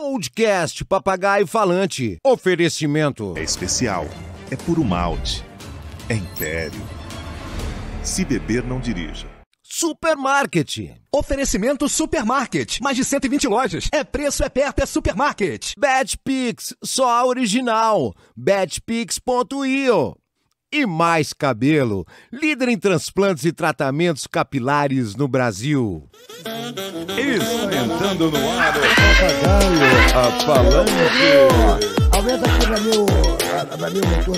Podcast Papagaio Falante. Oferecimento. É especial. É puro malte. É império. Se beber, não dirija. Supermarket. Oferecimento Supermarket. Mais de 120 lojas. É preço, é perto, é supermarket. Betpix. Só a original. Betpix.io e mais cabelo. Líder em transplantes e tratamentos capilares no Brasil. Está entrando no ar o papagaio, a palanque. Aumenta aqui pra meu, pra meu motor.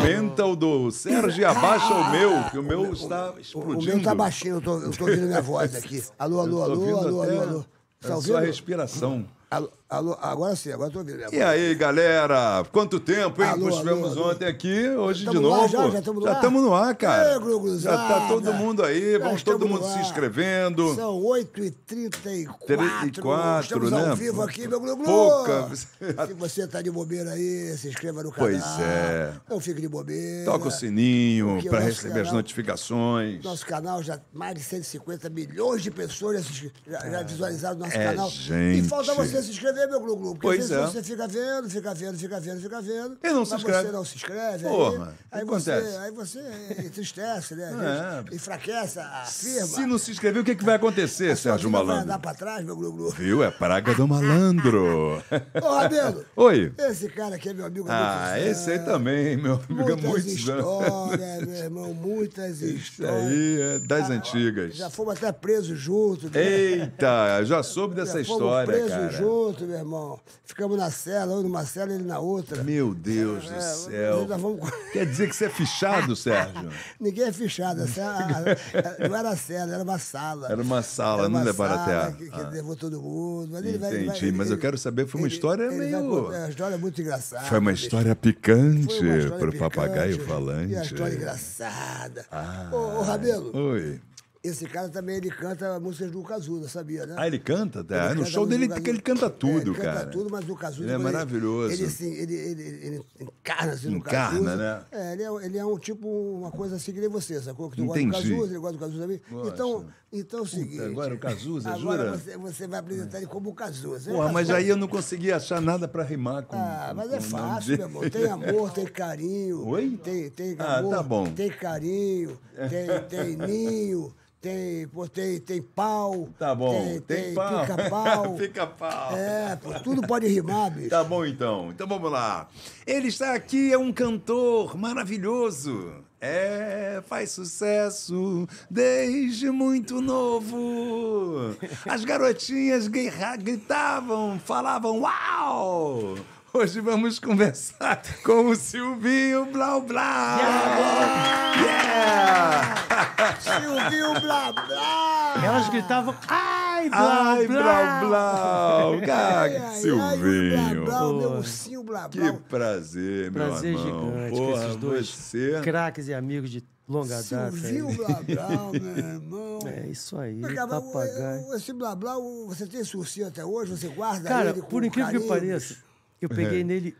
Aumenta o do Sérgio abaixa o meu, que o meu o, está explodindo. O meu tá baixinho, eu tô, eu tô ouvindo minha voz aqui. Alô, alô, alô, alô, alô, alô. Tá a sua respiração. Alô, alô, agora sim, agora estou ouvindo. Né, e aí, galera? Quanto tempo, hein? Nós tivemos alô, ontem aqui, hoje de novo. já estamos no, ar? no ar, cara. É, já tá todo mundo aí, já vamos todo mundo se inscrevendo. São 8h34. 34, estamos né? ao vivo aqui, meu Glu Glu. Pouca... Se você tá de bobeira aí, se inscreva no canal. Pois é. Não fique de bobeira. Toca o sininho para receber canal, as notificações. Nosso canal já mais de 150 milhões de pessoas já, já visualizaram nosso é, canal. Gente. E falta você se inscrever, meu Glu Glu. Porque pois é. você fica vendo, fica vendo, fica vendo, fica vendo. E não se inscreve. você não se inscreve. Porra, aí, aí você, aí você entristece, né? É. Enfraquece a firma. Se não se inscrever, o que, é que vai acontecer, a Sérgio Malandro? Vai andar pra trás, meu Glu Glu. Viu? É praga do malandro. Ô, Rabelo. Oi. Esse cara aqui é meu amigo. Ah, muito esse aí também, meu amigo. Muitas histórias, meu irmão. Muitas histórias. aí é das ah, antigas. Já fomos até presos juntos. Né? Eita, já soube dessa já história, cara. Juntos junto, meu irmão. Ficamos na cela, eu numa cela, ele na outra. Meu Deus é, do é, céu. Vamos... Quer dizer que você é fichado, Sérgio? Ninguém é fichado. É não era cela, era uma sala. Era uma sala, era uma não levaram até a... Que, ah. levou todo mundo. Mas Entendi, vai, ele, mas eu quero saber, foi uma ele, história meio... Foi é uma história muito engraçada. Foi uma história picante para o papagaio falante. Foi a história engraçada. Ah. Ô, ô Rabelo. Oi. Esse cara também ele canta músicas do Cazuza, sabia, né? Ah, ele canta? Tá. Ele é, canta no show dele ele canta tudo, é, ele canta cara. tudo, mas o Cazuza... Ele é maravilhoso. Ele, ele, assim, ele, ele, ele encarna assim, encarna, no Encarna, né? É, ele é, ele é um tipo, uma coisa assim que nem você, sacou? Que tu Entendi. gosta do Cazuza, ele gosta do Cazuza também. Então, então é o seguinte... Puta, agora o Cazuza, agora jura? Você, você vai apresentar ele como o Cazuza. Né? Porra, mas aí eu não consegui achar nada pra rimar com Ah, mas com é fácil, meu amor. Tem amor, tem carinho. Oi? Tem, tem amor, ah, tá bom. tem carinho, tem, tem ninho... tem, pô, tem, tem pau. Tá bom, tem, tem, tem pau. fica pau fica pau É, pô, tudo pode rimar, bicho. Tá bom, então. Então vamos lá. Ele está aqui, é um cantor maravilhoso. É, faz sucesso desde muito novo. As garotinhas gritavam, falavam uau! Hoje vamos conversar com o Silvinho Blau Blau. Yeah! yeah! Silvinho Blau Blau. Elas gritavam, ai, Blau ai, Blau. Blau Silvinho. Ai, Blau, meu ursinho Blau Blau. Que prazer, meu prazer irmão. Prazer gigante Porra, com esses dois você... craques e amigos de longa data. Silvinho Blau Blau, meu irmão. É isso aí, Mas, papagaio. Esse Blau Blau, você tem esse ursinho até hoje? Você guarda Cara, ele por incrível carinho, que pareça eu peguei é. nele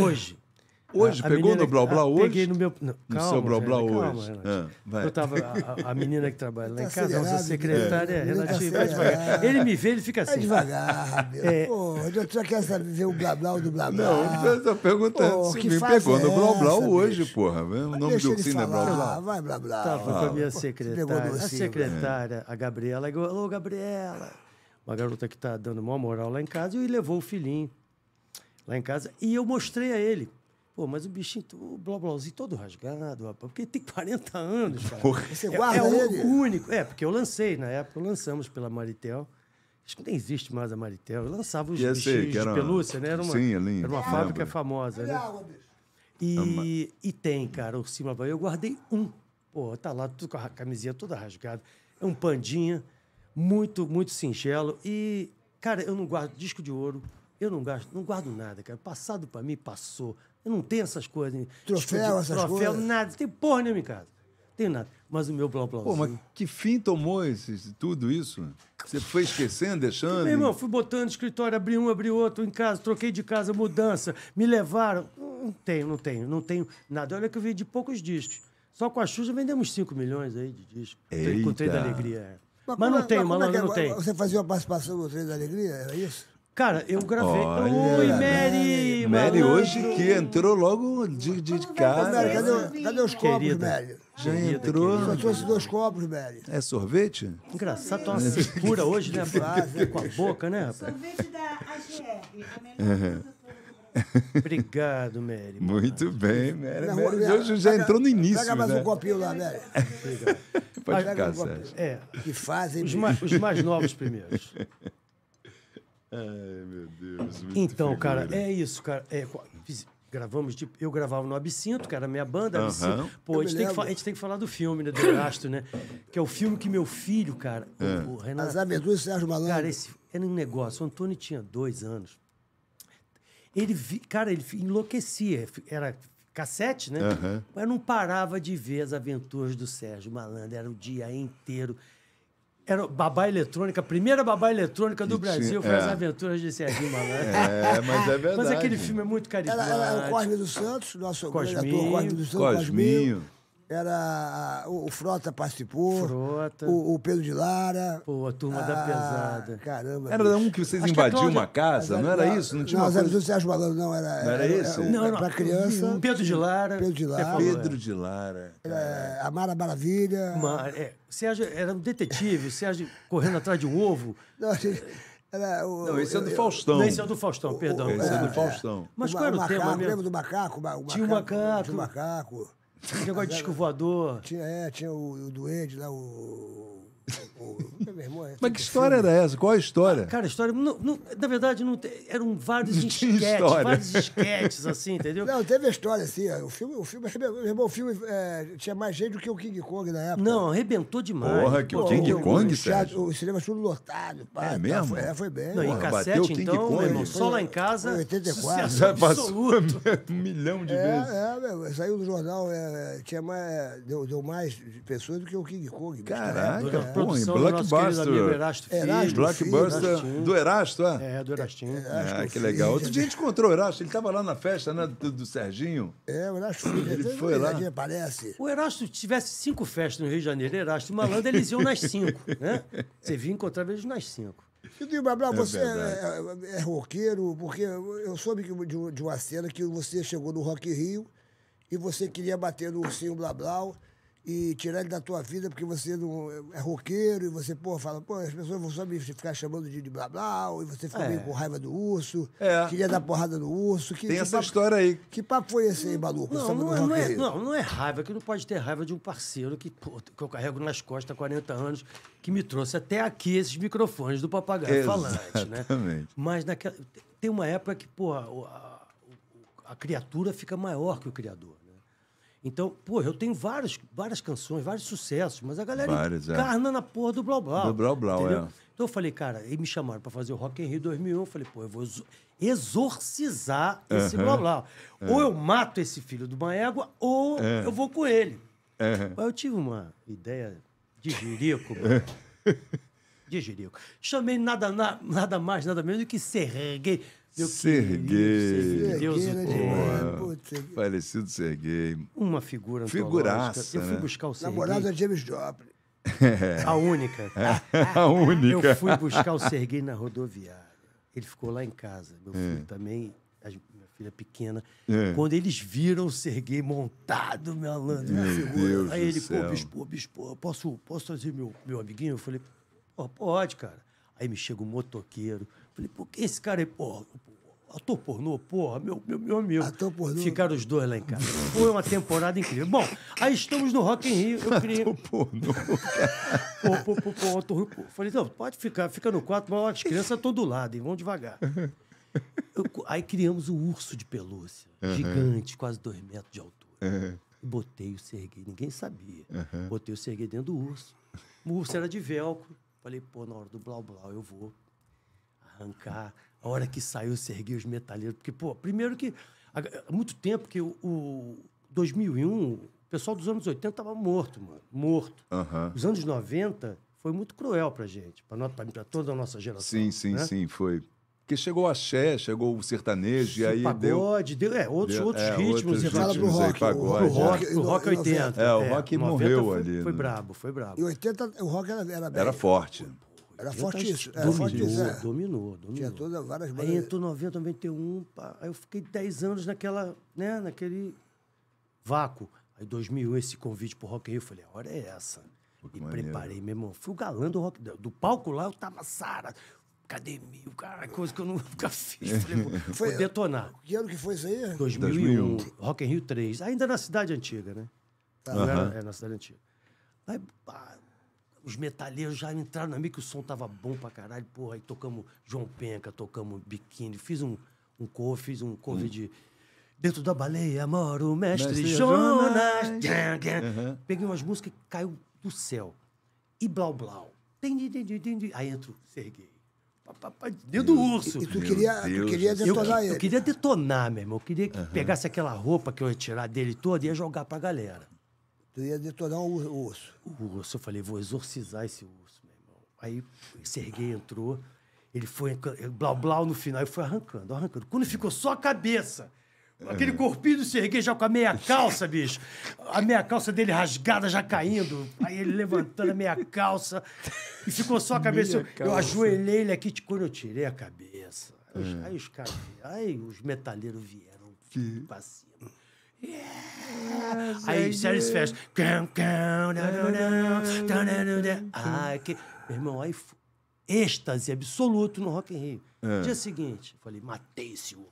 hoje. Hoje? A, a pegou no Blau Blau ah, hoje? Peguei no meu. Não, no calma, seu Blau Blau hoje. Calma, ah, eu tava, a, a, menina que trabalha lá tá em casa, a nossa secretária, é. Tá relativa. É devagar. Ele me vê, ele fica assim. Vai é devagar, meu. É. Pô, eu já quer saber o Blau Blau do Blau Blau. Não, eu tá perguntando Pô, que me pegou é no Blau Blau essa, hoje, bicho. porra. Vai, né? o nome do cine é Blau Blau. Vai, Blau Blau. Tava com a ah. minha secretária. A secretária, a Gabriela, alô, Gabriela. Uma garota que tá dando uma moral lá em casa e levou o filhinho lá em casa, e eu mostrei a ele. Pô, mas o bichinho, o blázinho todo rasgado, rapaz, porque tem 40 anos, cara. Você é, guarda é, é ele? É o único. É, porque eu lancei, na época, lançamos pela Maritel. Acho que nem existe mais a Maritel. Eu lançava os bichinhos de pelúcia, né? Era uma, Sim, ali, era uma né? fábrica famosa, né? E, é e tem, cara, o Cima Eu guardei um. Pô, tá lá tudo com a camisinha toda rasgada. É um pandinha, muito, muito singelo. E, cara, eu não guardo disco de ouro, eu não gasto, não guardo nada, cara. Passado para mim passou. Eu não tenho essas coisas. Troféu, essas troféu, coisas. Troféu, nada. tem porra nenhuma em casa. Não tenho nada. Mas o meu blá blá. Pô, mas que fim tomou esse, tudo isso? Você foi esquecendo, deixando? Meu irmão, fui botando escritório, abri um, abri outro em casa, troquei de casa, mudança, me levaram. Não tenho, não tenho, não tenho nada. Olha que eu vi de poucos discos. Só com a Xuxa vendemos 5 milhões aí de discos. Eita. Encontrei da alegria. É. Mas, mas como, não é- tenho, mas, malandro, é não é? tem. Você fazia uma participação no Trem da Alegria, era isso? Cara, eu gravei. Olha, Oi, Mary! Mary, hoje que entrou logo de, de casa. Mary, cadê, cadê, os copos, Mary? Já querida, entrou. Querida. Só trouxe dois copos, Mary. É sorvete? Engraçado, tá uma secura hoje, né? Com a boca, né, rapaz? Sorvete da AGR. Obrigado, Mary. Muito mano. bem, Mary. Não, Mary hoje já entrou no início. Pega mais né? um copinho lá, Mary. Obrigado. Pode ficar, Sérgio. É. Que fazem. Os mais, os mais novos primeiros. meu Deus. então, figura. cara, é isso, cara. É, gravamos, tipo, eu gravava no Absinto, cara, minha banda, uhum. Pô, a gente, tem que a gente tem que falar do filme, né, do Erasto, né? Que é o filme que meu filho, cara, é. o, Renato... As Aventuras do Sérgio Malandro. Cara, esse era um negócio. O Antônio tinha dois anos. Ele, vi, cara, ele enlouquecia. Era cassete, né? Uhum. Mas não parava de ver as aventuras do Sérgio Malandro. Era o dia inteiro. Era babá eletrônica, a primeira babá eletrônica do que Brasil tinha, foi é. As Aventuras de Serginho Malandro. Né? É, mas é verdade. Mas aquele filme é muito é carismático. Era, era o Cosme dos Santos, nosso Cosminho. ator Cosme dos Santos. Cosminho. Cosminho era o, o Frota participou, Frota. O, o, Pedro de Lara. Pô, a turma da ah, pesada. Caramba. Era bicho. um que vocês é invadiam uma casa, não era isso? Não tinha não, uma coisa... Sérgio Malandro, não era. Não era, era isso? Era, não, era para criança. Pedro de Lara. Pedro de Lara. Pedro de Lara. É, a Mara Maravilha. Uma, é, Sérgio era um detetive, o Sérgio correndo atrás de um ovo. Não, era o, não, esse é do Faustão. Não, esse é do Faustão, perdão. Esse é, do é. Faustão. Mas qual era o tema mesmo? Lembra do macaco? O macaco tinha um macaco. Tinha o macaco de disco voador. Tinha, é, tinha o, o Duende lá, o. É Mas que história era essa? Qual a história? Ah, cara, a história. Não, não, na verdade, não te, eram vários não esquetes, vários esquetes, assim, entendeu? Não, teve história, assim. O filme, o filme, o filme é, tinha mais gente do que o King Kong na época. Não, arrebentou demais. Porra, que o King o, Kong, Sérgio? O cinema tudo lotado. Pá, é tá, mesmo? Foi, foi bem. Não, Porra, em cassete, então, Kong, irmão, só lá em casa. Em 84. Já passou um milhão de é, vezes. É, saiu do jornal, é, tinha mais, deu, deu, mais pessoas do que o King Kong. Né? Caraca, é produção ruim. Blockbuster. Erasto Filho. Erasto Blockbuster Filho. do Erasto, é? É, do Erastinho. Erasto ah, que legal. Outro dia a gente encontrou o Erasto, ele estava lá na festa, né, do, do Serginho. É, o Erasto Filho. Ele é foi lá. Parece. O Erasto tivesse cinco festas no Rio de Janeiro, Erasto e Malandro, eles iam nas cinco, né? Você vinha encontrar eles nas cinco. E o Blá, Blá, você é, é, é, roqueiro, porque eu soube que, de, de uma cena que você chegou no Rock Rio e você queria bater no ursinho Blá Blá e tirar ele da tua vida porque você não é roqueiro e você, pô, fala, pô, as pessoas vão só me ficar chamando de blá blá, e você fica é. meio com raiva do urso, é. queria dar porrada no urso. Que, Tem que essa papo, história aí. Que papo foi esse aí, maluco? Não, não, é, não, é, não, não é raiva, que não pode ter raiva de um parceiro que, pô, que eu carrego nas costas há 40 anos, que me trouxe até aqui esses microfones do papagaio Exatamente. falante, né? Mas naquela, tem uma época que, pô, a, a, a criatura fica maior que o criador. Então, pô, eu tenho várias, várias canções, vários sucessos, mas a galera várias, é. encarna é. na porra do Blau Blau. Do Blau Blau, entendeu? é. Então eu falei, cara, e me chamaram para fazer o Rock in Rio 2001. Eu falei, pô, eu vou exorcizar esse uhum. Blau Blau. É. Ou eu mato esse filho de uma égua, ou é. eu vou com ele. Aí Eu tive uma ideia de jirico, mano. de jirico. Chamei nada, nada mais, nada menos do que Serguei Serguei. Deus o é tenha. Falecido Serguei. Uma figura Figuraça, né? Eu fui né? buscar o Serguei. Namorada de é James Joplin. É. A única. A única. Eu fui buscar o Serguei na rodoviária. Ele ficou lá em casa. Meu é. filho também, a minha filha pequena. Quando eles viram o Serguei montado, meu Alando, meu figura. Deus aí ele, pô, bispo, bispo, posso, posso trazer meu, meu amiguinho? Eu falei, pô, pode, cara. Aí me chega um motoqueiro. Falei, por que esse cara aí, pô, o Ator pornô, porra, meu, meu, meu amigo. Ator pornô. Ficaram os dois lá em casa. Foi uma temporada incrível. Bom, aí estamos no Rock in Rio. Eu queria... Ator pornô. Pô, pô, pô, pô, ator... Falei, não, pode ficar, fica no quarto, mas as crianças estão do lado, hein? Vão devagar. Eu, aí criamos o um urso de pelúcia, uhum. gigante, quase dois metros de altura. Uhum. Botei o Serguei, ninguém sabia. Uhum. Botei o Serguei dentro do urso. O urso era de velcro. Falei, pô, na hora do blau blau eu vou arrancar a hora que saiu, você ergueu os metaleiros. Porque, pô, primeiro que. Há muito tempo que o, 2001, o pessoal dos anos 80 tava morto, mano. Morto. Uhum. Os anos 90 foi muito cruel pra gente, pra, pra, pra toda a nossa geração. Sim, sim, né? sim, foi. Porque chegou o axé, chegou o sertanejo, e aí pagode, deu... deu... É, outros, deu, outros é, ritmos. você fala pro rock. Aí, pagode, o, rock, é. rock 80. É, o rock é, morreu foi, ali. Foi né? brabo, foi brabo. E 80, o rock era... Era, bem, era forte. Foi, era fortíssimo. Era é, dominou, fortíssimo. É. dominou, dominou. Tinha todas várias bandas. Aí entrou 90, 91, pá, aí eu fiquei 10 anos naquela, né, naquele vácuo. Aí 2001 esse convite pro Rock Rio, eu falei, a hora é essa. Muito e maneiro. preparei, meu irmão. Fui o galã do rock. Do palco lá, eu tava Sara, academia, cara, coisa que eu nunca fiz. Falei, vou, foi, vou detonar. Que ano que foi isso aí? 2001, 2001. Rock in Rio 3. Ainda na cidade antiga, né? Tá. Uhum. É, na cidade antiga. Aí, pá, os metalheiros já entraram na minha que o som tava bom pra caralho. Porra, aí tocamos João Penca, tocamos Biquíni. Fiz um, um cover, fiz um cover hum. de... Dentro da baleia mora o mestre, mestre Jonas. Jonas. Peguei umas músicas que caiu do céu. E Blau Blau. Aí entro, Serguei. Dentro do urso. E, tu queria, tu queria detonar eu, ele. Eu queria detonar, meu irmão. Eu queria que uhum. pegasse aquela roupa que eu ia tirar dele toda e ia jogar pra galera. Tu ia detonar o urso. O urso. Eu falei, vou exorcizar esse urso, meu irmão. Aí Serguei entrou, ele foi, eh, blau, blau no final, e foi arrancando, arrancando. Quando ficou só a cabeça, Aquele é. corpinho do Serguei já com a meia calça, bicho. A meia calça dele rasgada, já caindo. Aí ele levantando a meia calça. E ficou só a cabeça. eu, eu ajoelhei ele aqui. Quando eu tirei a cabeça, é. aí os caras, aí os metaleiros vieram que... Aí séries festas. Né? Ai, que... Meu irmão, aí êxtase absoluto no Rock in Rio. É. Dia seguinte, falei, matei esse urso.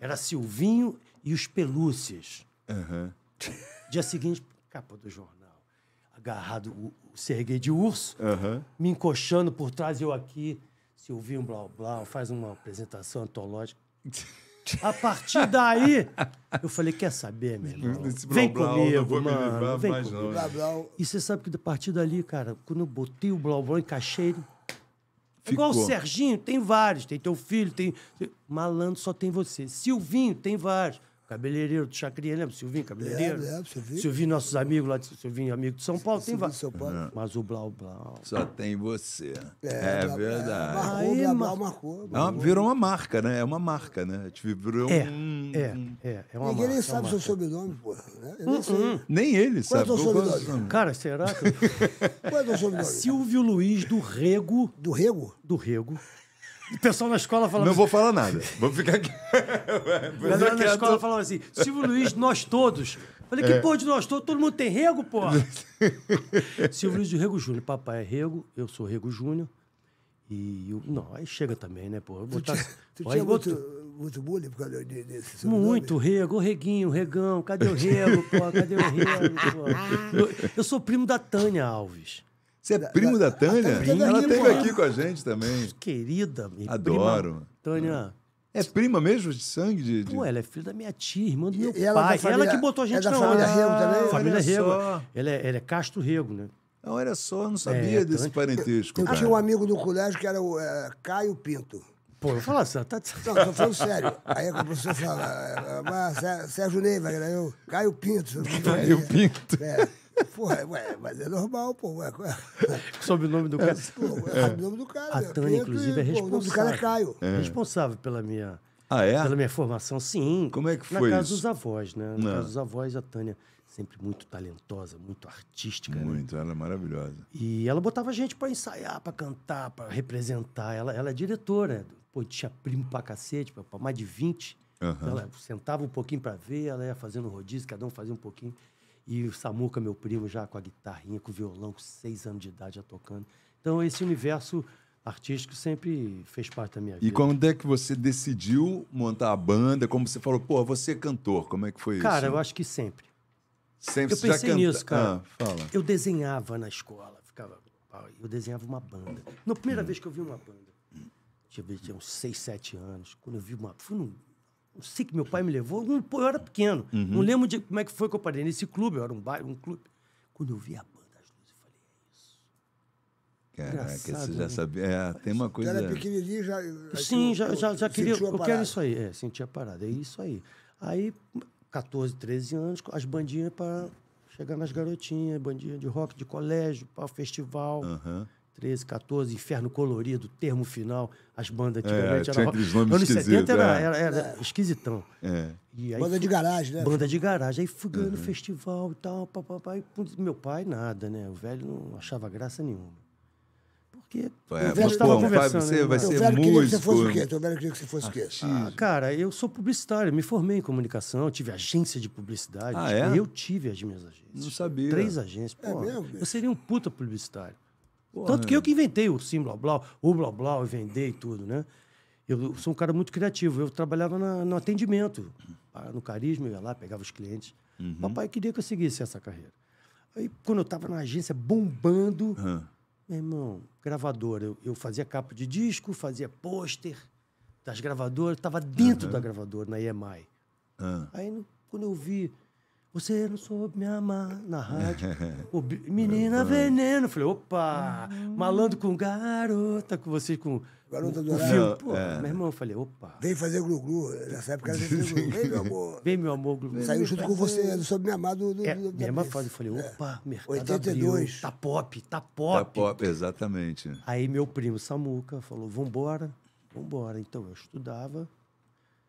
Era Silvinho e os Pelúcias. Uhum. Dia seguinte, capa do jornal. Agarrado, o, o serguei de urso, uhum. me encoxando por trás, eu aqui. Silvinho blá blá faz uma apresentação antológica. A partir daí, eu falei, quer saber, meu irmão? Hum, vem comigo, mano. Vem comigo. blá, blá. E você sabe que a partir dali, cara, quando eu botei o blá, blá encaixei ele... É igual o Serginho, tem vários. Tem teu filho, tem... Malandro só tem você. Silvinho, tem vários. Cabeleireiro do Chacrinha, lembra? Silvinho, cabeleireiro. É, lembro, Silvinho. Silvinho, nossos amigos lá, de, Silvinho, amigo de São Paulo, Silvinho tem vários. São Paulo. Uhum. Mas o Blau Blau. Só tem você. É, é, é verdade. Marcou, Aí, Blau, Blau marcou, virou uma marca, né? É uma marca, né? Virou é, um. É, é, é uma Ninguém marca, é né? nem sabe hum, o seu sobrenome, pô. Né? nem, uh nem ele Qual sabe. Qual é o seu sobrenome? sobrenome? Cara, será que. Qual é o seu sobrenome? Silvio Luiz do Rego. Do Rego? Do Rego. O pessoal na escola falava Não assim, vou falar nada. Vou ficar aqui. Vou ficar é na escola falava assim: Silvio Luiz, nós todos. Falei, que é. porra de nós todos? Todo mundo tem rego, porra. Silvio Luiz de Rego Júnior. Papai é rego, eu sou Rego Júnior. E eu, não, aí chega também, né, pô? Botar, tu, tu tinha outro, muito, muito bullying por causa desse Muito, rego, reguinho, regão. Cadê o rego, pô? Cadê o rego, pô? Eu, eu sou primo da Tânia Alves. Você é primo da, da Tânia? A Tânia ela esteve aqui com a gente também. Querida, minha Adoro. Prima, Tânia. Hum. É prima mesmo de sangue? De, de... Pô, ela é filha da minha tia, irmã do meu e ela é pai. É família, ela que botou a é gente é da na família Rego também? Ah, família Rego. Ela é, ela é Castro Rego, né? Não, era só, eu não é, sabia é, desse parentesco. Eu, eu tinha um amigo do colégio que era o é, Caio Pinto. Pô, eu vou falar sério. Tá... Não, tô falando sério. Aí a você fala, Sérgio Neiva, né? Caio Pinto. Caio Pinto. É. Porra, ué, mas é normal, pô. Ué. Sob o nome do cara. Pô, é. o nome do cara. A Tânia, inclusive, é responsável. o nome do cara é Caio. É. Responsável pela minha, ah, é? pela minha formação, sim. Como é que foi? Na casa isso? dos avós, né? Na Não. casa dos avós, a Tânia sempre muito talentosa, muito artística. Né? Muito, né? ela é maravilhosa. E ela botava gente para ensaiar, para cantar, para representar. Ela, ela é diretora. Pô, tinha primo pra cacete, pra, mais de 20. Uhum. Então ela sentava um pouquinho para ver, ela ia fazendo rodízio, cada um fazia um pouquinho. E o Samuca, meu primo, já com a guitarrinha, com o violão, com seis anos de idade já tocando. Então, esse universo artístico sempre fez parte da minha vida. E quando é que você decidiu montar a banda? Como você falou, pô, você é cantor, como é que foi cara, isso? Cara, eu acho que sempre. Sempre Eu pensei canta... nisso, cara. Ah, eu desenhava na escola, ficava. Eu desenhava uma banda. Na primeira hum. vez que eu vi uma banda, tinha, tinha uns seis, sete anos, quando eu vi uma. Fui num eu sei que meu pai me levou. Eu era pequeno. Uhum. Não lembro de como é que foi que eu parei nesse clube. Eu era um bairro, um clube. Quando eu vi a banda das luzes, eu falei, é isso. Caraca, você já né? sabia. É, tem uma coisa. Era pequenininho já. Sim, já, já, já queria. Eu quero isso aí. É, sentia parada. É isso aí. Aí, 14, 13 anos, as bandinhas para chegar nas garotinhas, bandinha de rock, de colégio, para festival. Uhum. 13, 14, Inferno Colorido, Termo Final, as bandas é, antigamente é, tinha aqueles nomes anos 70 era, é. era, era, esquisitão. É. Aí, banda de garagem, né? Banda de garagem. Aí fui ganhando uhum. festival e tal, papai. Meu pai, nada, né? O velho não achava graça nenhuma. Porque é, o velho estava conversando. Você né? vai ser velho músico. Queria que você fosse o quê? Teu velho queria que você fosse o quê? Ah, cara, eu sou publicitário, me formei em comunicação, tive agência de publicidade. Ah, é? Eu tive as minhas agências. Não sabia. Três agências. É pô, é mesmo? Eu seria um puta publicitário. Tanto que é. eu que inventei o Sim Blá Blá, o Blá Blá, eu vendei tudo, né? Eu sou um cara muito criativo. Eu trabalhava na, no atendimento, ah, no carisma, eu ia lá, pegava os clientes. Uhum. Papai queria que eu seguisse essa carreira. Aí, quando eu estava na agência bombando, uhum. meu irmão, gravadora. Eu, eu, fazia capa de disco, fazia pôster das gravadoras, estava dentro uhum. da gravadora, na EMI. Aí, quando eu vi você não soube me amar na rádio. menina veneno. Falei, opa, uhum. malandro com garota, com você com. Garota do filme. Pô, é. meu irmão, falei, opa. Vem fazer glu-glu. Nessa época era glu Vem, meu amor. Vem, meu amor, glu-glu. Saiu junto com você, não soube me amar do. do, é, do mesma fase. Eu falei, é. opa, é. mercado 82. Abriu, tá pop, tá, tá pop. Tá pop, exatamente. Aí meu primo Samuca falou, vambora, vambora. Então eu estudava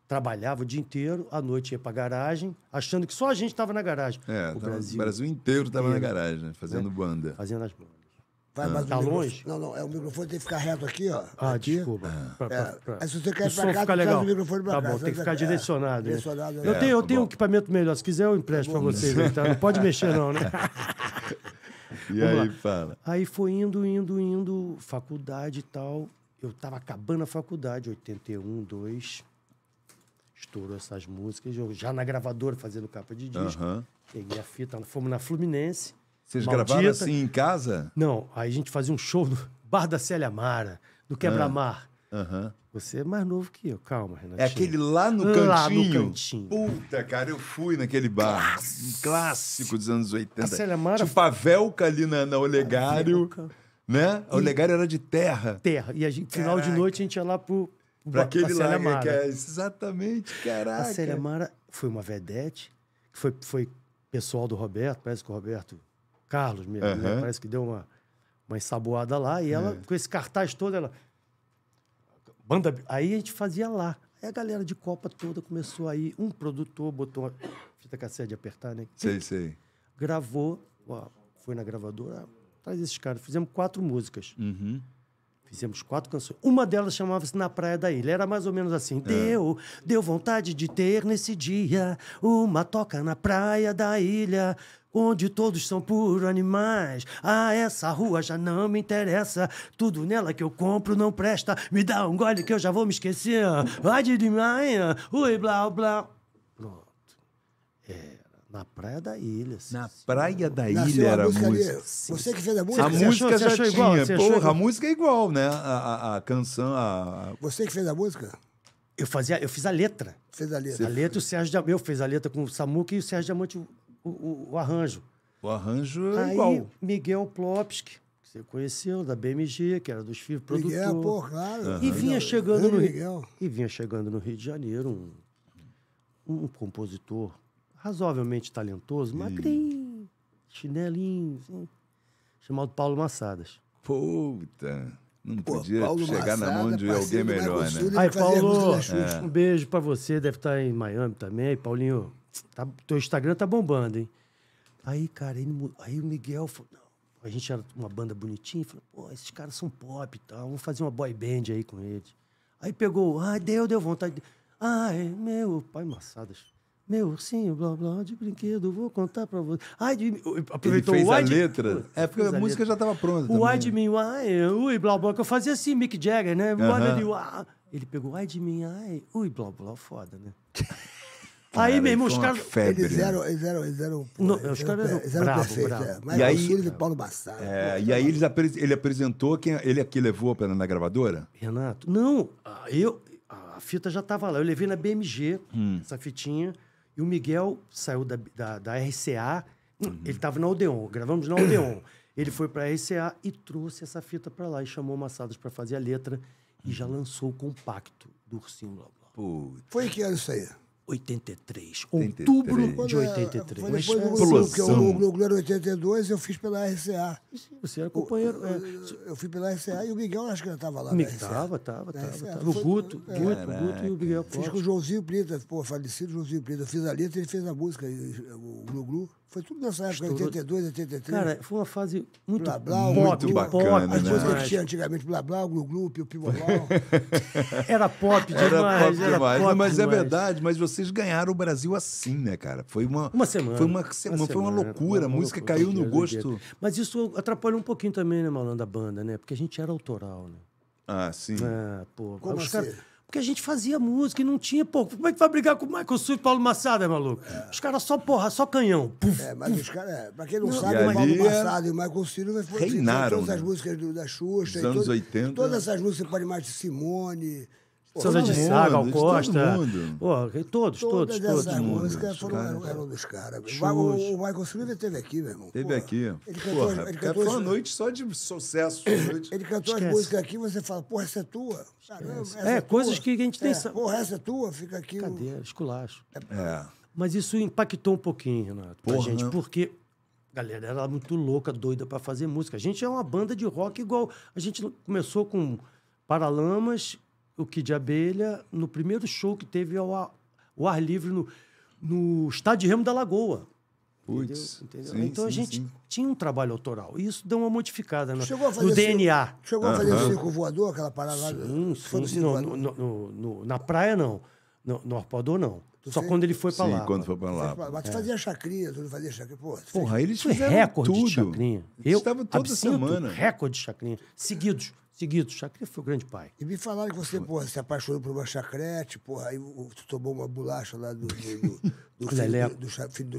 trabalhava o dia inteiro, à noite ia para a garagem, achando que só a gente estava na garagem. É, o, tava, Brasil, o Brasil inteiro estava na garagem, né, fazendo né? banda. Fazendo as bandas. Vai, ah. tá longe? Não, não, é, o microfone tem que ficar reto aqui, ó. Ah, aqui. desculpa. Ah. É, se você quer ir pra cá, fica legal. o microfone pra tá cá. Tá bom, tem que ficar direcionado. Né? direcionado né? Eu é. tenho, eu tá tenho um equipamento melhor. Se quiser, eu empresto para vocês. Então. Não pode né? mexer, não, né? E Vamos aí, lá. fala. Aí foi indo, indo, indo, faculdade e tal. Eu tava acabando a faculdade, 81, 2 estourou essas músicas. Eu já na gravadora fazendo capa de disco. Uhum. Peguei a fita, fomos na Fluminense. Vocês maldita. gravaram assim em casa? Não, aí a gente fazia um show no Bar da Célia Mara, do ah. Quebra-Mar. Uhum. Você é mais novo que eu, calma, Renatinho. É aquele lá no cantinho? Lá no cantinho. Puta, cara, eu fui naquele bar. Clássico, um clássico dos anos 80. A Célia Mara... Tipo a Velca ali na, na Olegário. Né? A Olegário era de terra. Terra. E a gente, final de noite a gente ia lá pro, Pra aquele lá, Mara. Que é, exatamente, caraca. A Célia Mara foi uma vedete, foi, foi pessoal do Roberto, parece que o Roberto Carlos mesmo, uhum. né? parece que deu uma, uma ensaboada lá, e é. ela, é. com esse cartaz todo, ela... Banda... Aí a gente fazia lá. Aí a galera de Copa toda começou aí. Um produtor botou uma fita cassete de apertar, né? Sei, sei. Gravou, ó, foi na gravadora, traz esses caras. Fizemos quatro músicas. Uhum. Fizemos quatro canções. Uma delas chamava-se Na Praia da Ilha. Era mais ou menos assim. É. Deu, deu vontade de ter nesse dia uma toca na praia da ilha. Onde todos são puro animais. Ah, essa rua já não me interessa. Tudo nela que eu compro não presta. Me dá um gole que eu já vou me esquecer. Vai de demais. Ui, blá, blá. Pronto. É. Na Praia da Ilha. Na sim. Praia da Nasceu Ilha era a música. Você que fez a música? A música já tinha. Igual, Porra, igual? a música é igual, né? A, a, a canção. A... Você que fez a música? Eu, fazia, eu fiz a letra. Fez a letra. Você a letra, fez. o Sérgio Diamante. Eu fiz a letra com o Samuca e o Sérgio Diamante o, o, o arranjo. O arranjo é Aí, igual. Miguel Plopsky, que você conheceu, da BMG, que era dos filhos produtores. Miguel, pô, claro. Uhum. E, vinha chegando no Rio, e vinha chegando no Rio de Janeiro um, um compositor razoavelmente talentoso, magrinho, hum. chinelinho, assim, chamado Paulo Massadas. Puta! Não Pô, podia Paulo chegar Massada, na mão de alguém melhor, né? Aí, Paulo, é. um beijo pra você, deve estar tá em Miami também. Paulinho, tá, teu Instagram tá bombando, hein? Aí, cara, ele, aí o Miguel falou, não, a gente era uma banda bonitinha, falou, pô, esses caras são pop e tal, vamos fazer uma boy band aí com eles. Aí pegou, ah, deu, deu vontade. Ai, meu pai, Massadas meu ursinho, blá blá, de brinquedo, vou contar pra você. Ai, de... Aproveitou Ele fez o a de... letra. É porque a, a música letra. já tava pronta. O ai de mim, ai, ui, blá blá, que eu fazia assim, Mick Jagger, né? Uh -huh. Ai, Ele pegou ai de mim, ai, ui, blá blá, foda, né? Cara, aí mesmo, os caras. Febre. Eles né? eram. Eles eram, eles eram, pô, não, eles eram, eles eram perfeitos. Né? É. Mas e aí, eles e Paulo Bassaro. É, e aí eles apres, ele apresentou quem ele aqui é levou pela, na gravadora? Renato, não. Ah, eu, a fita já tava lá. Eu levei na BMG hum. essa fitinha. E o Miguel saiu da, da, da RCA, hum, uhum. ele estava na Odeon, gravamos na Odeon. ele foi para a RCA e trouxe essa fita para lá e chamou o Massadas para fazer a letra e já uhum. lançou o compacto do Ursinho Blá Blá. Foi que ano isso aí? 83. 83. Outubro de 83. É- foi depois uma explosão. É o Globo era 82 e eu fiz pela RCA. Você era companheiro. É. Eu, fui pela RCA e o Miguel acho que ele estava lá. Estava, estava, estava. O Guto, é. Guto, Guto e o Miguel Fiz com o Joãozinho Brita, pô, falecido Joãozinho Brita. Eu fiz a letra e ele fez a música, o Glu Glu. Foi tudo nessa época, Estourou. 82, 83. Cara, foi uma fase muito blá, blá, muito bacana, pop. As coisas que tinha antigamente, blá blá, o glu o pibolol. era pop demais. Era pop era demais. Pop mas é demais. é verdade, mas vocês ganharam o Brasil assim, né, cara? Foi uma, uma semana. Foi uma, semana, foi uma loucura, uma a música loucura, caiu no gosto. Mas isso atrapalha um pouquinho também, né, Malandro, da banda, né? Porque a gente era autoral, né? Ah, sim. Ah, pô. Como os assim? Cara... Porque a gente fazia música e não tinha, pô, como é que vai brigar com o Michael Sui e Paulo Massada, maluco? É. Os caras só porra, só canhão. Puf, é, mas puf. os caras, é, pra quem não, não sabe, o Paulo Massada e o Michael Silva reinaram. todas né? as músicas do, da Xuxa, anos 80. todas né? essas músicas, você pode mais de Simone, Pô, de Saga, Gal Costa. Pô, todos, todos, todas todos. Essas todos músicas foram, eram, eram dos caras. O, Michael Smith esteve aqui, meu irmão. Esteve aqui. Ele cantou, porra, ele é cantou foi uma noite só de sucesso. ele cantou Esquece. as músicas aqui você fala, porra, essa é tua. Caramba, essa é, é tua. coisas que a gente tem... É, porra, essa é tua, fica aqui. Cadê? O... Esculacho. É. é. Mas isso impactou um pouquinho, Renato, porra, pra gente, né? porque a galera era é muito louca, doida para fazer música. A gente é uma banda de rock igual... A gente começou com Paralamas o Kid Abelha no primeiro show que teve ao ar, ar livre no, no Estádio Remo da Lagoa. Puts, entendeu? entendeu? Sim, então sim, a gente sim. tinha um trabalho autoral. isso deu uma modificada no, no DNA. Circo, chegou a fazer o circo voador, aquela parada lá? Sim, sim. No, no, no, na praia, não. No, no não. Tu Só fez? quando ele foi para lá. Sim, quando foi para lá. Pra lá. Mas tu é. fazia chacrinha, tu não fazia chacrinha. Porra, Porra fez... eles fizeram recorde tudo. de chacrinha. Eu estava toda absinto, semana. recorde de chacrinha. Seguidos seguidos. Chacré foi o grande pai. E me falaram que você, porra, se apaixonou por uma chacrete, porra, aí tu tomou uma bolacha lá do, do, do, filho, do, do filho do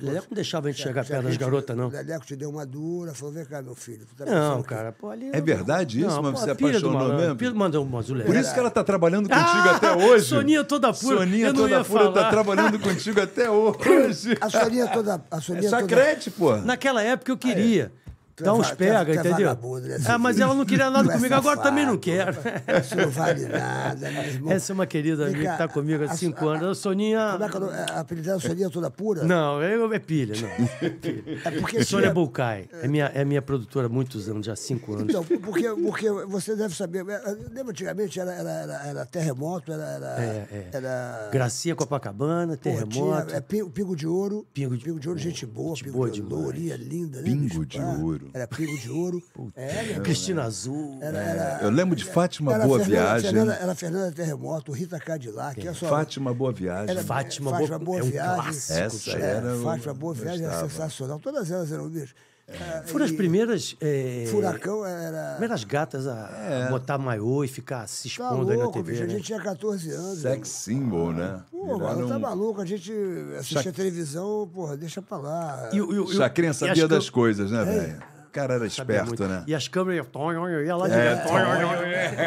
Leleco não deixava a gente chegar perto das garotas, não. Leleco te deu uma dura, falou, vem cá, meu filho. Tá não, cara, que... pô, ali... É verdade isso, não, mas você apaixonou mesmo? Filho mandou é um Por isso que ela tá trabalhando ah, contigo ah, até hoje. Soninha é toda pura. Soninha eu toda pura falar. tá trabalhando contigo até hoje. A Soninha é toda... A Soninha é chacrete, toda... pô. Naquela época eu queria... Ah, é. Dá uns pega, entendeu? Né? Ah, mas ela não queria nada é comigo, agora também não quero. Isso não vale nada, mesmo Essa é uma querida amiga que está comigo há cinco anos. A Soninha. Como é que é a apelidada é Soninha toda pura? Não, é, pilha, não. É porque assim, Sônia Bulcai. É minha, é minha produtora há muitos anos, já há cinco anos. Então, porque, porque você deve saber. Lembra antigamente era, era, era, terremoto, era. era, é, era... Gracia Copacabana, terremoto. Porra, é, pingo de ouro. Pingo de, pingo de ouro, gente boa, gente pingo boa de ouro. linda, né? Pingo de ouro ouro. Era Pingo de Ouro. era, Cristina era, Azul. Era, era, é, eu lembro de Fátima Boa Viagem. Fernanda, era Fernanda Terremoto, Rita Cadillac. É. Fátima Boa Viagem. Fátima, Fátima Boa, Boa é um Viagem. Clássico, Essa era é, Fátima Boa Viagem era sensacional. Todas elas eram bicho. É. Ah, Foram as primeiras. É, Furacão era. Primeiras é gatas a é. botar maiô e ficar se tá expondo tá aí na TV. Bicho, né? A gente tinha 14 anos. Sex né? symbol, né? Pô, Viraram... tá maluco, a gente assistia televisão, porra, deixa pra lá. E, eu, eu, Chacrinha sabia das eu... coisas, né, velho? cara era Sabia esperto, muito. né? E as câmeras eu ia lá é,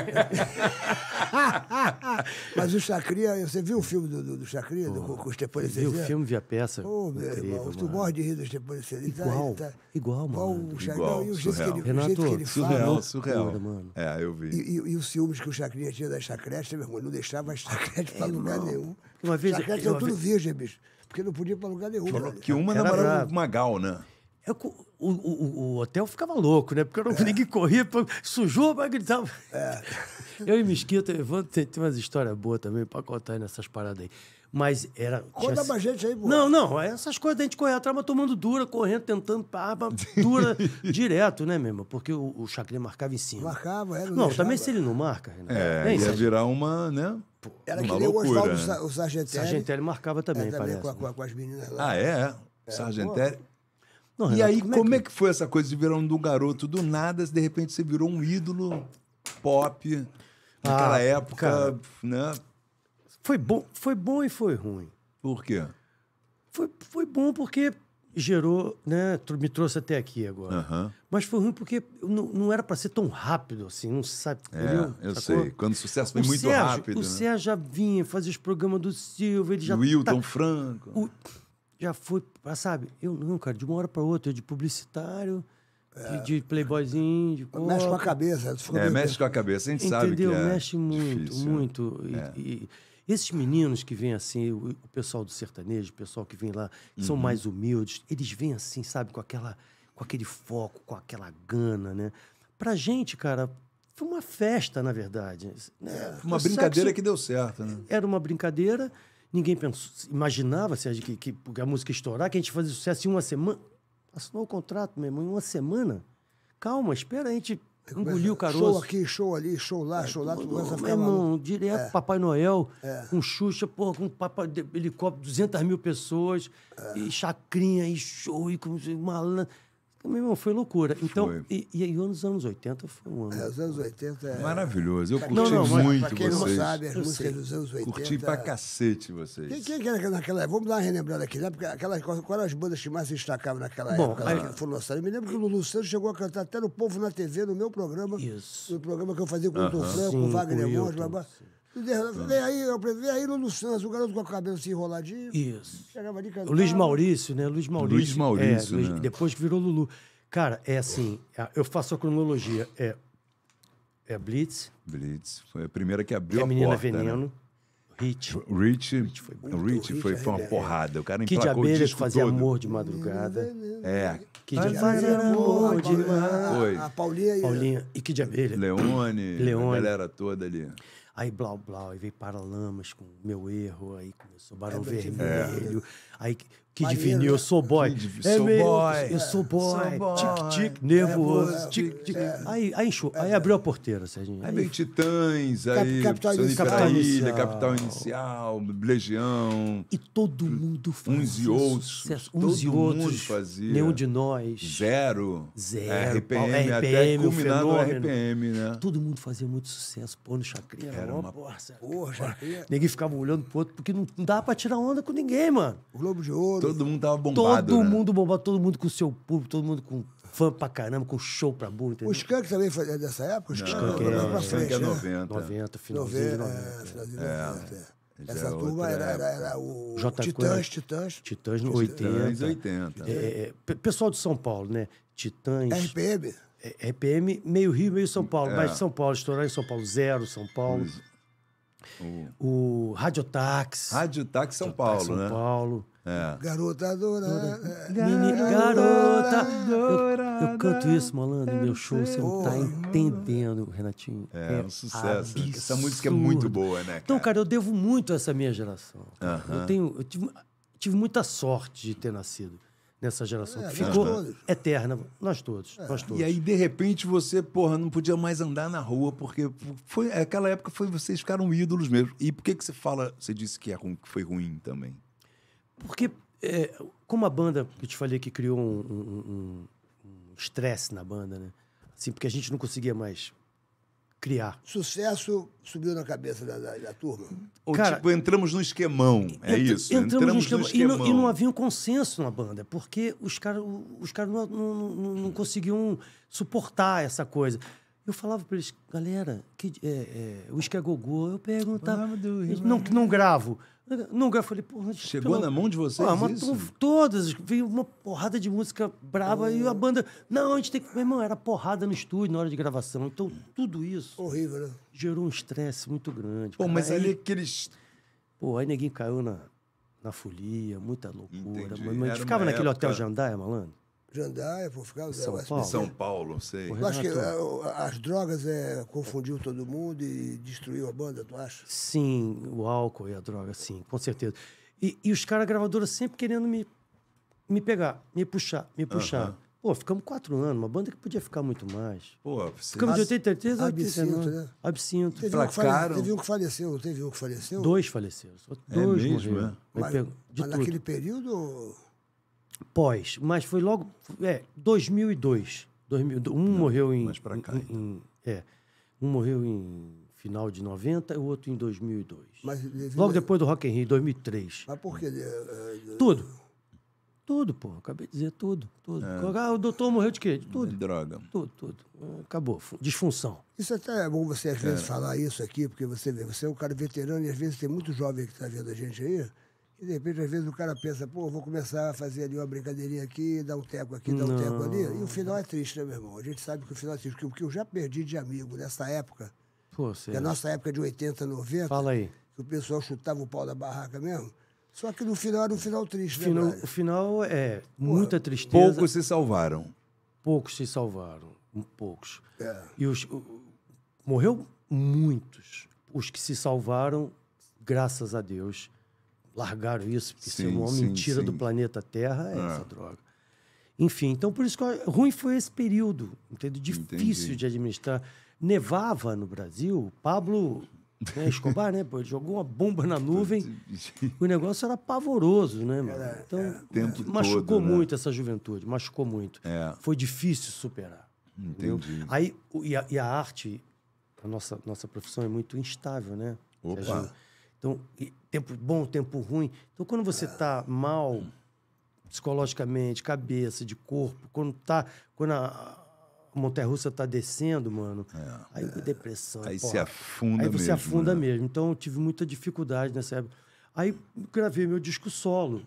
direto. Mas o Chacria, você viu o filme do, do, do Chacria, do, com o Stepanicides? Vi o filme, vi a peça. Pô, meu irmão, tu morre de rir do Stepanicides. Tá, igual, tá, igual, mano. O Chacria, igual, e o jeito surreal. que ele, Renato, o jeito que ele surreal, fala. Surreal, surreal. Mano. É, eu vi. E, e, e os ciúmes que o Chacria tinha da Chacrete, meu irmão, não deixava a Chacrete pra tá lugar nenhum. Uma vez... Chacrete era é tudo virgem, bicho. Porque não podia ir pra lugar nenhum. Falou que uma namorava o Magal, né? Eu, o, o, o, hotel ficava louco, né? Porque eu não, é. ninguém corria, sujou, mas gritava. É. Eu e Mesquita, Evandro, tem, tem umas histórias boas também pra contar aí nessas paradas aí. Mas era. Conta tinha... pra gente aí, boa. Não, não, é essas coisas a gente correr atrás, mas tomando dura, correndo, tentando, arma dura direto, né, mesmo? Porque o, o Chacrinha marcava em cima. Marcava, era. Não, não também se ele não marca. Né? É, Nem ia virar uma, né? Era uma que nem o Oswaldo, né? o Sargentelli. Sargentelli marcava também, é, também parece. Com, né? com, as meninas lá. Ah, é? é. Sargentelli. Pô. Não, Renato, e aí, como, é, é que... foi essa coisa de virar um do garoto do nada, de repente você virou um ídolo pop naquela ah, época, cara, né? Foi bom, foi bom e foi ruim. Por quê? Foi, foi bom porque gerou, né? Me trouxe até aqui agora. Uhum. Mas foi ruim porque não, não era para ser tão rápido assim, não sabe? É, entendeu? eu Sacou? sei. Quando o sucesso foi o muito Sérgio, rápido. O né? Sérgio já vinha, fazer os programas do Silva, ele já. Wilton tá... Franco. O já fui, sabe? Eu não, cara, de uma hora para outra, de publicitário, é, de, playboyzinho, de Mexe com a cabeça. É, mexe com a cabeça, a gente Entendeu? sabe que é Mexe muito, difícil, é. muito. É. E, e, esses meninos que vêm assim, o, o, pessoal do sertanejo, o pessoal que vem lá, que uhum. são mais humildes, eles vêm assim, sabe, com aquela com aquele foco, com aquela gana, né? para gente, cara, foi uma festa, na verdade. É, né? Uma brincadeira que deu certo, né? Era uma brincadeira Ninguém pensou, imaginava, Sérgio, que, que a música estourar, que a gente fazia sucesso em uma semana. Assinou o contrato, meu irmão, em uma semana. Calma, espera, a gente é, engoliu o é, caroço. Show aqui, show ali, show lá, show lá. tudo começa a ficar irmão, direto é. Papai Noel, é. com Xuxa, porra, com papai, helicóptero, 200 mil pessoas, é. e chacrinha, e show, e com malandro. Meu irmão, foi loucura. Então, foi. E, e aí nos anos 80 foi um ano. É, os anos 80 é... Maravilhoso. Eu curti não, não, muito pra quem vocês. não sabe, as músicas dos anos 80. Curti pra cacete vocês. Quem, quem, quem naquela época? Vamos dar uma relembrada aqui, né? Porque aquelas, quais as bandas que mais se destacavam naquela Bom, época? Aí... Foram lançadas. Eu me lembro que o Lulu Santos chegou a cantar até no Povo na TV, no meu programa. Isso. No programa que eu fazia com o Dom Franco, com o Wagner Mons, blá blá. Sim. Vem tá. aí, é vem aí Lulu Santos, o garoto com o cabelo se enroladinho. Isso. Chegava ali cantava. O Luiz Maurício, né? Luiz Maurício. Luiz Maurício, é, né? Depois que virou Lulu. Cara, é assim, é, eu faço a cronologia. É, é Blitz. Blitz. Foi a primeira que abriu é a, a menina porta. Menina Veneno. Né? Rich. Rich, Rich foi, muito, Rich foi, é foi uma porrada. O cara Kid emplacou Abelha o disco fazia todo. amor de madrugada. É. Kid Abelha. fazia amor de madrugada. A Paulinha. Paulinha. E Kid Abelha. Leone. Leone. A galera toda ali. Aí blá blá, aí veio Paralamas com Meu Erro, aí começou Barão é, Vermelho, é. aí que Maneiro, definiu, eu sou né? boy. É sou boy. Eu sou boy. Sou boy. Tic-tic, é nervoso. Tic-tic. É. Aí, aí é. aí abriu a porteira, Serginho. Aí, veio Titãs, aí Capital, Inicial. Capital Inicial, Capital Inicial, Legião. E todo mundo fazia. Uns e outros. Sucesso. Uns todo e outros. mundo fazia. Nenhum de nós. Zero. Zero. É, RPM, RPM até culminar RPM, né? Todo mundo fazia muito sucesso. Pô, no chacrinha Era uma porra, porra. Ninguém ficava olhando pro outro, porque não, não dava pra tirar onda com ninguém, mano. O Globo de Ouro. Todo mundo tava bombado. Todo né? mundo bombado, todo mundo com seu público, todo mundo com fã pra caramba, com show pra burro, entendeu? O Skank também foi dessa época? O Skank é, é, pra frente, é 90. 90, finalzinho 90, de 90. É, finalzinho de 90. É, é. Já Essa é turma era, era, era, o J. Titãs, Titãs. Titãs no 80. Titãs 80. É, é, pessoal de São Paulo, né? Titãs. RPM. É, RPM, meio Rio, meio São Paulo. Mas São Paulo, estourar em São Paulo, zero, São Paulo. Os... O, o Radiotax. Radiotax São Paulo, São né? São Paulo. É. Garota dourada. Garota é. dourada. Eu, eu, canto isso, malandro, no meu show. Você não tá entendendo, Renatinho. É, é, é um sucesso. Absurdo. Essa música é muito boa, né? Então, cara? Então, cara, eu devo muito a essa minha geração. Uh -huh. Eu, tenho, eu tive, tive, muita sorte de ter nascido nessa geração. É, ficou nós eterna. Nós todos, é. nós todos. E aí, de repente, você, porra, não podia mais andar na rua, porque foi aquela época foi vocês ficaram ídolos mesmo. E por que, que você fala, você disse que, é, que foi ruim também? Porque, é, como a banda, eu te falei que criou um estresse um, um, um na banda, né? Assim, porque a gente não conseguia mais criar. Sucesso subiu na cabeça da, da, da turma. Ou Cara, tipo, entramos no esquemão, é ent isso. Entramos, entramos no esquemão. No esquemão. E, não, e, não, havia um consenso na banda, porque os caras os cara não, não, não, conseguiam suportar essa coisa. Eu falava para eles, galera, que, é, é, o esquema gogô, eu perguntava. Não, não gravo. Nunca. Eu falei, porra. Chegou pelo... na mão de vocês? Ah, mas todas. Veio uma porrada de música brava oh. e a banda. Não, a gente tem que. Meu irmão, era porrada no estúdio na hora de gravação. Então, tudo isso. Horrível, né? Gerou um estresse muito grande. Pô, cara. mas aí... ali aqueles. Pô, aí ninguém caiu na, na folia, muita loucura. Mas a gente ficava naquele hotel Jandaia, malandro. Jandaia, vou ficar São Paulo. São Paulo, sei. Eu acho que eh, as drogas é, confundiu todo mundo e destruiu a banda, tu acha? Sim, o álcool e a droga, sim, com certeza. E, e os caras gravadora sempre querendo me, me pegar, me puxar, me puxar. Uh -huh. Pô, ficamos quatro anos, uma banda que podia ficar muito mais. Pô, precisa... Ficamos de 83 a Absinto, né? Absinto. Teve Um teve um que faleceu, teve um que faleceu? Dois faleceram. É dois é mesmo, morreram. É? Mas, mas naquele período... Pós, mas foi logo. É, 2002. 2000, um Não, morreu em. Mais pra cá. Em, então. em, é. Um morreu em final de 90 e o outro em 2002. Mas, eh, eh, logo depois do Rock in Rio, 2003. Mas por quê? Eh, tudo. Tudo, pô. Acabei de dizer tudo. tudo. É. Ah, o doutor morreu de quê? De tudo. De droga. Tudo, tudo. Acabou. Disfunção. Isso até é bom você, às vezes, é. falar isso aqui, porque você, vê, você é um cara veterano e, às vezes, tem muito jovem que está vendo a gente aí e de repente, às vezes, o cara pensa, pô, vou começar a fazer ali uma brincadeirinha aqui, dar um teco aqui, dar um teco ali. E o final é triste, né, meu irmão? A gente sabe que o final é triste. Porque eu já perdi de amigo nessa época. Pô, você... É a nossa época de 80, 90. Fala aí. Que o pessoal chutava o pau da barraca mesmo. Só que no final era um final triste, né, final, O final é pô, muita tristeza. Poucos se salvaram. Poucos se salvaram. Poucos. É. E os... Morreu muitos. Os que se salvaram, graças a Deus largaram isso, porque sim, isso é uma mentira sim. do planeta Terra, é, é essa droga. Enfim, então por isso que ruim foi esse período, entendeu? Difícil Entendi. de administrar. Nevava no Brasil, Pablo né, Escobar, né? Pô, jogou uma bomba na nuvem. o negócio era pavoroso, né, mano? então, é, machucou todo, né? muito né? essa juventude, machucou muito. É. Foi difícil superar. Entendi. Entendeu? Aí, e a, e a, arte, a nossa, nossa profissão é muito instável, né? Opa! Então, tempo bom, tempo ruim. Então, quando você está é. mal psicologicamente, cabeça, de corpo, quando tá, quando a montanha russa tá descendo, mano, é, aí é, depressão. Aí porra. se afunda Aí você mesmo, afunda né? mesmo. Então, eu tive muita dificuldade nessa época. Aí gravei meu disco solo.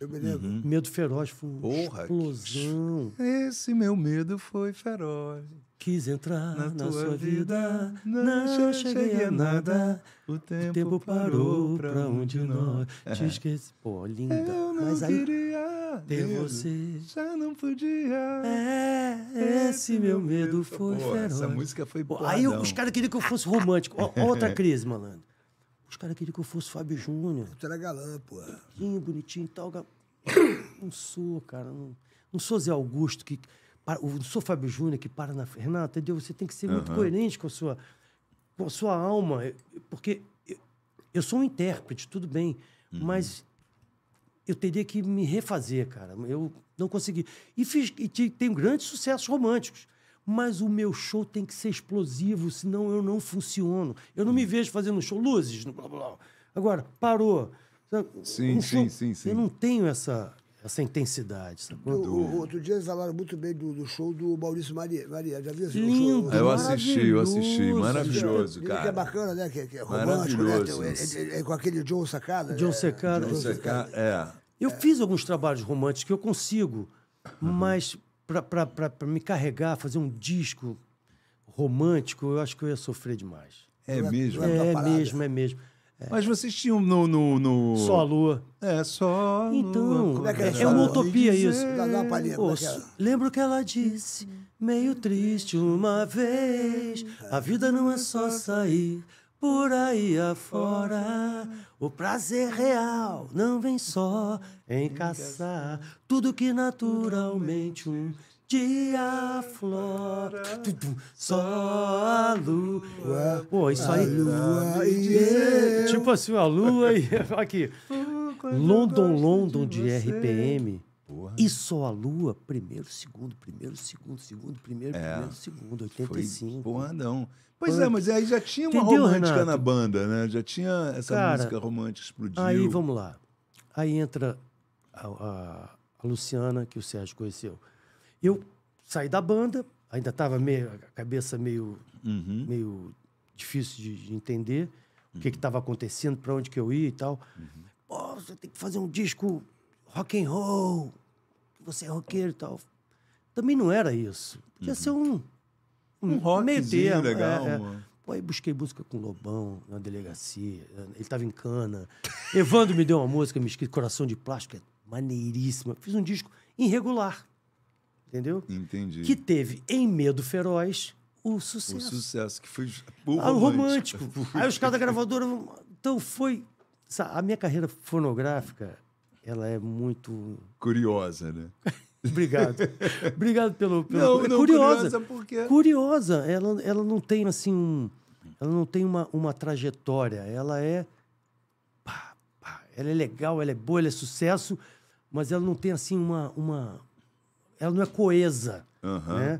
Eu me lembro. Uhum. Medo Feroz foi uma Porra, explosão. Esse meu medo foi feroz. Quis entrar na, na sua vida, não cheguei a nada. O tempo, o tempo parou pra onde nós é. te esqueci. Pô, linda. Eu não Mas aí, queria ter você. Já não podia. É, esse meu medo foi Pô, feroz. Essa música foi boa. Aí os caras queriam que eu fosse romântico. Outra crise, malandro. Os caras queriam que eu fosse Fábio Júnior. Tu era galã, pô. Bonitinho, bonitinho e tal. Não sou, cara. Não, não sou Zé Augusto que para, eu sou Fábio Júnior que para na. Renata, entendeu? Você tem que ser uhum. muito coerente com a sua, com a sua alma, porque eu, eu sou um intérprete, tudo bem, uhum. mas eu teria que me refazer, cara. Eu não consegui. E, fiz, e tenho grandes sucessos românticos. Mas o meu show tem que ser explosivo, senão eu não funciono. Eu não me uhum. vejo fazendo show, luzes, blá, blá. Agora, parou. Sim, um sim, sim, sim. Eu não tenho essa. Essa intensidade, sacou? O, outro dia eles falaram muito bem do, do show do Maurício Maria. Maria já viu esse Lindo, show? Eu assisti, eu assisti. Maravilhoso, cara. Que é bacana, né? Que, que é romântico, né? É, é, é, é, com aquele John Secada. Né? John Secada. John Secada, é. Eu fiz alguns trabalhos românticos que eu consigo, uhum. mas para me carregar, fazer um disco romântico, eu acho que eu ia sofrer demais. É, é- mesmo? É, é mesmo, é mesmo. É. Mas vocês tinham no, no, no... Só a lua. É, só então, lua. Como é, que é, é uma utopia dizer... isso. Dá, dá uma palhinha, né, Lembro que ela disse, meio triste uma vez, a vida não é só sair por aí afora. O prazer real não vem só em caçar tudo que naturalmente um tarde flora só a lua. Pô, isso aí. Lua, yeah. Tipo assim, a lua e. Aqui. London, London de, de RPM. Porra. E só a lua, primeiro, segundo, primeiro, segundo, segundo, primeiro, é. primeiro, segundo, 85. Foi porra, não. Pois Punk. é, mas aí já tinha uma Entendeu, romântica Renato? na banda, né? Já tinha essa Cara, música romântica explodiu. Aí, vamos lá. Aí entra a, a, a Luciana, que o Sérgio conheceu. Eu saí da banda, ainda estava meio a cabeça meio uhum. meio difícil de, de entender uhum. o que uhum. estava acontecendo, para onde que eu ia e tal. Uhum. Pô, você tem que fazer um disco rock and roll, você é roqueiro e tal. Também não era isso. Podia ser uhum. um um, um rock meio termo, é, é. legal, é, mano. Pô, aí busquei música com Lobão na delegacia. Ele tava em cana. Evandro me deu uma música, me escrito Coração de Plástico, é maneiríssima. Fiz um disco irregular. Entendeu? Entendi. Que teve em Medo Feroz o sucesso. O sucesso, que foi ah, o ah, romântico. Aí os caras da gravadora. Então foi. a minha carreira fonográfica ela é muito. Curiosa, né? Obrigado. Obrigado pelo. pelo... Não, não, curiosa. Curiosa, porque... curiosa. Ela, ela não tem assim um. Ela não tem uma, uma trajetória. Ela é. Pá, pá. Ela é legal, ela é boa, ela é sucesso, mas ela não tem assim uma, uma, ela não é coesa. Uhum. Né?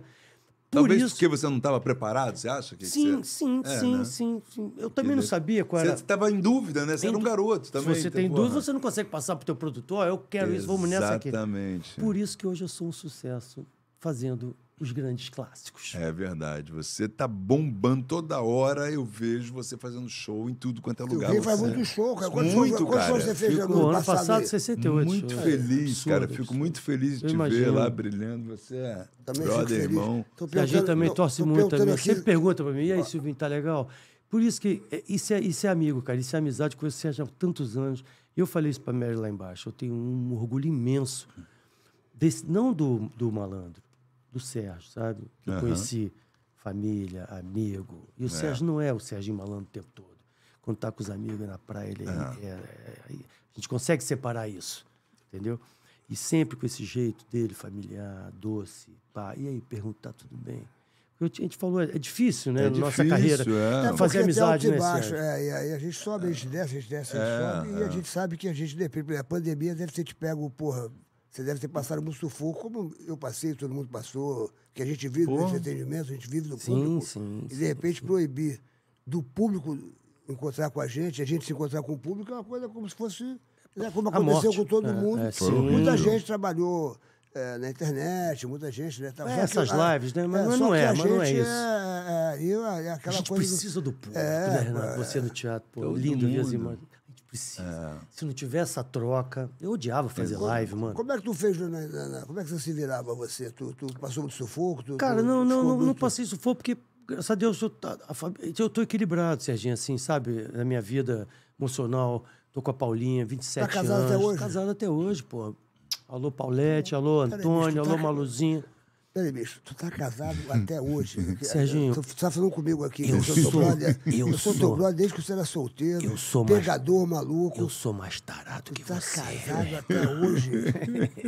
Por Talvez isso... porque você não estava preparado, você acha? Que sim, que você... sim, é, sim, né? sim, sim, Eu também Entendeu? não sabia qual era. Você estava em dúvida, né? Você em era um garoto também. Se você tem dúvida, você não consegue passar para o teu produtor. Eu quero Exatamente. isso, vamos nessa aqui. Exatamente. Por isso que hoje eu sou um sucesso fazendo os grandes clássicos. É verdade. Você tá bombando toda hora. Eu vejo você fazendo show em tudo quanto é lugar. faz muito show, cara. Quantos muito, cara. Quantos shows você fez ano passado? passado 68. Muito é, feliz, absurdo, cara. Absurdo. Fico muito feliz de te imagino. ver lá brilhando. Você é também brother, irmão. A gente também torce muito também. Aqui... pergunta para mim, e aí, Silvinho, tá legal? Por isso que é, isso é, isso é amigo, cara. Isso é amizade que você já há tantos anos. Eu falei isso para Mary lá embaixo. Eu tenho um orgulho imenso desse, não do, do malandro, do Sérgio, sabe? Eu uhum. conheci família, amigo. E o é. Sérgio não é o Sérgio malandro o tempo todo. Quando tá com os amigos na praia, ele é, é. É, a gente consegue separar isso, entendeu? E sempre com esse jeito dele, familiar, doce, pá. E aí, perguntar tá tudo bem. Eu, a gente falou, é, é difícil, né? É difícil, Nossa carreira. É. Fazer amizade, né? Baixo, é, e aí a gente sobe, a gente desce, a gente desce, a gente é, sobe. E a gente sabe que a gente, a pandemia deve ser te pego, porra, você deve ter passado muito sufoco, como eu passei, todo mundo passou, que a gente vive Pô. do entretenimento, a gente vive do público. Sim, e de repente sim. proibir do público encontrar com a gente, a gente se encontrar com o público, é uma coisa como se fosse. Né, como aconteceu com todo é, mundo. É, Muita gente trabalhou. É, na internet, muita gente, né? Tá, é, essas que, lives, né? Mas, é, não, é, mas não é isso. É, é, é, é, aquela a gente coisa precisa do, do público, é, né, Renato? Você é. no teatro, pô. Lindo ver as precisa. É. Se não tiver essa troca, eu odiava fazer live, mano. Como é que tu fez? Na, na, na, como é que você se virava você? Tu, tu passou muito sufoco? Tu, Cara, tu, não, não, não, não, passei sufoco porque, graças a Deus, eu, a, a, eu tô equilibrado, Serginho, assim, sabe? Na minha vida emocional. Tô com a Paulinha, 27 tá casado anos. Até hoje? Casado até hoje, pô. Alô, Paulette, alô, Antônio, alô, tá... Maluzinho. Peraí, bicho, tu tá casado hum. até hoje. Hum. Serginho. Tu tá, tá falando comigo aqui. Eu, eu sou, brother. Eu, sou, teu brother desde que você era solteiro. Eu sou Pegador mais, maluco. Eu sou mais tarado tu que tá você. Tu tá casado até hoje.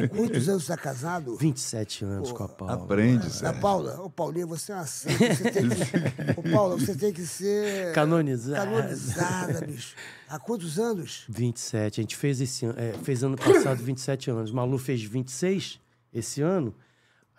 Quantos anos tá casado? 27 anos Pô, com a Paula. Aprende, Sérgio. A Paula, ô Paulinho, você é uma santa. Você tem que, ô Paula, você tem que ser. Canonizada. Canonizada, bicho. Há quantos anos? 27. A gente fez esse é, fez ano passado 27 anos. Malu fez 26 esse ano.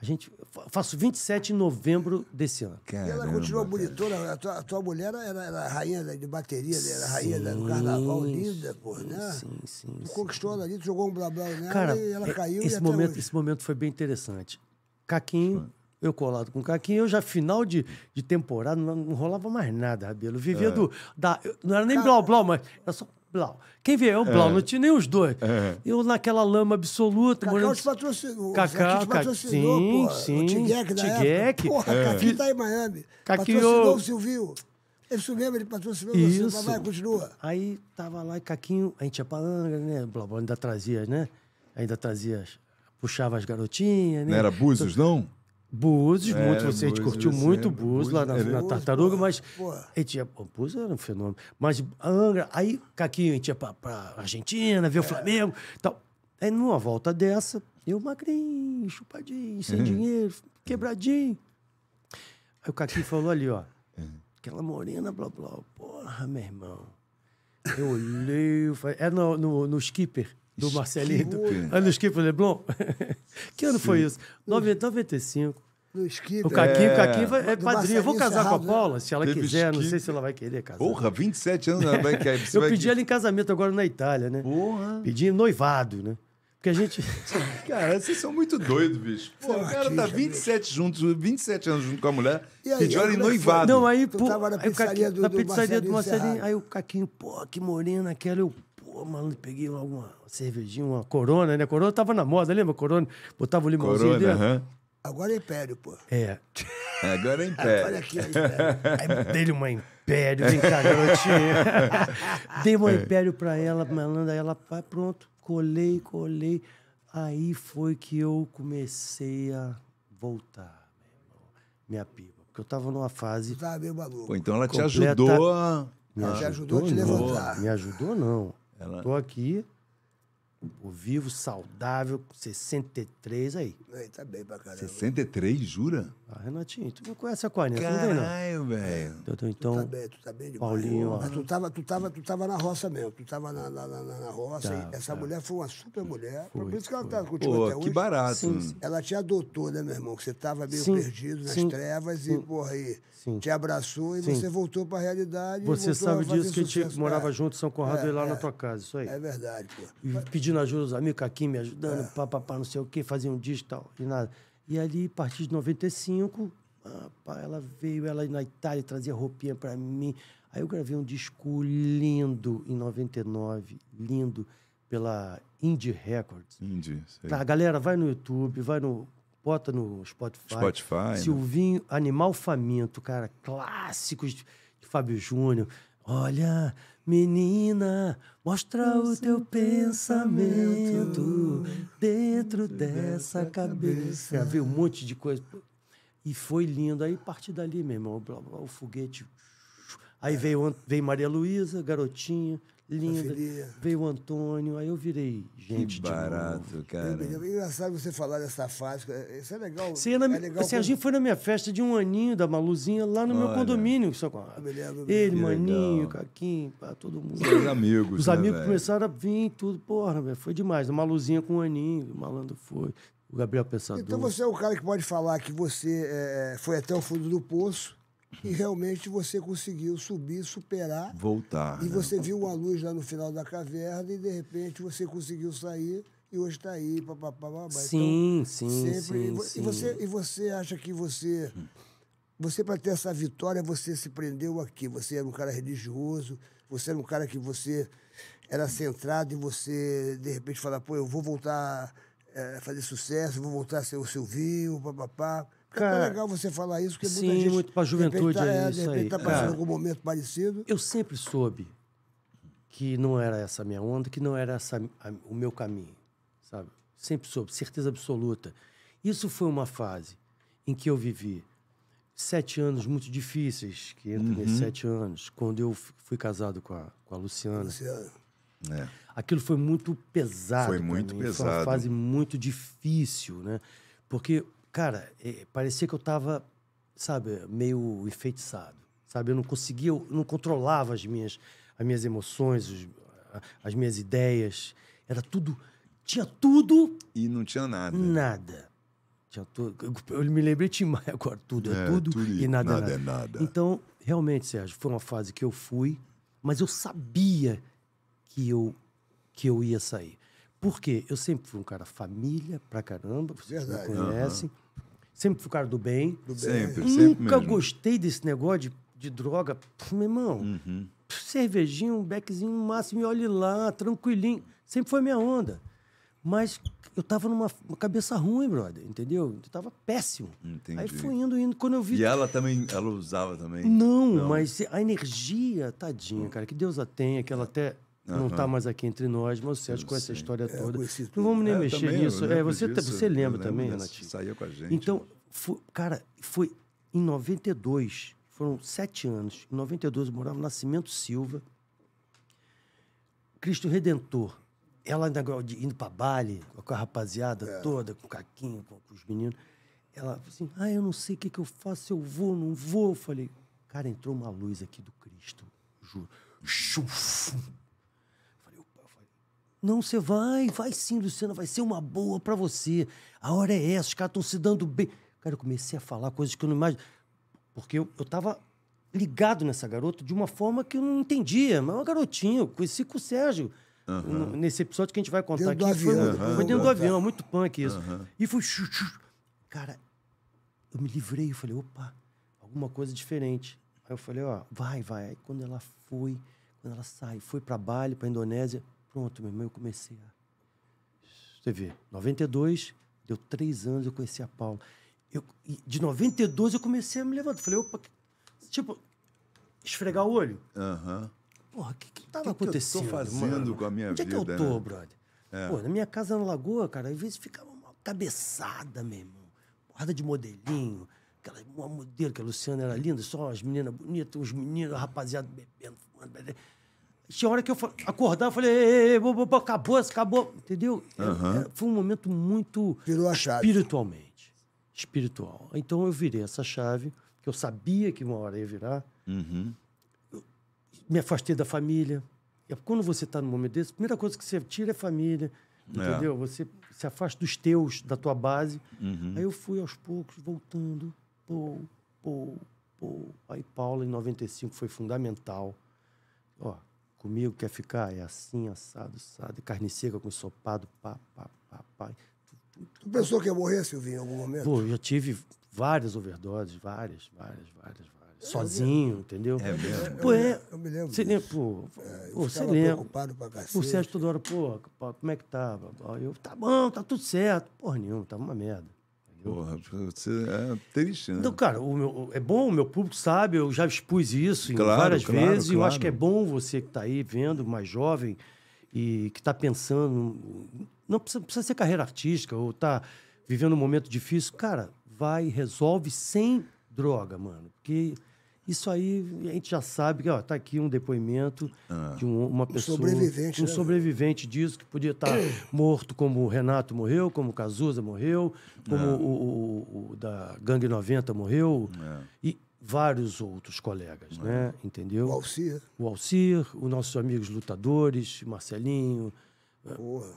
A gente faço 27 de novembro desse ano. Caramba, e ela continua cara. bonitona. A tua, a tua mulher era, era rainha de bateria, sim, né? era rainha do carnaval linda, pô, né? Sim, sim. Tu sim, conquistou sim. ela ali, tu jogou um blá blá nela cara, e ela é, caiu esse e momento, hoje. Esse momento foi bem interessante. Caquinho, eu colado com o Caquinho, eu já final de, de temporada, não, não rolava mais nada, Rabelo. Vivia é. do. Da, não era nem blá blá, mas era só Blau. Quem é Eu, é. Blau. Não tinha nem os dois. É. Eu naquela lama absoluta. Cacau morando... te patrocinou. Cacau, te patrocinou, sim, pô, sim. O Tiguec da Tigueque. Porra, é. Cacau tá em Miami. Caqui, patrocinou o Silvio. É isso mesmo, ele patrocinou Isso. você. Vai, continua. Aí tava lá e Caquinho, a gente ia Angra, né? Blá, blá, ainda trazia, né? Ainda trazia, puxava as garotinhas, né? Não era Búzios, não? Búzios, é, muito. Você, Búzios, a gente curtiu muito Búzios, Búzios lá na, é, na Tartaruga, mas. Porra. A gente ia, Búzios era um fenômeno. Mas Angra, aí Caquinho, a gente ia pra, pra Argentina, ver o é. Flamengo tal. Aí numa volta dessa, eu magrinho, chupadinho, sem uhum. dinheiro, quebradinho. Aí o Caquinho falou ali, ó. É. Aquela morena, blá, blá. Porra, meu irmão. Eu olhei, eu falei, é no, no, no Skipper do Marcelinho, Ano Esquipo Leblon. que ano Sim. foi isso? 95. No esquido. O Caquinho, é, Caquinho é padrinho. Eu vou casar com a né? Paula, se ela quiser. Não sei se ela vai querer casar. Porra, 27 anos ela vai querer. eu pedi ela em casamento agora na Itália, né? Porra. Pedi noivado, né? Porque a gente. cara, vocês são muito doidos, bicho. Pô, o cara tá 27 juntos, 27 anos junto com a mulher, aí, pediu ela em noivado. Não, aí, pô. na pizzaria aí, do, na do, pizzaria do Marcelinho. Aí o Caquinho, pô, que morena aquela. Eu, Pô, mano, peguei alguma cervejinha, uma corona, né? Corona tava na moda, lembra? Corona, botava o limãozinho corona, dentro. Uhum. Agora é império, pô. É. é agora é império. Olha aqui, é império. Aí dei uma império, vem cá, garotinha. dei uma é. império pra ela, malandra, ela, vai pronto, colei, colei. Aí foi que eu comecei a voltar, minha piba, Porque eu tava numa fase. Tá meio maluco. Pô, então ela te ajudou a. Me ajudou, ah. ajudou a te levantar. Não. Me ajudou, não Estou aqui o vivo, saudável, 63 aí. Aí tá bem pra caramba. 63, jura? Ah, Renatinho, tu não conhece a 40, Caralho, não tem não. velho. Então, então, tu tá então, bem, tu tá bem demais. Paulinho, ó. Mas tu tava, tu, tava, tu tava na roça mesmo, tu tava na, na, na, na roça. Tá, essa tá. mulher foi uma super mulher, foi, por isso que ela tá contigo Pô, até hoje. que barato. Sim. Ela te adotou, né, meu irmão? Que você tava meio sim, perdido nas sim, trevas e, porra, aí te abraçou e você voltou pra realidade. Você sabe disso que a gente morava é. junto em São Conrado é, e lá na é. tua casa, isso aí. É verdade, pô. E pedindo pedindo ajuda aos amigos, Caquim me ajudando, é. papapá, não sei o quê, fazia um disco e tal, e nada. E ali, a partir de 95, opa, ela veio, ela na Itália trazia roupinha para mim. Aí eu gravei um disco lindo em 99, lindo, pela Indie Records. Indie, sei. Tá, galera, vai no YouTube, vai no bota no Spotify. Spotify. Né? Silvinho, né? Animal Faminto, cara, clássicos de Fábio Júnior. Olha, Menina, mostra o teu pensamento dentro dessa cabeça. Havia um monte de coisa. E foi lindo. Aí parti dali, meu irmão, o foguete. Aí veio, veio Maria Luísa, garotinha linda. Veio o Antônio, aí eu virei gente. Que barato, cara. É, é, engraçado você falar dessa fase. É, isso é legal. Você é na, legal Serginho assim, como... foi na minha festa de um aninho da Maluzinha, lá no Olha. meu condomínio. Só, me lembro, ele, Maninho, Caquinho, todo mundo. Os amigos. Os né, amigos véio? começaram a vir tudo. Porra, foi demais. Uma luzinha com um aninho, o malandro foi. O Gabriel Pensador. Então você é o cara que pode falar que você é, é foi até o fundo do poço e realmente você conseguiu subir, superar. Voltar. E né? você viu uma luz lá no final da caverna e de repente você conseguiu sair e hoje está aí, papapá. Então, sim, então, sim, sempre, sim, e, sim. E você, e você acha que você. Você, para ter essa vitória, você se prendeu aqui. Você era um cara religioso, você era um cara que você era centrado e você, de repente, falar, pô, eu vou voltar a eh, é, fazer sucesso, vou voltar a ser o Silvinho, papapá. É cara, é legal você falar isso, porque sim, muita gente... para a juventude é, isso De repente está é é, tá passando cara, algum momento parecido. Eu sempre soube que não era essa a minha onda, que não era essa a, o meu caminho, sabe? Sempre soube, certeza absoluta. Isso foi uma fase em que eu vivi sete anos muito difíceis, que entra uhum. nesses sete anos, quando eu fui casado com a, com a Luciana. Luciana. É. Aquilo foi muito pesado. Foi muito pesado. Foi uma fase muito difícil, né? Porque cara, é, parecia que eu tava, sabe, meio enfeitiçado, sabe? Eu não conseguia, eu não controlava as minhas, as minhas emoções, os, as minhas ideias. Era tudo, tinha tudo... E não tinha nada. Nada. Tinha tudo. Eu me lembrei de mais agora, tudo é, é tudo, tudo, e nada, nada é nada. é nada. Então, realmente, Sérgio, foi uma fase que eu fui, mas eu sabia que eu, que eu ia sair. Por quê? Eu sempre fui um cara família pra caramba, vocês Verdade. me conhecem. Uhum Sempre fui cara do bem. Do bem. Sempre, Nunca sempre Nunca gostei desse negócio de, de droga. Pô, meu irmão, uhum. cervejinha, um beckzinho máximo, e olhe lá, tranquilinho. Sempre foi minha onda. Mas eu tava numa cabeça ruim, brother, entendeu? Eu tava péssimo. Entendi. Aí foi indo, indo. Quando eu vi. E ela também, ela usava também? Não, Não. mas a energia, tadinha, cara, que Deus a tenha, que ela até Uhum. Não está mais aqui entre nós, mas o Sérgio com essa história é, toda. Não vamos nem é, mexer nisso. É, você, você lembra também, Renatinho? Saía com a gente. Então, foi, cara, foi em 92, foram sete anos. Em 92 eu morava no Nascimento Silva, Cristo Redentor. Ela ainda indo para baile com a rapaziada é. toda, com o Caquinho, com, com os meninos. Ela falou assim: Ah, eu não sei o que, que eu faço, eu vou, não vou. Eu falei: Cara, entrou uma luz aqui do Cristo, juro. Chufum não, você vai, vai sim, Luciana, vai ser uma boa para você. A hora é essa, os caras estão se dando bem. Cara, eu comecei a falar coisas que eu não imagino. Porque eu, eu tava ligado nessa garota de uma forma que eu não entendia. Mas é uma garotinha, eu conheci com o Sérgio. Uhum. Nesse episódio que a gente vai contar dentro aqui. Do avião. Foi, uhum. Né? foi dentro do avião, é muito punk isso. Uhum. E foi. Cara, eu me livrei, eu falei, opa, alguma coisa diferente. Aí eu falei, ó, vai, vai. Aí quando ela foi, quando ela sai, foi para Bali, para Indonésia, Pronto, meu irmão, eu comecei a. Você vê, 92, deu três anos, eu conheci a Paula. Eu, de 92 eu comecei a me levantar. Falei, opa, tipo, esfregar o olho. Aham. Uhum. Porra, o que, que tava que acontecendo? Que eu tô fazendo mano? com a minha Onde vida? Onde é que eu tô, né? brother? É. Pô, na minha casa na Lagoa, cara, às vezes ficava uma cabeçada, meu irmão. Porrada de modelinho. Aquela, uma modelo, que a Luciana era linda, só as meninas bonitas, os meninos, rapaziada bebendo, fumando, bebendo. Tinha hora que eu acordava, eu falei, ei, ei, acabou, acabou, entendeu? Uhum. É, foi um momento muito Virou a chave. espiritualmente. Espiritual. Então eu virei essa chave, que eu sabia que uma hora ia virar. Uhum. Me afastei da família. É quando você está num momento desse, a primeira coisa que você tira é família, é. entendeu? É. Você se afasta dos teus, da tua base. Uhum. Aí eu fui aos poucos, voltando. Pô, pô, pô. Aí Paula, em 95, foi fundamental. Ó, comigo quer ficar, é assim, assado, assado, carne seca com ensopado, pá, pá, pá, pá. Tu pensou que ia morrer, Silvinho, em algum momento? Pô, eu já tive várias overdoses, várias, várias, várias, várias. É, Sozinho, entendeu? É mesmo. Pô, é. Eu me lembro. Você lembra, pô. É, eu você lembra. preocupado pra cacete. O Sérgio toda hora, pô, como é que tá? Eu, tá bom, tá tudo certo. Porra nenhuma, tava uma merda. Porra, você é triste, né? Então, cara, o meu, é bom, o meu público sabe, eu já expus isso claro, várias claro, vezes. Claro. Eu acho que é bom você que está aí vendo, mais jovem, e que está pensando. Não precisa, precisa, ser carreira artística ou está vivendo um momento difícil. Cara, vai, resolve sem droga, mano. Porque isso aí a gente já sabe que está aqui um depoimento ah. de um, uma pessoa. Um sobrevivente. Um né? sobrevivente disso, que podia estar tá morto como o Renato morreu, como o Cazuza morreu, como ah. o, o, o, da Gangue 90 morreu. Ah. E vários outros colegas, é. né? Entendeu? O Alcir. O Alcir, os nossos amigos lutadores, Marcelinho. Eh, Porra.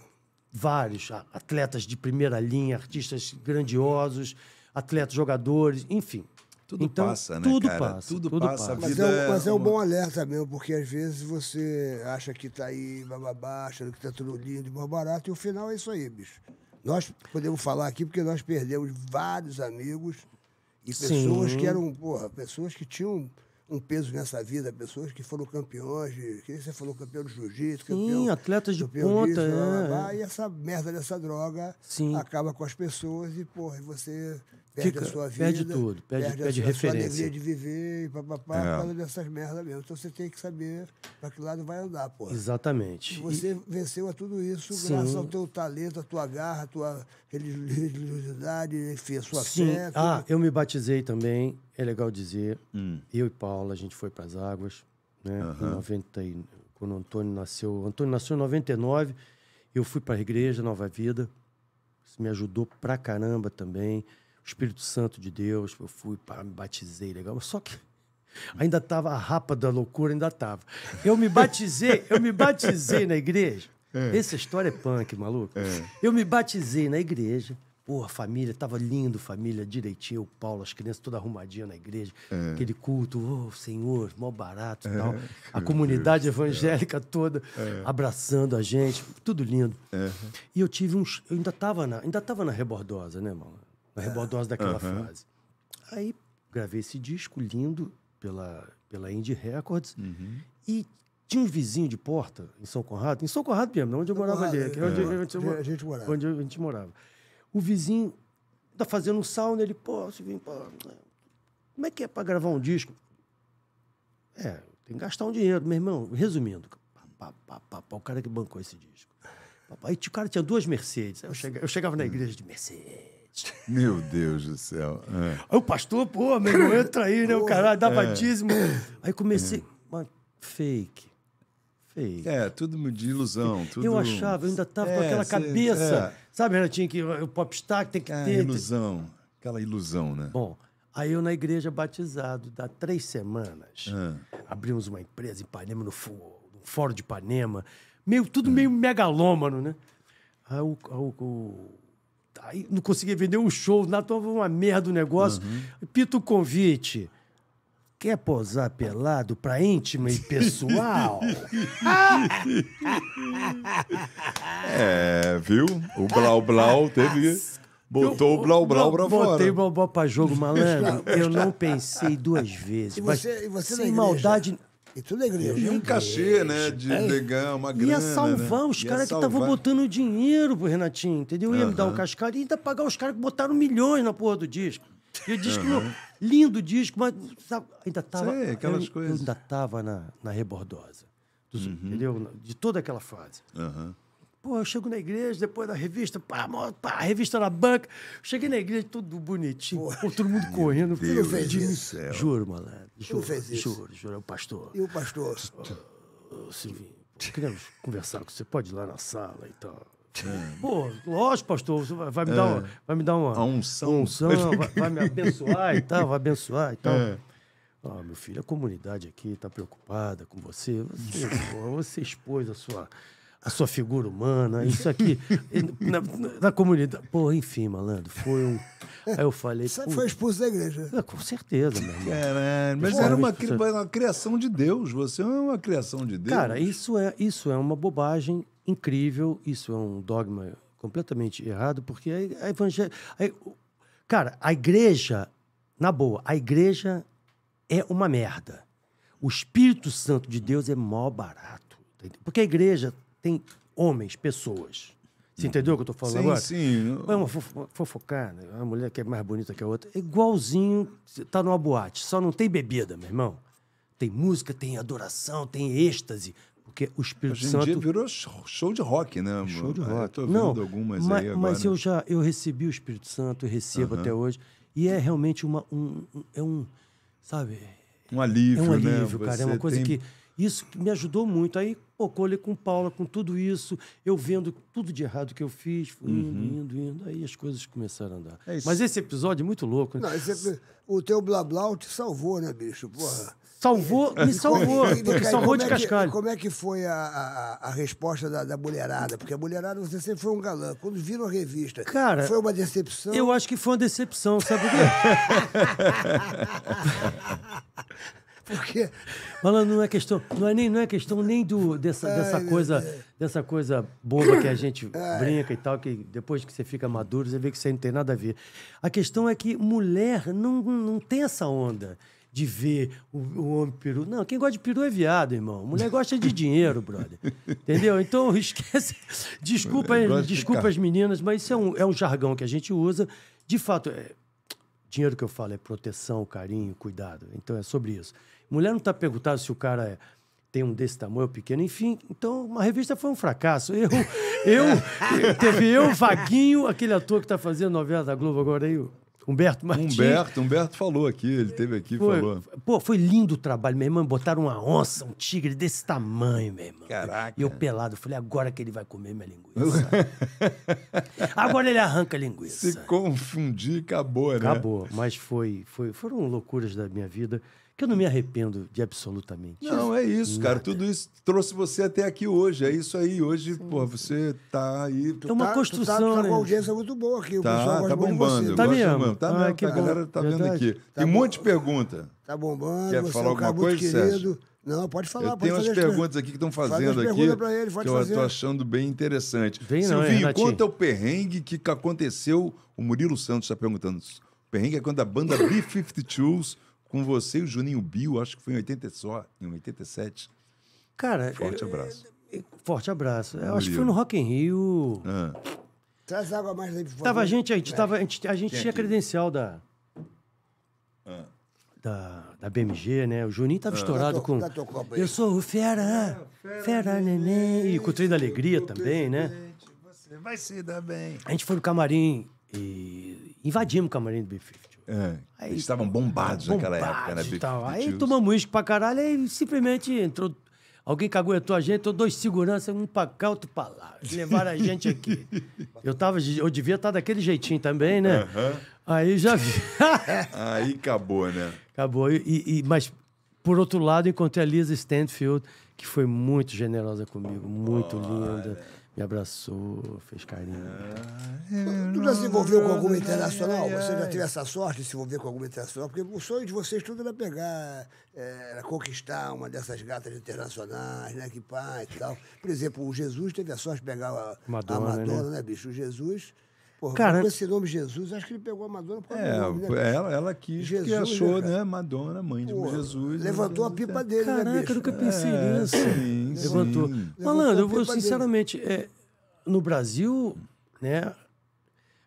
Vários atletas de primeira linha, artistas grandiosos, atletas, jogadores, enfim tudo então, passa, né, tudo cara? Passa, tudo, tudo passa. passa. Mas, é, é, mas é um bom alerta mesmo, porque às vezes você acha que tá aí bababá, achando que tá tudo lindo, mais barato, e o final é isso aí, bicho. Nós podemos falar aqui porque nós perdemos vários amigos e pessoas Sim. que eram, porra, pessoas que tinham um peso nessa vida, pessoas que foram campeões, de, que você falou campeão de jiu-jitsu, campeão. Sim, atletas de ponta. Disso, é. e essa merda dessa droga Sim. acaba com as pessoas e, porra, você perde Fica, a sua vida. Perde tudo, perde, perde, perde a sua, referência. Sua alegria de viver e papapá, é. por dessas merdas mesmo. Então você tem que saber para que lado vai andar, pô. Exatamente. E você e... venceu a tudo isso Sim. graças ao teu talento, a tua garra, a tua religiosidade, enfim, a sua Sim. fé. Ah, tudo. Ah, eu me batizei também, é legal dizer. Hum. Eu e Paula, a gente foi para as águas, né? Em 90, quando o Antônio nasceu. O Antônio nasceu em 99, eu fui para a igreja Nova Vida. Isso me ajudou pra caramba também. Espírito Santo de Deus, eu fui, pá, me batizei, legal. Só que ainda tava a rapa da loucura, ainda tava. Eu me batizei, eu me batizei na igreja. É. Essa história é punk, maluco. É. Eu me batizei na igreja. Pô, a família, tava lindo, família, direitinho, o Paulo, as crianças toda arrumadinha na igreja, é. aquele culto, oh, Senhor, mó barato e é. tal. A comunidade Deus evangélica Deus. toda é. abraçando a gente, tudo lindo. E eu tive uns. Eu ainda tava na, ainda tava na rebordosa, né, mano? o Rebordose daquela uhum. fase. Aí gravei esse disco lindo pela, pela Indie Records uhum. e tinha um vizinho de porta em São Conrado, em São Conrado mesmo, né? onde eu morava Conrado, ali, é, onde, é, é a gente morava. onde a gente morava. O vizinho tá fazendo um sauna, ele, pô, Silvinho, pô, como é que é para gravar um disco? É, tem que gastar um dinheiro, meu irmão. Resumindo, pá, pá, pá, o cara que bancou esse disco. Aí o cara tinha duas Mercedes. Eu chegava, eu chegava na hum. igreja de Mercedes. Meu Deus do céu. É. Aí o pastor, pô, meu irmão, entra aí, né? O caralho dá é. batismo. Aí comecei. Mas fake. Fake. É, tudo de ilusão. Tudo... Eu achava, eu ainda tava é, com aquela cê, cabeça. É. Sabe, Renatinho, né, que o popstar tem que é, ter. ilusão. Aquela ilusão, né? Bom. Aí eu na igreja batizado, dá três semanas, é. abrimos uma empresa em Panema no, fórum de Panema. meio, tudo meio megalômano, né? Aí o, o, o Aí não conseguia vender um show, na tava então uma merda o negócio. Uhum. Pita o convite. Quer posar pelado pra íntima e pessoal? é, viu? O Blau Blau teve. Botou eu, o Blau Blau pra fora. Botei o Blau Blau pra jogo, malandro. Eu não pensei duas vezes. E você, e você Sem maldade. E tudo é igreja. E um cachê, né? De é. uma é grana. Ia salvar né? os é caras que estavam botando dinheiro pro Renatinho, entendeu? Ia uhum. me dar um cascalho e ainda pagar os caras que botaram milhões na porra do disco. E o disco, uhum. lindo disco, mas sabe, ainda tava. Sei, aquelas eu, coisas. Eu ainda tava na, na rebordosa. Dos, uhum. Entendeu? De toda aquela fase. Uhum. Pô, eu chego na igreja, depois da revista, pá, pá, a revista na banca. Cheguei na igreja, tudo bonitinho, pô, todo mundo correndo. Deus eu fez de isso. Juro, malandro. Juro, fez juro, isso. juro, juro. É o pastor. E o pastor? Uh, Silvinho, queremos conversar com você. Pode ir lá na sala e tal. É. Pô, lógico, pastor, você vai, me é. dar uma, é. vai me dar uma a unção, a unção vai, vai, me abençoar e tal, vai abençoar e tal. É. Ah, meu filho, a comunidade aqui está preocupada com você. Você, pô, você expôs a sua, a sua figura humana, isso aqui. na, na, comunidade. Pô, enfim, malandro, foi um. Aí eu falei. Você foi expulso da igreja. com certeza, meu irmão. mas Pô, era uma, uma, criação de Deus. Você é uma criação de Deus. Cara, isso é, isso é uma bobagem incrível, isso é um dogma completamente errado, porque a, é, a é evangelho. É, cara, a igreja, na boa, a igreja é uma merda. O Espírito Santo de Deus é mó barato. Porque a igreja tem homens, pessoas. Você entendeu o que eu tô falando sim, agora? Sim, sim. Fofocar, uma né? uma mulher que é mais bonita que a outra. É igualzinho, tá numa boate, só não tem bebida, meu irmão. Tem música, tem adoração, tem êxtase. Porque o Espírito Hoje em Santo. Dia virou show de rock, né? Mano? Show de é, rock. Estou vendo não, algumas mas, aí agora. Mas eu já eu recebi o Espírito Santo e recebo até hoje. E é realmente uma, um, um, É um. Sabe? Um alívio, né? É um né? alívio, né? cara. Você é uma coisa tem... que isso me ajudou muito. Aí, pô, colhei com Paula, com tudo isso, eu vendo tudo de errado que eu fiz, fui uhum. indo, indo, indo, aí as coisas começaram a andar. É Mas esse episódio é muito louco, né? Não, esse, o teu blá blá te salvou, né, bicho? Porra. Salvou, e, me salvou, é e, porque salvou de é cascalho. Como é que foi a, a, a resposta da, da, mulherada? Porque a mulherada, você sempre foi um galã. Quando viram a revista, Cara, foi uma decepção? Eu acho que foi uma decepção, sabe por quê? Porque... malandro não é questão, não é nem, não é questão nem do, dessa, dessa, coisa, dessa coisa boba que a gente Ai. brinca e tal, que depois que você fica maduro, você vê que isso aí não tem nada a ver. A questão é que mulher não, não tem essa onda de ver o, o, homem peru. Não, quem gosta de peru é viado, irmão. Mulher gosta de dinheiro, brother. Entendeu? Então esquece. Desculpa, desculpa de as meninas, mas isso é um, é um jargão que a gente usa. De fato, é... dinheiro que eu falo é proteção, carinho, cuidado. Então é sobre isso. Mulher não está perguntando se o cara é tem um desse tamanho ou pequeno, enfim. Então, uma revista foi um fracasso. Eu, eu, teve eu, Vaguinho, aquele ator que está fazendo novela da Globo agora aí, Humberto Martins. Humberto, Humberto falou aqui, ele teve aqui, e falou. Pô, foi lindo o trabalho, minha irmã. Botaram uma onça, um tigre desse tamanho, meu irmão. Caraca. E eu pelado, falei, agora que ele vai comer minha linguiça. agora ele arranca a linguiça. Se confundir, acabou, né? Acabou, mas foi, foi, foram loucuras da minha vida que eu não me arrependo de absolutamente. Não, é isso, nada. cara. Tudo isso trouxe você até aqui hoje. É isso aí. Hoje, sim, pô, você tá aí. é uma tá, construção. tá, tá com né? uma audiência muito boa aqui. Tá, tá, tá bombando. Tá mesmo. Tá mesmo. Ah, a galera tá vendo aqui. Tá tem um monte de pergunta. Tá bombando. Quer falar é um alguma coisa, Não, pode falar. Eu pode tem umas perguntas aqui que estão fazendo aqui. Ele, que eu estou achando bem interessante. Vem Silvinho, não, é, conta o perrengue que aconteceu. O Murilo Santos está perguntando. O perrengue é quando a banda b 52 com você e o Juninho Bill, acho que foi em 80 só, em 87. Cara, forte abraço. forte abraço. Eu acho que foi no Rock in Rio. Ah. Traz água mais aí, por favor. Tava a gente, a gente, tava, a gente, a gente tinha aqui? credencial da, ah. da da BMG, né? O Juninho tava ah. estourado com tá Eu sou o fera, ah, fera, fera neném, e com o trem da alegria também, né? Você vai se dar bem. A gente foi no camarim e invadimos o camarim do b é, aí, eles estavam bombados, naquela época, né? Big, tal. Aí tomamos uísque pra caralho, aí simplesmente entrou. Alguém caguetou a gente, entrou dois seguranças, um pra cá, outro pra lá. Levaram a gente aqui. Eu, tava, eu devia estar tá daquele jeitinho também, né? Uhum. Aí já vi. aí acabou, né? Acabou. E, e, mas, por outro lado, encontrei a Lisa Stanfield, que foi muito generosa comigo, muito oh, linda. É me abraçou, fez carinho. Tu já se envolveu com alguma internacional? Você já teve essa sorte de se envolver com alguma internacional? Porque o sonho de vocês tudo era pegar, eh, era conquistar uma dessas gatas internacionais, né? Que pai e tal. Por exemplo, o Jesus teve a sorte de pegar a Madonna, a Madonna né? né, bicho? O Jesus Porra, cara, esse nome Jesus, acho que ele pegou a Madonna por é, nome, né? Ela, ela quis Jesus, que achou, né, né, Madonna, mãe de Porra, Jesus. Levantou a né, pipa dele, Caraca, né, Caraca, nunca é, pensei é, nisso. Sim, levantou. Sim. Malandro, eu vou sinceramente, é, no Brasil, né,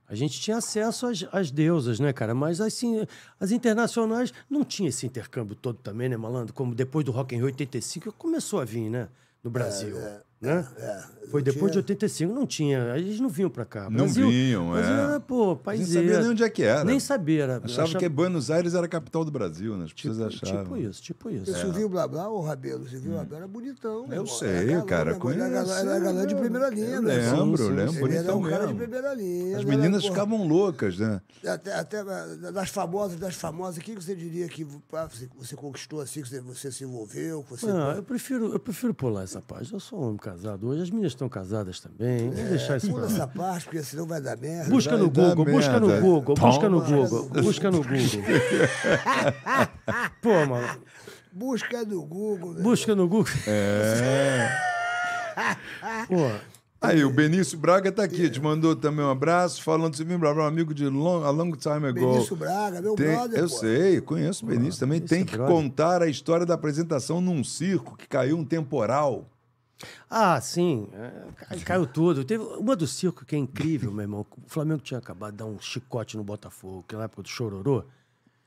a gente tinha acesso às, às deusas, né, cara? Mas assim, as internacionais não tinha esse intercâmbio todo também, né, malandro? Como depois do Rock in Rio 85 começou a vir, né, no é, Brasil. É, é. Né? É, Foi depois tinha... de 85, não tinha. Eles não vinham para cá. Não Brasil, vinham, Brasil é. Era, pô, país Nem sabia nem onde é que era. Nem sabia. Era, achava, achava, que Buenos Aires era a capital do Brasil, né? As tipo, pessoas tipo achavam. Tipo isso, tipo é. isso. Você é. viu o Blá Blá, ô Rabelo? Você viu o Rabelo Era bonitão. Eu sei, cara. Conheço, era galã, de primeira linha. Eu né? lembro, sim, lembro. Ele era um cara de primeira linha. As né? meninas ficavam loucas, né? Até, até das famosas, das famosas, o que você diria que ah, você conquistou assim, que você se envolveu? Não, ah, eu prefiro, eu prefiro pular essa página. Eu sou um cara casado hoje, as meninas estão casadas também. Vamos é, deixar isso Pula essa parte, porque senão vai dar merda. Busca no Google, busca no Google, busca no Google, busca no Google. Pô, mano. Busca no Google. Né? Busca no Google. É. Pô. Aí, o Benício Braga tá aqui, te mandou também um abraço, falando assim, meu um amigo de long, a long time ago. Benício Braga, meu tem, brother. Eu pô. sei, conheço o Benício ah, também. Tem que é brother. contar a história da apresentação num circo que caiu um temporal. Ah, sim. É, caiu, tudo. Teve uma do circo que é incrível, meu irmão. O Flamengo tinha acabado de dar um chicote no Botafogo, que na época do Chororô.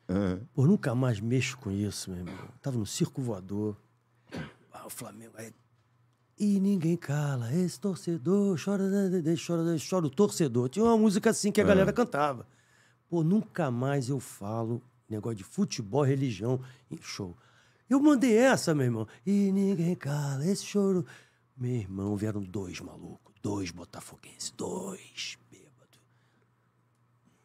Uhum. Pô, nunca mais mexo com isso, meu irmão. Tava no circo voador. Ah, o Flamengo. Aí... E ninguém cala, esse torcedor chora, né, né, né, chora, chora o torcedor. Tinha uma música assim que a galera uhum. cantava. Pô, nunca mais eu falo negócio de futebol, religião e show. Eu mandei essa, meu irmão. E ninguém cala esse choro. Meu irmão, vieram dois malucos, dois botafoguenses, dois bêbados.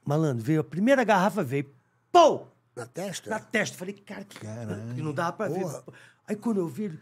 Malandro, veio a primeira garrafa, veio, pô! Na testa? Na testa. Falei, cara, que Caralho, que não dava pra porra. ver. Aí quando eu vi, ele,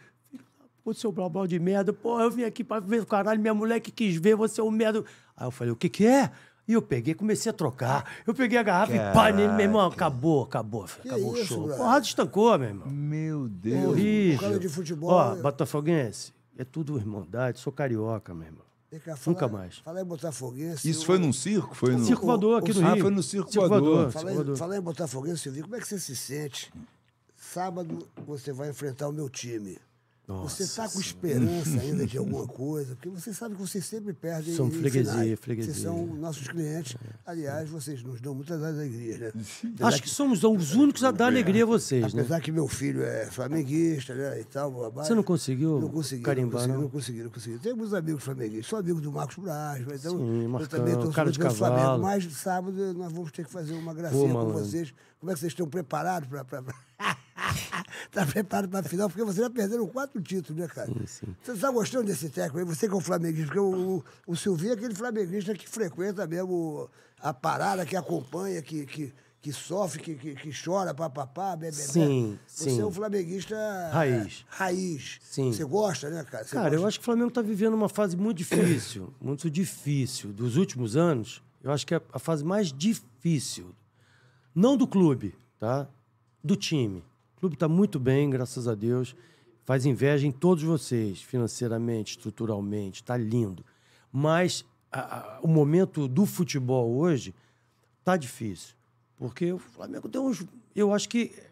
pô, seu blá de merda, pô, eu vim aqui pra ver o caralho, minha mulher que quis ver, você é um merda. Aí eu falei, o que que é? E eu peguei, comecei a trocar. Eu peguei a garrafa Caraca. e pá nem né, meu irmão. Acabou, acabou, acabou isso, o show. Brother? Porrada estancou, meu irmão. Meu Deus. Horrível. Cara de futebol. Ó, né? Botafoguense, é tudo irmandade. Sou carioca, meu irmão. fala, Nunca mais. Falar em Botafoguense. Isso eu... foi num circo? Foi no... Circo Voador aqui o, no Rio. Ah, foi no Circo, circo Voador. Falar em Botafoguense, Silvio, como é que você se sente? Sábado você vai enfrentar o meu time. Tá Nossa, você está com esperança ainda de alguma coisa, porque você sabe que vocês sempre perdem. São freguesia, freguesia. Vocês são nossos clientes. É, Aliás, vocês nos dão muitas alegrias, né? Apesar Acho que, que somos os únicos a dar alegria a vocês, Apesar né? Apesar que meu filho é flamenguista, né? E tal, Você não conseguiu? Não consegui. Carimbar, não, não? não consegui, não consegui. Tem alguns amigos flamenguistas, sou amigo do Marcos Braz, mas então Sim, Marcão, eu também estou cara do Flamengo. Mas sábado nós vamos ter que fazer uma gracinha Pô, com vocês. Como é que vocês estão preparados para. Pra... tá preparado para a final, porque vocês já tá perderam quatro títulos, né, cara? Sim, sim. Você tá gostando desse técnico aí? Você que é um flamenguista, porque o, o, o Silvinho é aquele flamenguista que frequenta mesmo a parada, que acompanha, que, que, que sofre, que, que, que chora, papapá, bebê. Né? Sim, Você sim. é um flamenguista... É, raiz. Raiz. Sim. Você gosta, né, cara? Você cara, gosta? eu acho que o Flamengo está vivendo uma fase muito difícil, muito difícil. Dos últimos anos, eu acho que é a fase mais difícil. Não do clube, tá? Do time. O clube está muito bem, graças a Deus. Faz inveja em todos vocês, financeiramente, estruturalmente, está lindo. Mas a, a, o momento do futebol hoje está difícil. Porque o Flamengo tem uns. Eu acho que é,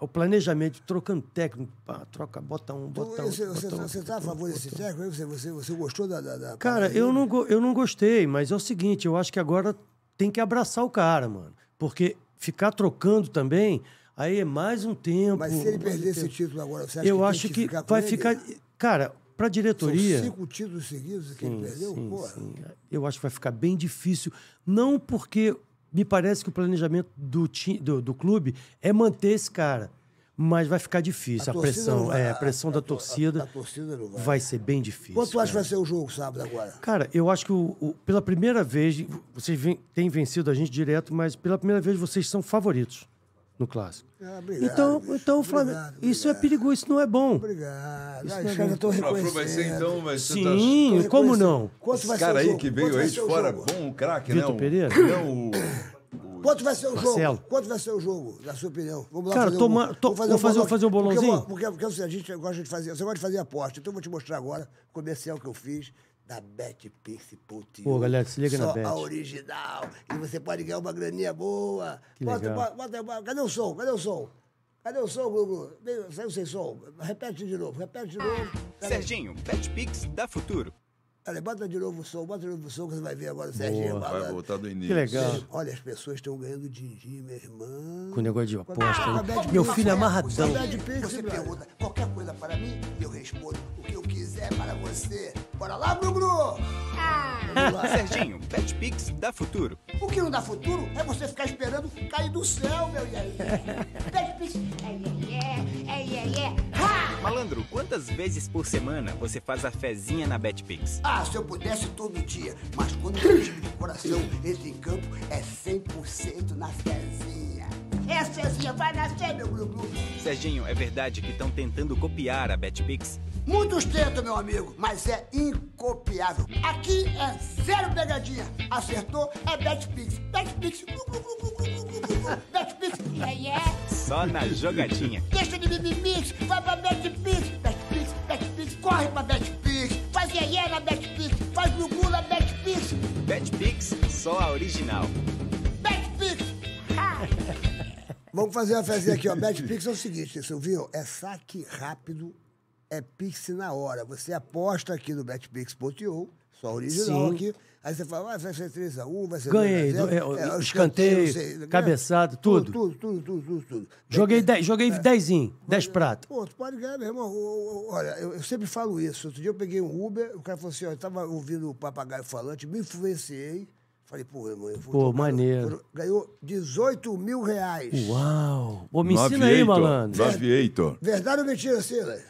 o planejamento, trocando técnico, pá, troca, bota um, bota então, um. Você está tá a favor desse técnico? Você, você, você gostou da. da, da cara, eu não, eu não gostei, mas é o seguinte, eu acho que agora tem que abraçar o cara, mano. Porque ficar trocando também Aí é mais um tempo. Mas se ele perder esse tempo. título agora, você acha eu que acho que, que ficar vai ele? ficar. Cara, para a diretoria. São cinco títulos seguidos que sim, ele perdeu? Sim, Pô, sim. Eu acho que vai ficar bem difícil. Não porque me parece que o planejamento do, time, do, do clube é manter esse cara. Mas vai ficar difícil. A, a pressão, vai, é, a pressão a, da torcida, a, torcida vai. vai. ser bem difícil. Quanto você acha que vai ser o jogo sábado agora? Cara, eu acho que o, o, pela primeira vez, vocês têm vencido a gente direto, mas pela primeira vez vocês são favoritos no clássico. Ah, obrigado, então, então Flamengo, obrigado, obrigado. isso é perigoso, isso não é bom. Obrigado. Isso ah, não é estou reconhecendo. Vai ser, então, vai ser Sim, tá... como não? Quanto vai Esse cara ser o jogo? aí que veio aí de fora, bom craque, né? Vitor Pereira? Não, o... Quanto vai ser o Marcelo. jogo? Quanto vai ser o jogo, na sua opinião? Vamos lá Cara, fazer, toma, um, to... fazer, vou um fazer, fazer um bolãozinho? Porque, porque, porque, é porque a gente gosta de fazer... Você gosta de fazer aposta. Então eu vou te mostrar agora o comercial que eu fiz da Bet Principal Tio. Pô, galera, se liga Só na Bet. a original. E você pode ganhar uma graninha boa. Que bota, legal. Bota, bota, cadê o som? Cadê o som? Cadê o som, Gugu? Saiu sem som. Repete de novo, repete de novo. Serginho, Bet Pix da Futuro. Olha, bota de novo o som, bota de novo o som, que você vai ver agora o Serginho Malandro. Vai voltar do início. Que legal. É, olha, as pessoas estão ganhando din-din, meu irmão. Com negócio de aposta. Ah, né? Meu filho é amarradão. Você pergunta qualquer coisa para mim, eu respondo o que eu quiser para você. Bora lá, Bruno! Ah. Serginho, Pet Pix dá futuro. O que não dá futuro é você ficar esperando cair do céu, meu iê. Pet Pix, é iê, é iê, é iê. Malandro, quantas vezes por semana você faz a fezinha na Betpix? Ah, se eu pudesse todo dia, mas quando o time de coração entra em campo, é 100% na fezinha. É, vai nascer, meu glu-glu. Serginho, é verdade que estão tentando copiar a Betpix? Muitos tentam, meu amigo, mas é incopiável. Aqui é zero pegadinha. Acertou, é Betpix. Betpix, Betpix, yeah, yeah. Só na jogadinha. Deixa de mimimix, vai pra Betpix. Betpix, Betpix, corre pra Betpix. Faz yeah, é, yeah é na Betpix, faz gugu na Betpix. Betpix, só a original. Betpix! Ha! Vamos fazer uma fezinha aqui, ó. Betpix é o seguinte, você viu? É saque rápido, é Pix na hora. Você aposta aqui no Betpix.io, só original Sim. aqui. Aí você fala, ah, vai ser 3x1, vai ser Ganhei, 2 é, é, é escanteio, sei, cabeçado, tudo. Tudo, tudo, tudo, tudo, tudo. Joguei 10, joguei 10 é. dez é, pratos. Pô, tu pode ganhar, meu irmão. Olha, eu, eu, sempre falo isso. Outro dia eu peguei um Uber, o cara falou assim, ó, eu tava ouvindo o papagaio falante, me influenciei Falei, pô, mãe, eu vou Pô, maneiro. ganhou 18 mil reais. Uau! Pô, me ensina aí, malandro. Naviator. É. Verdade ou mentira, Silas?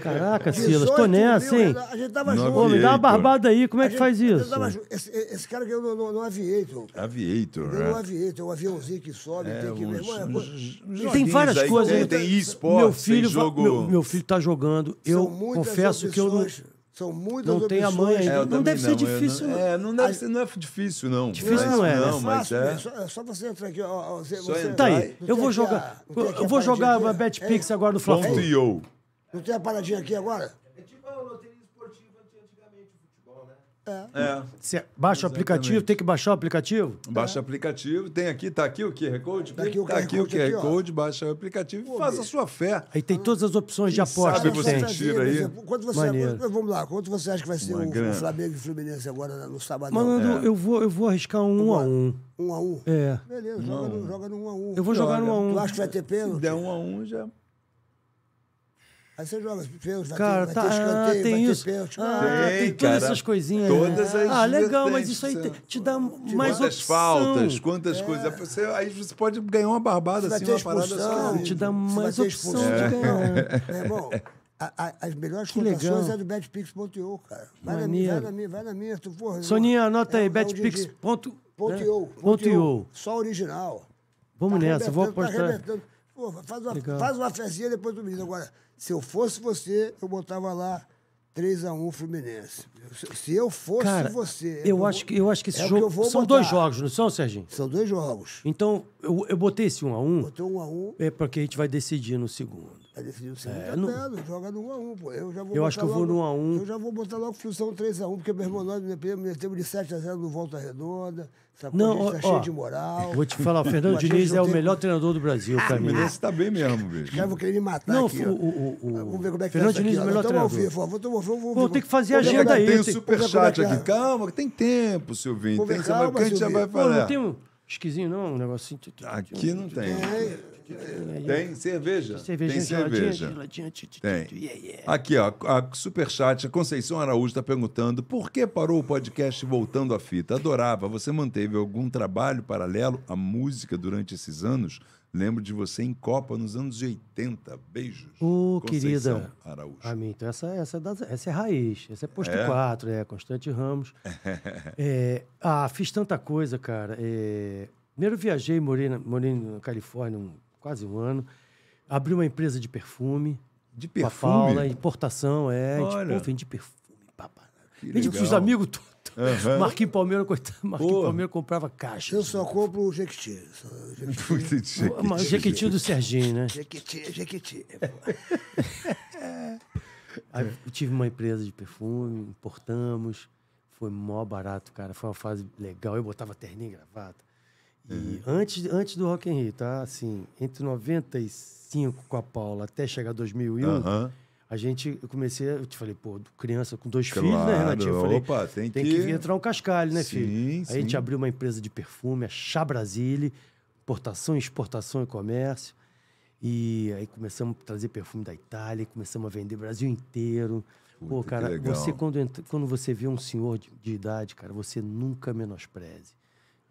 Caraca, Silas, tô nessa, hein? A gente tava junto. Pô, me dá uma barbada aí, como é que faz isso? Esse, esse cara ganhou no, no, no Aviator. Cara. Aviator, né? no Aviator, é um aviãozinho que sobe, é, tem que... Os, é tem várias aí, coisas. Tem, tem esporte, meu filho, jogo... Meu, meu, filho tá jogando. eu confesso que eu não... São muitas não opções. Não tem a mãe ainda. É, não deve não, ser difícil. Não, é, não deve ser, não é difícil, não. Difícil não, não é. Não, mas é. Só, é só você entrar aqui. Ó, você, só você tá aí, eu vou jogar. eu vou jogar a BetPix agora no Flamengo. Não tem a paradinha aqui agora? É. é. Você baixa o aplicativo, tem que baixar o aplicativo? Baixa o aplicativo, tem aqui, tá aqui o QR Code? Tá aqui o, tá QR, aqui QR, QR, QR Code, baixa o aplicativo Pô, e faça a sua fé. Aí tem todas as opções e de aposta. Sabe você tem. tira aí. Quanto você, quanto, vamos lá, quanto você acha que vai ser o, o, Flamengo e o Fluminense agora no sábado? Mano, é. eu, vou, eu vou arriscar um, um a um. Um a um? É. Beleza, joga, um. No, joga no um a um. Eu vou joga. jogar no um a um. Tu acha que vai ter pênalti? Se der um a um, já Aí você joga pênalti, cara, vai tá, ter, tá, escanteio, tem isso. pênalti. Ah, tem, tem todas essas coisinhas. Todas né? as Ah, legal, mas isso aí te, te dá te mais quantas opção. faltas, quantas é. coisas. Você, aí você pode ganhar uma barbada você assim, uma parada assim. Te dá mais opção de é. ganhar. É. Meu irmão, as melhores que cotações legal. é do betpix.io, cara. Vai Maneiro. na, minha, vai na minha, Tu, porra, Soninha, é anota é, aí, é, betpix.io. Né? Só original. Vamos tá nessa, vou tá apostar. Tá Pô, faz uma, Legal. faz uma festinha depois do menino. Agora, se eu fosse você, eu botava lá 3x1 Fluminense. Se eu fosse Cara, você. Eu, eu, acho que, eu acho que esse é jogo. Que são botar. dois jogos, não são, Serginho? São dois jogos. Então, eu, eu botei esse 1x1. Botei 1x1. É porque a gente vai decidir no segundo. Tá decidido ser é, empatado, não... joga no 1x1, pô. Eu já vou Eu acho que eu vou logo, no 1x1. Eu já vou botar logo o função 3x1, porque meu irmão, nós metemos de 7x0 no Volta Redonda. Essa não, ó, tá ó, cheio de moral. Vou te falar, o Fernando Diniz é o tem... melhor treinador do Brasil, pra mim. Mas esse tá bem mesmo, bicho. Já vou querer me matar não, aqui, o, o, o, Vamos ver como é que Fernando tá Diniz é o melhor treinador. Vou tomar o Vivo, vou, vou, vou, vou ter que fazer a agenda é aí. Tá tem o é superchat tá aqui. Calma, que tem tempo, Silvinho. Tem, que saber o que a gente já vai falar. Não, não tem um esquisinho, não, um negocinho. Aqui não tem. Tem cerveja. É, é, é. cerveja tem cerveja. tem. Aqui, ó, a Superchat, a Conceição Araújo está perguntando por que parou o podcast Voltando à Fita? Adorava. Você manteve algum trabalho paralelo à música durante esses anos? Lembro de você em Copa nos anos 80. Beijos. Ô, oh, querida. Araújo. A ah, mim, então essa, essa, é da, essa é raiz. Essa é posto é? 4, é Constante Ramos. é, ah, fiz tanta coisa, cara. É, primeiro viajei, morei na, morei na Califórnia, um quase um ano. Abri uma empresa de perfume. De perfume? Paula, importação, é. Tipo, vendi perfume, Vende Vendi os amigos todos. Uhum. Marquinhos Palmeira, coitado. Marquinhos Pô. comprava caixa. Eu só compro o Jequiti. Jequiti. Jequiti. Jequiti é do Serginho, né? Jequiti, Jequiti. Aí, eu tive uma empresa de perfume, importamos. Foi mó barato, cara. Foi uma fase legal. Eu botava terninho e gravata. E uhum. antes, antes do Rock in Rio, tá? Assim, entre 95 com a Paula até chegar 2001, uhum. a gente, eu comecei, eu te falei, pô, criança com dois claro. filhos, né, Renatinho? Eu falei, Opa, tem, tem que... que entrar um cascalho, né, sim, filho? Sim. Aí a gente abriu uma empresa de perfume, a Chá Brasile, importação, exportação e comércio. E aí começamos a trazer perfume da Itália, começamos a vender Brasil inteiro. Puta, Pô, cara, você quando, entra, quando você vê um senhor de, de idade, cara, você nunca menospreze.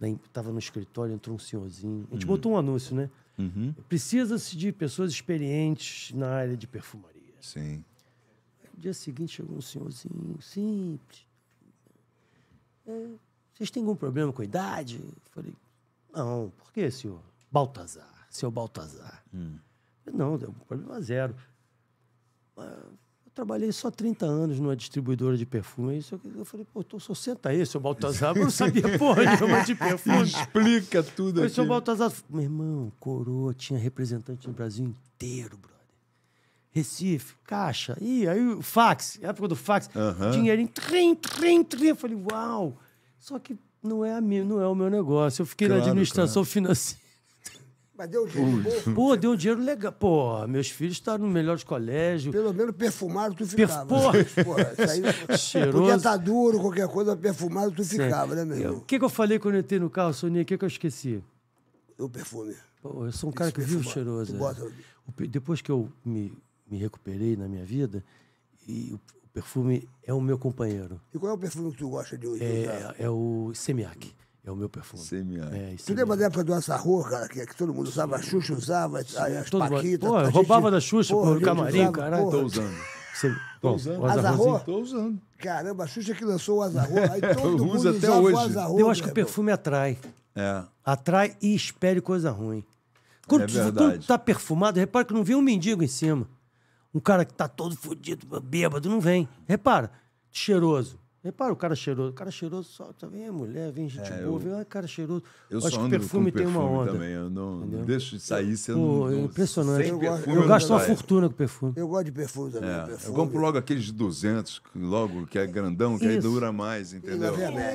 Estava no escritório, entrou um senhorzinho. A gente uhum. botou um anúncio, né? Uhum. Precisa-se de pessoas experientes na área de perfumaria. Sim. No dia seguinte chegou um senhorzinho simples. É, vocês têm algum problema com a idade? falei, não, por que, senhor? Baltazar, seu Baltazar. Hum. Não, deu problema zero. Mas, ah, trabalhei só 30 anos numa distribuidora de perfumes. É eu, eu falei, pô, tô, então sou senta aí, seu Baltazar. Eu não sabia porra nenhuma de perfume. Explica tudo aqui. seu Baltazar, meu irmão, coroa, tinha representante no Brasil inteiro, brother. Recife, caixa, e aí o fax, época do fax, uhum. dinheiro em trim, trim, trim. Eu falei, uau. Só que não é, a minha, não é o meu negócio. Eu fiquei claro, na administração claro. financeira. Mas deu dinheiro Pô, deu um dinheiro legal. Pô, meus filhos estão no melhor colégio. Pelo menos perfumado tu ficava. Porra. Né? Cheiroso. Porque tá duro, qualquer coisa, perfumado tu ficava, né, meu irmão? O que, que eu falei quando eu entrei no carro, Soninha? O que, que eu esqueci? O perfume. Pô, eu sou um cara Esse que viu cheiroso. É. Depois que eu me, me recuperei na minha vida, e o perfume é o meu companheiro. E qual é o perfume que tu gosta de hoje? É, é o Semiac. É o meu perfume. Semiárido. É, tu é lembra da época do Açarro, cara, que, que, todo mundo usava, a Xuxa usava, Sim, as todo Paquitas. Pô, roubava da Xuxa, pô, no camarim, usava, caralho. Porra. Tô usando. Você, Tô usando. Azarro? Tô usando. Caramba, a Xuxa que lançou o Azarro, aí todo mundo usa até hoje. Azarro, Eu acho que o perfume atrai. É. Atrai e espere coisa ruim. Quando, é tu, quando tá perfumado, repara que não vem um mendigo em cima. Um cara que tá todo fodido, bêbado, não vem. Repara, cheiroso. Repara, o cara cheiroso. O cara cheiroso só, vem a mulher, vem gente é, boa, eu, vem o cara cheiroso. Eu, eu acho que perfume, perfume tem uma onda. Também. Eu não, não deixo de sair sendo. Pô, é impressionante. Sem eu, perfume, eu, eu gasto uma fortuna com perfume. Eu gosto de perfume também. É. Perfume. Eu compro logo aqueles de 200, logo, que é grandão, que Isso. aí dura mais, entendeu?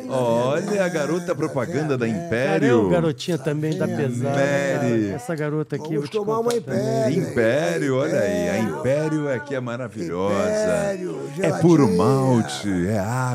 Olha a garota propaganda da Império. Caramba, garotinha também da pesada. Império. Essa garota aqui. Vamos tomar uma Império. Império, olha aí. A Império aqui é, é maravilhosa. É puro malte, é água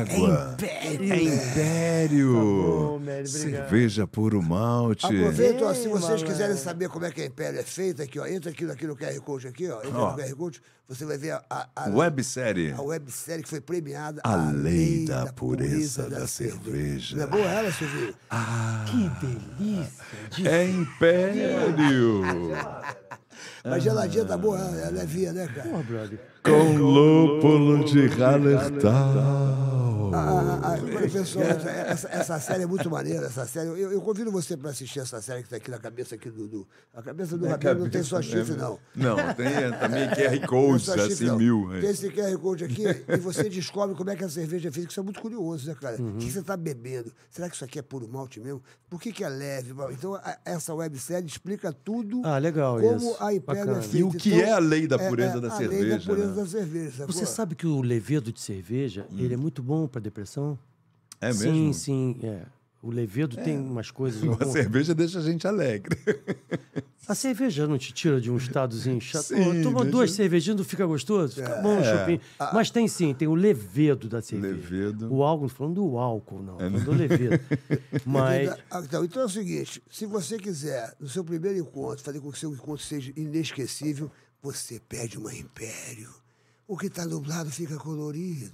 água. É império. É império. Tá bom, Mary, Cerveja puro malte. Aproveito, ó, se vocês quiserem saber como é que a império é feita, aqui, ó, entra aqui, aqui no QR Code aqui, ó. Entra ó. no QR Code, você vai ver a, a, a websérie. A websérie que foi premiada. A, a lei, da, da pureza, pureza da, da, cerveja. cerveja. Não é boa ela, Silvio? Ah, que delícia. De é império. Mas geladinha tá boa, ela é via, né, cara? Porra, brother com lúpulo de Hallertau. Ah, ah, ah pessoal, essa, essa, série é muito maneira, essa série. Eu, eu convido você para assistir essa série que está aqui na cabeça aqui do, do a cabeça do é Rabelo não tem só né? chifre não. Não, tem também QR code assim chifre, mil. É. Tem esse QR code aqui e você descobre como é que é a cerveja é feita. Isso é muito curioso, né, cara? Uhum. O que uhum. você está bebendo? Será que isso aqui é puro malte mesmo? Por que, que é leve? Então a, essa websérie explica tudo. Ah, legal como isso. a Império é feita. E o que então, é a lei da é, pureza é, da cerveja? Lei da né? pureza né? da cerveja. Você sabe que o levedo de cerveja, hum. ele é muito bom para depressão? É mesmo? Sim, sim, é. O levedo é. tem umas coisas. A cerveja deixa a gente alegre. A cerveja não te tira de um estadozinho chato. Sim, Toma deixa... duas cervejinhas, não fica gostoso? Fica é. bom o chupim. Ah. Mas tem sim, tem o levedo da cerveja. Levedo. O álcool, não falando do álcool, não. É. Falando né? do levedo. Mas... Ah, então, então é o seguinte: se você quiser, no seu primeiro encontro, fazer com que o seu encontro seja inesquecível, você pede uma império. O que está nublado fica colorido.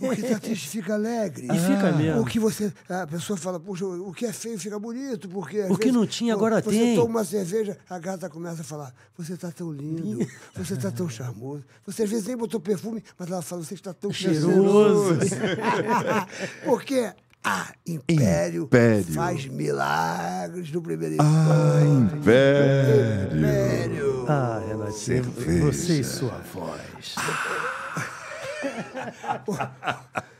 o que está triste fica alegre. E fica ah. mesmo. O que você. A pessoa fala, puxa, o que é feio fica bonito, porque. O que vezes, não tinha, agora você tem. Você toma uma cerveja, a gata começa a falar: você está tão lindo, você está tão charmoso. Você às vezes nem botou perfume, mas ela fala: você está tão cheiroso. porque ah, Império, Império. faz milagres no primeiro Ah, instante. Império. Império. Ah, Renatinho, Cerveja. você e sua voz. Ah.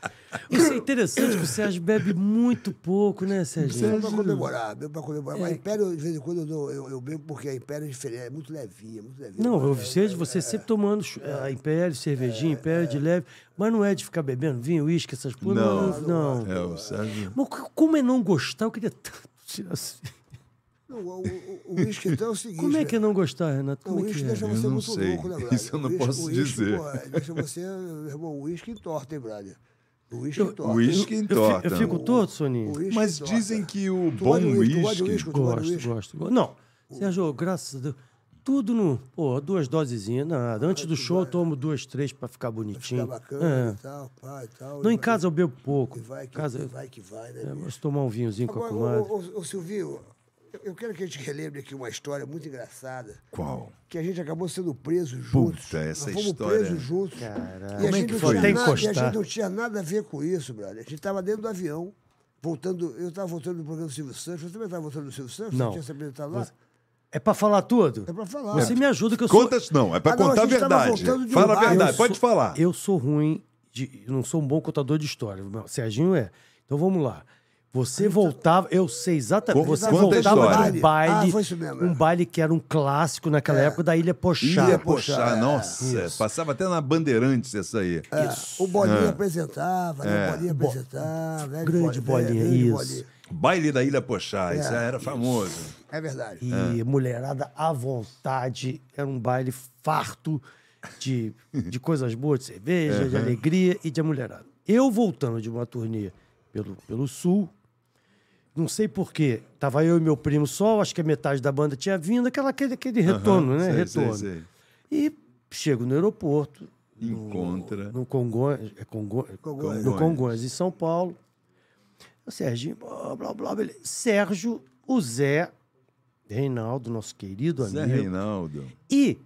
Isso é interessante que o Sérgio bebe muito pouco, né, Sérgio? Bebe Bebo pra comemorar, bebo pra comemorar. É. Mas Império, de vez em quando, eu, dou, eu, eu bebo porque a Império é diferente, é muito levinha, é muito levinha. Não, eu sei você é, sempre tomando é, é, Império, cervejinha, é, Império de leve, mas não é de ficar bebendo vinho, uísque, essas coisas. Não, não. não, É, o Sérgio... Mas como é não gostar? Eu queria tanto tirar assim. o, uísque então é o seguinte. Como é né? que é não gostar, Renato? Como o uísque é? deixa você muito sei. louco, né, brother? Isso eu não whisky, posso whisky, dizer. Pô, deixa você, o uísque entorta, hein, brother? Uísque entorta. Eu, eu fico todo, Soninho. Mas dizem que o tu bom uísque... Gosto, gosto. Não, Sérgio, graças a Deus tudo no. Pô, duas dosezinhas, nada. Antes do show eu tomo duas, três pra ficar bonitinho. Pra ficar bacana é. e tal, pá e tal. Não, e em vai, casa eu bebo pouco. vai que, casa, vai, que vai, né? É, tomar um vinhozinho Agora, com a comadre. ô Silvio, eu quero que a gente relembre aqui uma história muito engraçada. Qual? Que a gente acabou sendo preso juntos. Puta, essa Nós fomos história. presos é- juntos. Caralho. E a, gente é nada, e a gente não tinha nada a ver com isso, brother. A gente estava dentro do avião, voltando. Eu estava voltando do programa do Silvio Santos. Você também estava voltando do Silvio Santos? Não. Você tinha se apresentado lá? Você... É pra falar tudo? É pra falar. Você me ajuda que eu Contas, sou... Contas não, é pra ah, contar não, a verdade. Fala um... a verdade, pode sou... falar. Eu sou ruim, de... não sou um bom contador de história. Serginho é. Então vamos lá. Você tá. voltava, eu sei exatamente. Como, você voltava de um ah, baile, ah, mesmo, um baile que era um clássico naquela é. época da Ilha Pochá. Ilha Pochá, é. nossa, isso. passava até na Bandeirantes essa aí. É. O Bolinha ah. apresentava, né? O é. Bolinha apresentava. Né? Grande Bolinha, velho, isso. Bolinha. Baile da Ilha Pochá, é. isso era famoso. É verdade. E é. mulherada à vontade, era um baile farto de, de coisas boas, de cerveja, de alegria e de mulherada. Eu voltando de uma turnê pelo, pelo Sul, não sei porquê, tava eu e meu primo só, acho que a metade da banda tinha vindo, aquela, aquele, aquele retorno, uhum, né? Sei, retorno. Sei, sei. E chego no aeroporto. Encontra. No, no Congonhas, é Congo, Congonhas. No Congonhas, em São Paulo. O Serginho, blá, blá, blá, blá. Sérgio, o Zé, Reinaldo, nosso querido amigo. Zé Reinaldo. E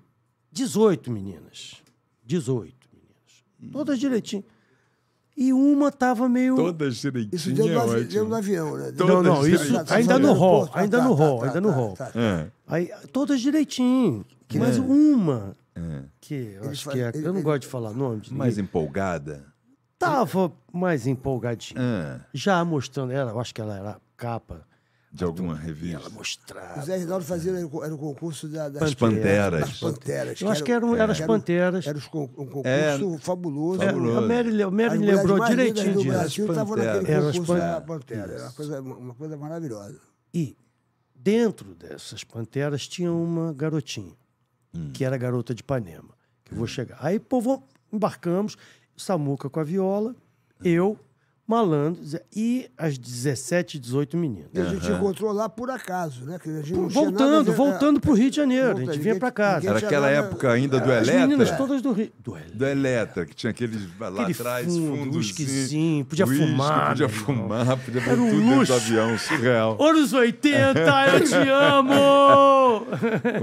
18 meninas. 18 meninas. Todas direitinho e uma tava meio. Toda direitinha. Isso deu do, avi... avião, né? não, não, isso ainda, ainda no rol, ainda no rol, ainda no rol. Aí, todas direitinho, que mas é. uma é. que eu acho que é, ele, eu não ele, gosto de falar nome. De mais empolgada. Tava mais empolgadinha. É. Já mostrando ela, eu acho que ela era capa de alguma revista. ela mostrava. O Zé Rinaldo fazia era o, era o concurso da, das, Panteras. Panteras. Eu acho que eram, eram as Panteras. Era, um, era um concurso é, fabuloso. fabuloso. A é, Mary, lembrou direitinho disso. Brasil estava naquele concurso da Pantera. Era uma coisa, uma coisa maravilhosa. E dentro dessas Panteras tinha uma garotinha, hum. que era a garota de Ipanema, que eu vou hum. chegar. Aí, povo embarcamos, Samuca com a viola, hum. eu malandros e as 17, 18 meninas. E a gente uhum. encontrou lá por acaso, né? a gente por, voltando, nada, é. voltando para o Rio de Janeiro. Volta, a gente vinha para casa. Era aquela nada, época ainda é, do Eletra. As meninas todas do Rio. Do Eletra. Do Eletra que tinha aqueles lá atrás, fundo, fundos. podia whisky, fumar. Podia fumar, irmão. podia ver um tudo luxo. dentro do avião, surreal. Anos 80, eu te amo!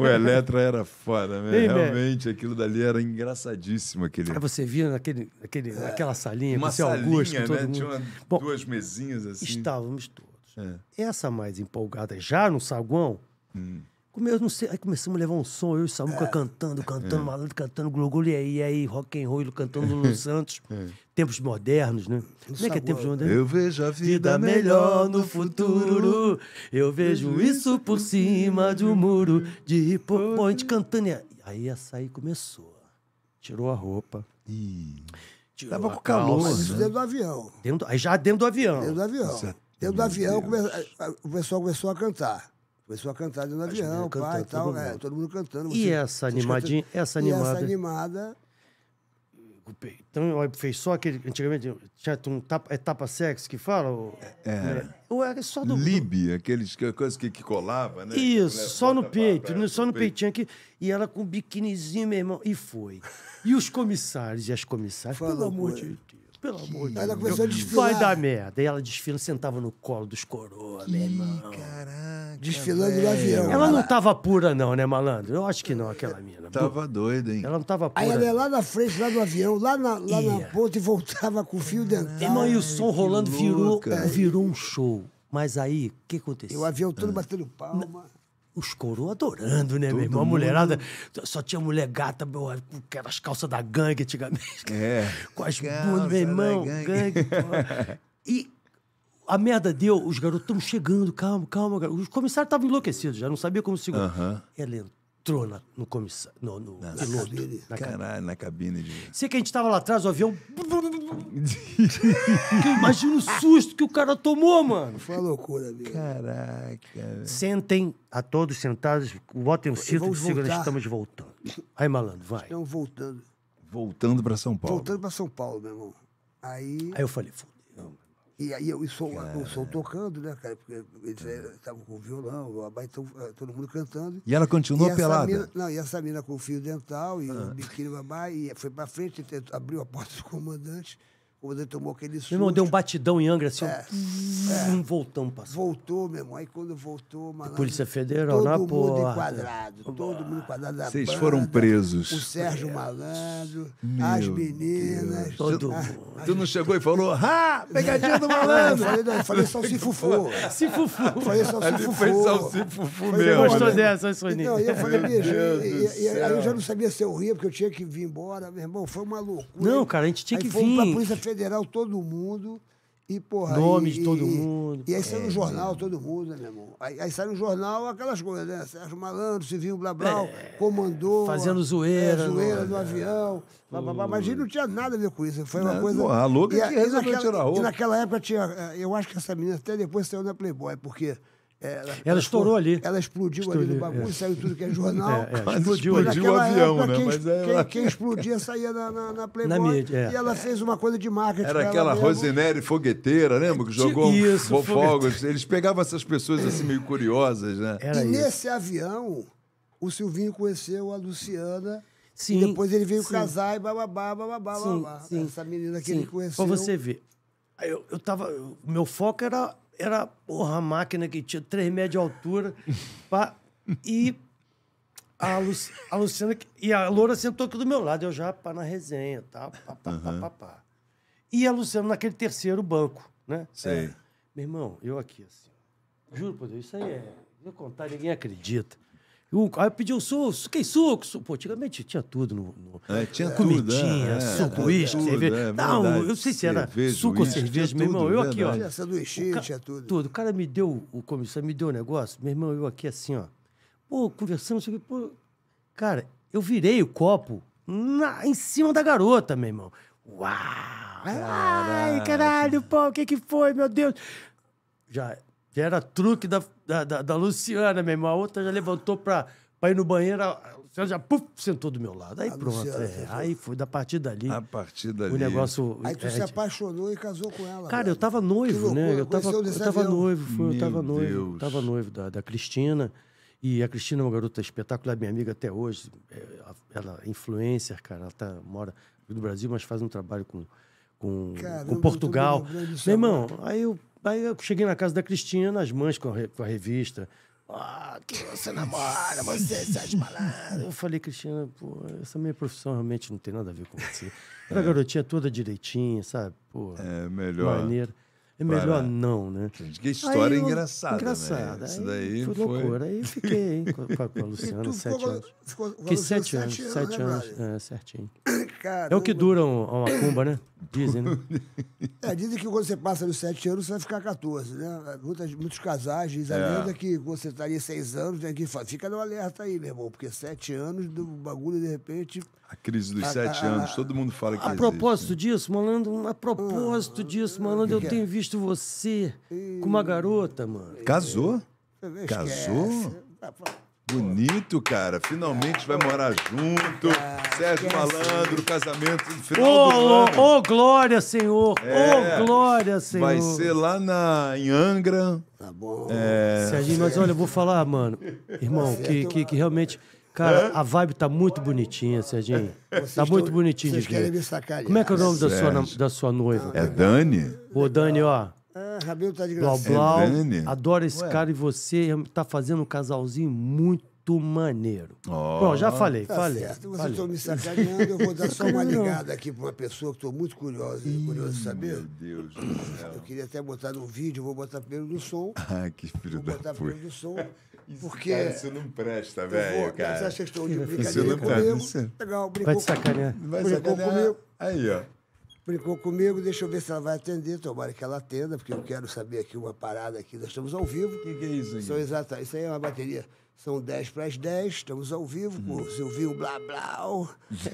o Eletra era foda, né? Ei, Realmente, man. aquilo dali era engraçadíssimo. Aquele... Aí você via naquele, naquele, naquela é, salinha, Uma com Augusto, salinha, né? Bom, duas mesinhas assim? Estávamos todos. É. Essa mais empolgada, já no saguão, hum. Comeu, não sei, aí começamos a levar um som, eu e o Samuca é. cantando, cantando, é. malandro cantando, glugulho aí, aí, rock and roll, cantando Lulu é. Santos. É. Tempos modernos, né? Como é que é tempos modernos? Né? Eu vejo a vida melhor no futuro, eu vejo isso por cima de um muro de hipoponte cantando. Aí essa aí começou, tirou a roupa. Ih. Tirou Tava com calor. Calça, né? isso né? dentro do avião. Dentro, aí já dentro do avião. Dentro do avião. É dentro do avião, come... o pessoal começou a cantar. Começou a cantar dentro do avião, pai e tal, né? Todo mundo cantando. Você, e essa animadinha, essa animada. essa animada então, fez só aquele. Antigamente tinha um tapa, é tapa sexo que fala? Ou, é. é. Ou era só do. Lib, do... aqueles coisas que, que colava, né? Isso, né, só no peito, pra, só no peitinho aqui. E ela com um biquinizinho, meu irmão, e foi. E os comissários e as comissárias, pelo amor de Deus pelo amor de Deus. Ela começou a desfilar. Vai dar merda. E ela desfilando, sentava no colo dos coroas, meu irmão. Caraca. Desfilando no avião. Ela, não tava pura, não, né, malandro? Eu acho que não, aquela mina. Tava doida, hein? Ela não tava pura. Aí ela ia lá na frente, lá no avião, lá na, lá na ponta e voltava com o fio dental. mãe e o som rolando virou, virou um show. Mas aí, o que aconteceu? E o avião todo ah. batendo palma. Os coroa adorando, né, Todo meu irmão? A mulherada. Só tinha mulher gata, meu, aquelas calças da gangue antigamente. É. Com as bundas, meu irmão. Gangue. gangue e a merda deu, os garotos estão chegando, calma, calma, Os comissários estavam enlouquecidos, já não sabia como segurar. Uhum. É lento entrou na, no comissário. No, no na, cabine. Na Caralho, na cabine de. Sei que a gente estava lá atrás, o avião. Imagina o susto que o cara tomou, mano. Foi uma loucura, meu. Caraca. Sentem a todos sentados, botem o cinto de segurança, estamos voltando. Aí, malandro, vai. Estamos voltando. Voltando para São Paulo. Voltando para São Paulo, meu irmão. Aí. Aí eu falei, foda e aí eu, sou, eu sou tocando, né, cara? Porque eles é. estavam com violão, a baita, então, eh, todo mundo cantando. E ela continuou e pelada? Mina, não, e essa mina com fio dental e ah. o biquíni babá, e foi pra frente, tentou, abriu a porta do comandante quando comandante tomou aquele susto. Meu irmão, deu um batidão em Angra, assim, é, é, um é. voltão passou. Voltou, meu irmão. Aí quando voltou, mano. Polícia Federal, na porra. todo mundo porra. enquadrado, todo mundo enquadrado na Vocês banda, foram presos. O Sérgio Malandro, meu as meninas. Deus. Todo mundo. Tu não chegou e falou, ah, pegadinha do malandro. eu falei, não, eu falei só se fufô. se fufô. Falei só se fufô. Foi só se fufô mesmo. gostou dessa, Soninho? Então, não, eu falei, bicho, e, aí eu já não sabia se eu ria, porque eu tinha que vir embora. Meu irmão, foi uma loucura. Não, cara, a gente tinha que vir federal todo mundo. E, porra, Nome de todo e, mundo. E aí saiu no é. jornal é. todo mundo, né, meu irmão? Aí, aí saiu no jornal aquelas coisas, né? Sérgio Malandro, Civinho Blablau, é, comandou. Fazendo zoeira. É, zoeira no, avião. Blá, blá, blá, mas ele não tinha nada a ver com isso. Foi uma não, é, coisa. Porra, a louca e, é que resolveu naquela, tirar E naquela época tinha. Eh, eu acho que essa menina até depois saiu na Playboy, porque é, ela, ela, estourou ali. Ela explodiu, explodiu ali no bagulho, é. saiu tudo que é jornal. É, é. Explodiu, explodiu o avião, época, né? Quem, Mas é- ela... quem, explodia saía na, na, na Playboy. Na mídia, é. E ela fez uma coisa de marketing. Era aquela Rosinelli fogueteira, lembra? Que jogou isso, fogos. Eles pegavam essas pessoas assim meio curiosas, né? Era e isso. nesse avião, o Silvinho conheceu a Luciana. Sim, e depois ele veio sim. casar e bababá, bababá, sim, babá. Sim, Essa menina que sim. ele conheceu. Pra você ver. Eu, eu tava. O meu foco era era porra, a máquina que tinha três metros de altura. e a, Lu, a Luciana e a Loura sentou aqui do meu lado, eu já pá, na resenha, tá? Pá, pá, uhum. pá, pá, E a Luciana naquele terceiro banco, né? Sim. É, meu irmão, eu aqui assim. Juro por Deus, isso aí é. Vou contar, ninguém acredita. O, aí pediu suco, que suco, suco? Pô, antigamente tinha tudo no. no é, tinha é, comidinha, tudo, é, é, suco, uísque, cerveja. É, é, não, verdade, eu não sei se cerveja, era suco ou cerveja, meu irmão. eu aqui, ó. Tinha sanduíche, tinha tudo. Tudo. O cara me deu, o comissário me deu o um negócio, meu irmão, eu aqui assim, ó. Pô, conversamos sei pô. Cara, eu virei o copo na, em cima da garota, meu irmão. Uau! Ai, caralho, pô, o que que foi, meu Deus? Já, que era truque da, da, da Luciana mesmo. A outra já levantou pra, pra ir no banheiro, a Luciana já puf, sentou do meu lado. Aí A pronto. é. Aí foi da partida ali. A partir dali. O negócio. Aí tu é, se é, apaixonou e casou com ela. Cara, velho. eu tava noivo, né? Eu tava, né? eu tava noivo, foi, eu tava noivo. Deus. Tava noivo da, da Cristina. E a Cristina é uma garota espetacular, minha amiga até hoje. É, ela é influencer, cara. Ela tá, mora no Brasil, mas faz um trabalho com, com, Caramba, com Portugal. Meu irmão, né? aí eu Aí eu cheguei na casa da Cristina, nas mães com a, com a revista. Ah, que você namora, você se é malandro. Eu falei, Cristina, pô, essa minha profissão realmente não tem nada a ver com você. Era é. garotinha toda direitinha, sabe? Pô, é melhor. Maneira. É melhor Para... não, né? Que história eu... engraçada. Né? Engraçada. Né? Isso daí foi, foi loucura. Aí fiquei hein, com, a, Luciana sete ficou, anos. Ficou, fiquei sete anos. Sete anos, anos, sete né, anos é, certinho. Caramba. É o que dura uma cumba, né? Dizem, né? é, dizem que quando você passa dos 7 anos, você vai ficar 14, né? Muitas, muitos casais dizem é. ainda que você estaria 6 anos, né? Que fica no alerta aí, meu irmão, porque 7 anos do bagulho, de repente. A crise dos 7 anos, todo mundo fala que A existe. propósito disso, malandro, a propósito ah, disso, ah, malandro, que eu que é? tenho é? visto você e... com uma garota, mano. Casou? Casou? Bonito, cara. Finalmente vai morar junto. Ah, Sérgio Malandro, casamento no final oh, do ano. Ô, oh, glória, Senhor. Ô, é, oh, glória, Senhor. Vai ser lá na, em Angra. Tá bom. É... Serginho, mas olha, eu vou falar, mano. Irmão, tá que, que, que realmente... Cara, a vibe tá muito bonitinha, Serginho. Vocês tá muito bonitinho de ver. Me sacar, Como é que é o nome da sua, da sua noiva? é Dani? Ô, Dani, ó. Ah, Rabelo tá de graça. Blau, Blau, é Hernani? adoro esse Ué. cara e você tá fazendo um casalzinho muito maneiro. Ó. Bom, já falei, Tá falei. certo, vocês estão me sacaneando, eu vou dar só uma ligada aqui pra uma pessoa que tô muito curiosa, curioso de saber. Meu Deus do céu. Eu queria até botar no vídeo, vou botar primeiro no som. Ah, que filho da puta. Vou botar primeiro no som, porque... Cara, isso não presta, velho, cara. vocês acham que estão de brincadeira comigo? dando certo. É- Legal, brincou, Vai te sacanear. Vai brincou sacanear. comigo. Aí, ó brincou comigo, deixa eu ver se ela vai atender, tomara que ela atenda, porque eu quero saber aqui uma parada aqui. Nós estamos ao vivo. O que, que, é isso aí? São exata, isso aí é uma bateria. São 10 para as 10, estamos ao vivo com o Blá Blá.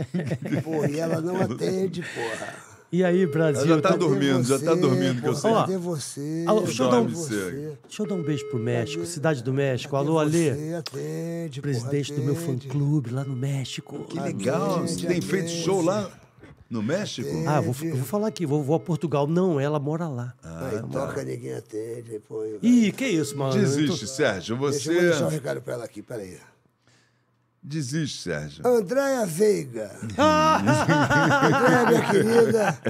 Pô, e ela não atende, porra. E aí, Brasil? Ela já tá dormindo, você, já tá dormindo, porra, que eu sei. Cadê você? Alô, deixa, eu dar um, você. deixa eu dar um beijo pro México, cadê, Cidade do México. Alô, Alê. Atende, Presidente porra, atende. do meu fã-clube lá no México. Que legal, atende, você tem atende, feito show lá? No México? Atende. Ah, vou, vou falar aqui, vou, vou a Portugal. Não, ela mora lá. Ah, Aí toca, ninguém atende, depois... Ih, que isso, mano. Desiste, tô... Sérgio, você... Deixa eu deixar um recado pra ela aqui, peraí. Desiste, Sérgio. Andréia Veiga. Andréia, minha querida,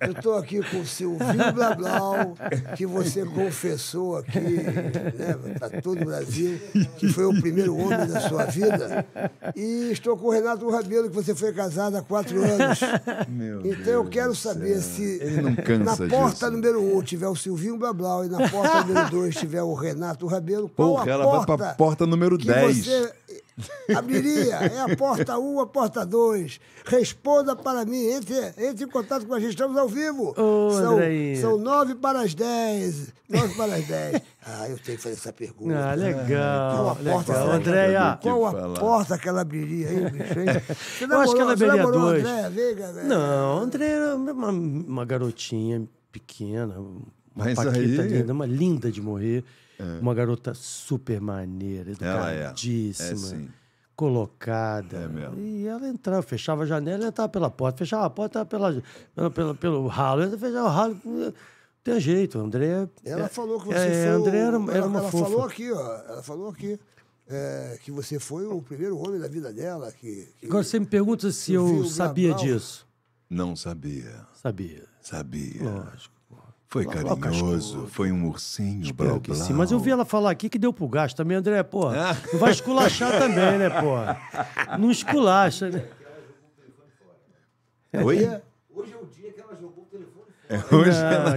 eu estou aqui com o Silvio Blablau, que você confessou aqui né, para todo o Brasil, que foi o primeiro homem da sua vida. E estou com o Renato Rabelo, que você foi casado há quatro anos. Meu então Deus eu quero saber se na porta disso. número um tiver o Silvinho Blablau e na porta número dois tiver o Renato Rabelo, qual Porra, a ela porta vai para a porta número dez. Você Abriria, é a porta 1, a porta 2. Responda para mim, entre, entre em contato com a gente, estamos ao vivo. Ô, são, Andrei. são 9 para as dez. Nove para as dez. Ah, eu tenho que fazer essa pergunta. Ah, legal. Qual a porta legal. Andréia. Ah. Qual a porta que ela abriria aí, bicho? namorou, eu acho que ela abriria dois. Veiga, né? Não, Andréia era uma, uma garotinha pequena, uma Mas paquita aí... linda, uma linda de morrer. É. Uma garota super maneira, educadíssima. É. é colocada. É e ela entrava, fechava a janela, ela entrava pela porta, fechava a porta, ela pela, pela, pela, pelo ralo, ela fechava o ralo. Não tem jeito, André. É, ela falou que você é, foi. André era, era ela, uma ela fofa. falou aqui, ó. Ela falou aqui. É, que você foi o primeiro homem da vida dela. Que, que Agora você me pergunta se eu sabia disso. Não sabia. Sabia. Sabia. Lógico. Foi carinhoso, foi um ursinho, blá, blá. Sim, mas eu vi ela falar aqui que deu pro gasto também, André, pô Não vai esculachar também, né, pô Não esculacha, né? Oi? É. Hoje é o dia é hoje ela...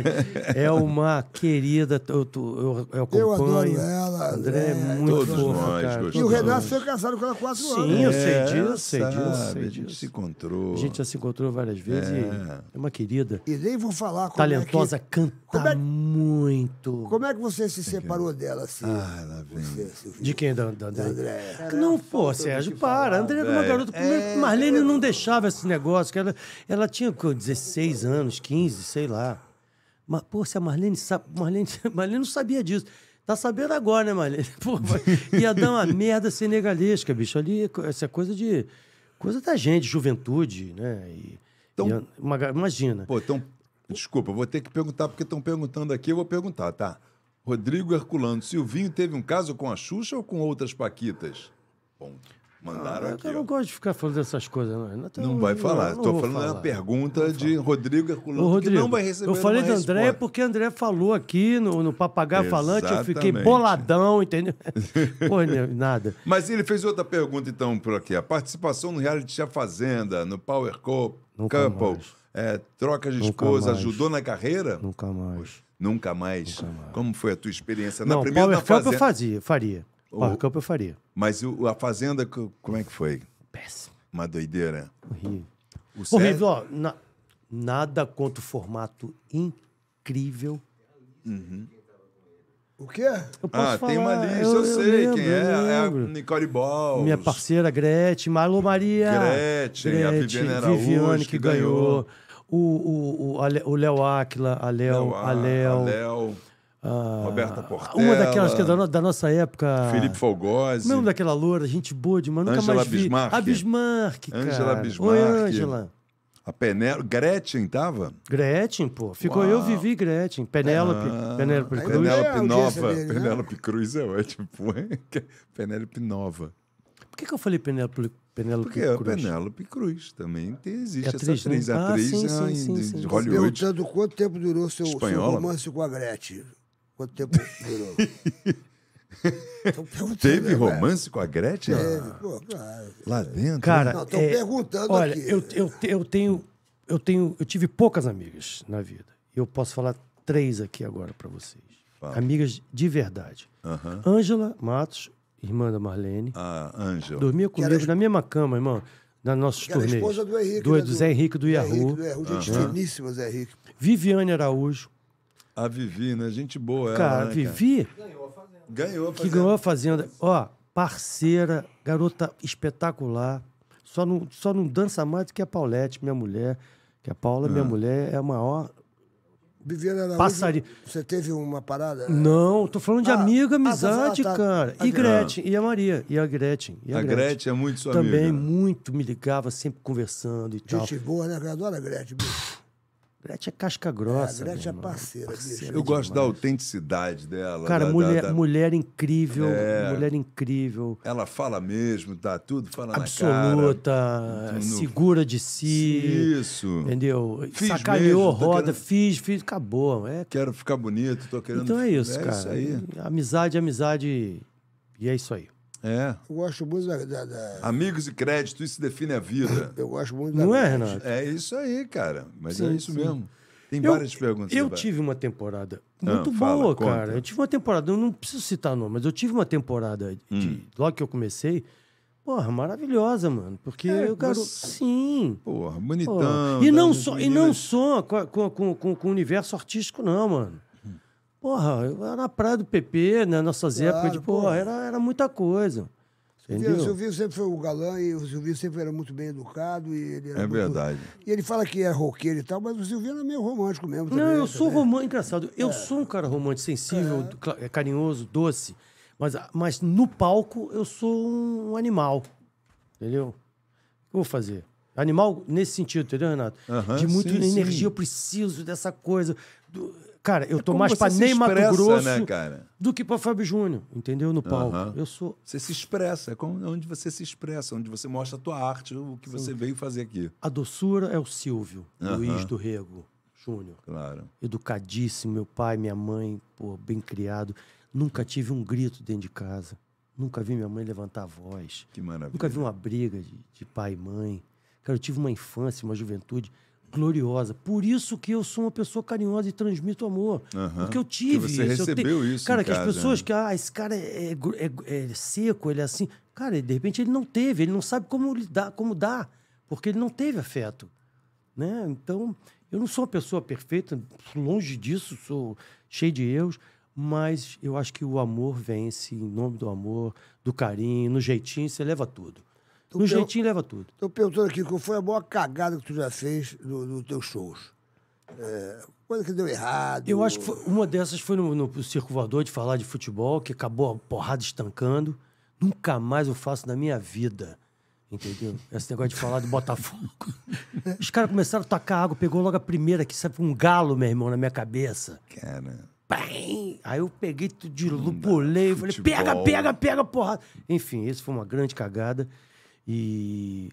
É uma querida, eu, eu, eu acompanho. Eu ela. André é, é muito fofa, E o Renato foi casado com ela há quatro Sim, anos. Sim, eu sei é, disso, sei disso, sei disso. A gente se encontrou. A gente já se encontrou várias é. vezes é. é uma querida. E nem vou falar Talentosa, é que... canta como é... muito. Como é que você se separou dela, assim? Ah, ela vem. Você, de quem? Da, da, da André. Não, pô, Sérgio, para. André era uma garota... Marlene não deixava esse negócio. Que ela, ela tinha 16 anos, 15, sei sei lá. Mas, pô, se a Marlene sabe. Marlene, Marlene não sabia disso. Tá sabendo agora, né, Marlene? Pô, ia dar uma merda senegalesca, bicho. Ali, essa é coisa de. Coisa da gente, juventude, né? E, então, e, uma, imagina. Pô, então, desculpa, vou ter que perguntar, porque estão perguntando aqui, eu vou perguntar, tá? Rodrigo Herculano, Silvinho teve um caso com a Xuxa ou com outras Paquitas? Ponto. Mandaram ah, aqui. Eu não gosto de ficar falando essas coisas, não. Não, não vai falar. Estou falando falar. da pergunta de Rodrigo Herculano, Rodrigo, que não vai receber Eu falei de André porque o André falou aqui no, no Papagaio Falante, eu fiquei boladão, entendeu? Pô, nada. Mas ele fez outra pergunta, então, por aqui. A participação no reality da Fazenda, no Power Couple, Couple é, troca de Nunca esposa, mais. ajudou na carreira? Nunca mais. Poxa, nunca mais. Nunca mais. Como foi a tua experiência? Na não, primeira Power na Fazenda... eu fazia, faria. O... Power Cup eu faria. Mas o, a Fazenda, como é que foi? Péssimo. Uma doideira. Horrível. O Horrível, ó, na, nada contra o formato incrível. Uhum. O quê? ah, falar. tem uma lista, eu, eu sei eu lembro, quem é. É a Nicole Ball. Minha parceira Gretchen, Marlon Maria. Gretchen, Gretchen a Viviane Araújo, Viviane, que, ganhou. ganhou. O, o, o, o Léo Áquila, a Léo, a Léo. Ah, Roberta Portela. Uma daquelas que é da, no, da nossa época. Felipe Falgose. Não, daquela loura, gente boa demais. Nunca Angela mais vi. Bismarck. A Bismarck, cara. Angela Bismarck. Oi, Angela. A Penélope. Gretchen tava? Gretchen, pô. Ficou Uau. eu, Vivi Gretchen. Penélope. Ah, Penélope Cruz. Penélope é Nova. Né? Penélope Cruz é ótimo. Penélope Nova. Por que, que eu falei Penélope, Penélope Porque é Cruz? Porque é Penélope Cruz também tem, existe é atriz, essa né? atriz é ah, sim, sim, sim, de, sim, de Hollywood. Perguntando quanto tempo durou seu, seu romance com a Gretchen. Quanto tempo durou? Teve né, romance com a Gretchen? Teve, pô, claro. Lá dentro? Né? Cara, não, é, perguntando olha, aqui. Eu, eu, eu, tenho, eu tenho. Eu tive poucas amigas na vida. E Eu posso falar três aqui agora para vocês. Fala. Amigas de verdade. Ângela uh -huh. Matos, irmã da Marlene. Ah, Ângela. Dormia comigo era... na mesma cama, irmão. Na nossa nossos a esposa do Henrique. Do, né? do, do Zé Henrique do Yahoo. Henrique, do Yahoo. Gente uhum. -huh. finíssima, Zé Henrique. Viviane Araújo. A Vivi, né? Gente boa ela, Cara, né, Vivi... Cara? Ganhou a Fazenda. Ganhou a Fazenda. Que ganhou a Fazenda. Ó, parceira, garota espetacular. Só não, só não dança mais do que a Paulette, minha mulher. Que a Paula, ah. minha é. mulher, é a maior Viviana Araújo, Passaria. você teve uma parada? Não, tô falando de ah, amiga, ah, tá, amizade, ah, tá, tá, cara. E Gretchen, ah. e a Maria, e a Gretchen. E a, a Gretchen. é muito sua Também amiga. Também muito me ligava, sempre conversando e tal. Gente boa, né? Eu adoro a Gretchen. Gretchen é casca grossa. É, a Gretchen é parceira, parceira Eu gosto demais. da autenticidade dela. Cara, da, mulher, da, da... mulher incrível, é. mulher incrível. Ela fala mesmo, dá tá tudo, fala Absoluta, na cara. segura de si. Isso. Entendeu? Fiz Sacaneou, mesmo, roda, querendo... fiz, fiz, acabou. É... Quero ficar bonito, tô querendo... Então é isso, é cara. Isso aí. Amizade, amizade... E é isso aí. É. Eu gosto muito da, da, da... Amigos e crédito, isso define a vida. Eu gosto muito da. Não é, Renato? É isso aí, cara. Mas é sim, é isso sim. mesmo. Tem eu, várias perguntas. Eu tive uma temporada ah, muito ah, boa, cara. Eu tive uma temporada, eu não preciso citar nome, mas eu tive uma temporada hum. de, logo que eu comecei. Porra, maravilhosa, mano. Porque é, quero. Sim. Porra, bonitão. Porra. E não só, e não só com, com, com, com o universo artístico, não, mano. Porra, era na praia do PP, né? Nossas claro, épocas de, porra, porra, Era, era muita coisa. Entendeu? O Silvio sempre foi o galã e o Silvio sempre era muito bem educado. E ele é muito... verdade. E ele fala que é roqueiro e tal, mas o Silvio era meio romântico mesmo. Também, não, eu sou romântico, engraçado. Eu é. sou um cara romântico, sensível, é. é carinhoso, doce. Mas, ah, mas no palco eu sou um animal. Entendeu? O que eu vou fazer? Animal nesse sentido, entendeu, Renato? Uh -huh, de muita energia, sim. eu preciso dessa coisa. Do, Cara, eu é tô mais pra Ney Mato né, Grosso né, cara? do que pra Fábio Júnior, entendeu? No palco. Uh -huh. Eu sou. Você se expressa, é como, onde você se expressa, onde você mostra a tua arte, o que Sim. você veio fazer aqui. A doçura é o Silvio, uh -huh. Luiz do Rego Júnior. Claro. Educadíssimo, meu pai, minha mãe, pô, bem criado. Nunca tive um grito dentro de casa. Nunca vi minha mãe levantar a voz. Que maravilha. Nunca vi uma briga de, de pai e mãe. Cara, eu tive uma infância, uma juventude gloriosa. Por isso que eu sou uma pessoa carinhosa e transmito amor. Uhum. Porque eu tive que você isso. recebeu te... isso. Cara, que casa, as pessoas né? que. Ah, esse cara é, é, é, é, seco, ele é assim. Cara, de repente ele não teve, ele não sabe como lidar, como dar, porque ele não teve afeto. Né? Então, eu não sou uma pessoa perfeita, longe disso, sou cheio de erros, mas eu acho que o amor vence em nome do amor, do carinho, no jeitinho, você leva tudo no então, jeitinho leva tudo. Estou perguntando aqui qual foi a maior cagada que tu já fez nos no teus shows. É, coisa que deu errado. Eu acho que foi, uma dessas foi no, no Circo Voador de falar de futebol, que acabou a porrada estancando. Nunca mais eu faço na minha vida. Entendeu? Esse negócio de falar do Botafogo. Os caras começaram a tacar água, pegou logo a primeira, que sabe, um galo, meu irmão, na minha cabeça. Cara. Bem! Aí eu peguei tudo de lupulei, falei, pega, pega, pega, porrada. Enfim, isso foi uma grande cagada. E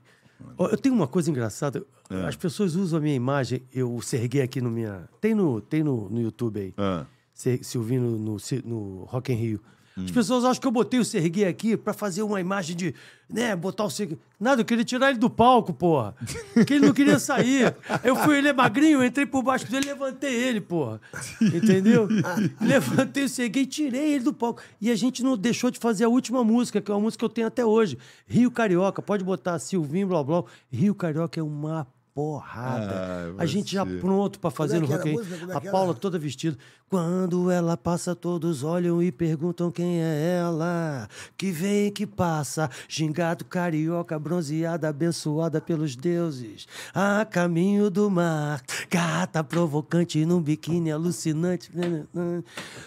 eu tenho uma coisa engraçada. É. As pessoas usam a minha imagem. Eu serguei aqui no minha. Tem no, tem no, no YouTube aí. É. Se, se no, no, no Rock in Rio. Hum. As pessoas acham que eu botei o Serguei aqui para fazer uma imagem de, né, botar o Serguei. Nada, eu queria tirar ele do palco, porra. Porque ele não queria sair. Eu fui, ele é magrinho, eu entrei por baixo dele, levantei ele, porra. Entendeu? levantei o Serguei, tirei ele do palco. E a gente não deixou de fazer a última música, que é uma música que eu tenho até hoje. Rio Carioca, pode botar Silvinho, blá, blá. Rio Carioca é uma porrada. Ah, a gente já pronto para fazer é no Rock é a Paula toda vestida. Quando ela passa, todos olham e perguntam quem é ela. Que vem que passa, gingado carioca, bronzeada, abençoada pelos deuses. A caminho do mar, gata provocante num biquíni alucinante.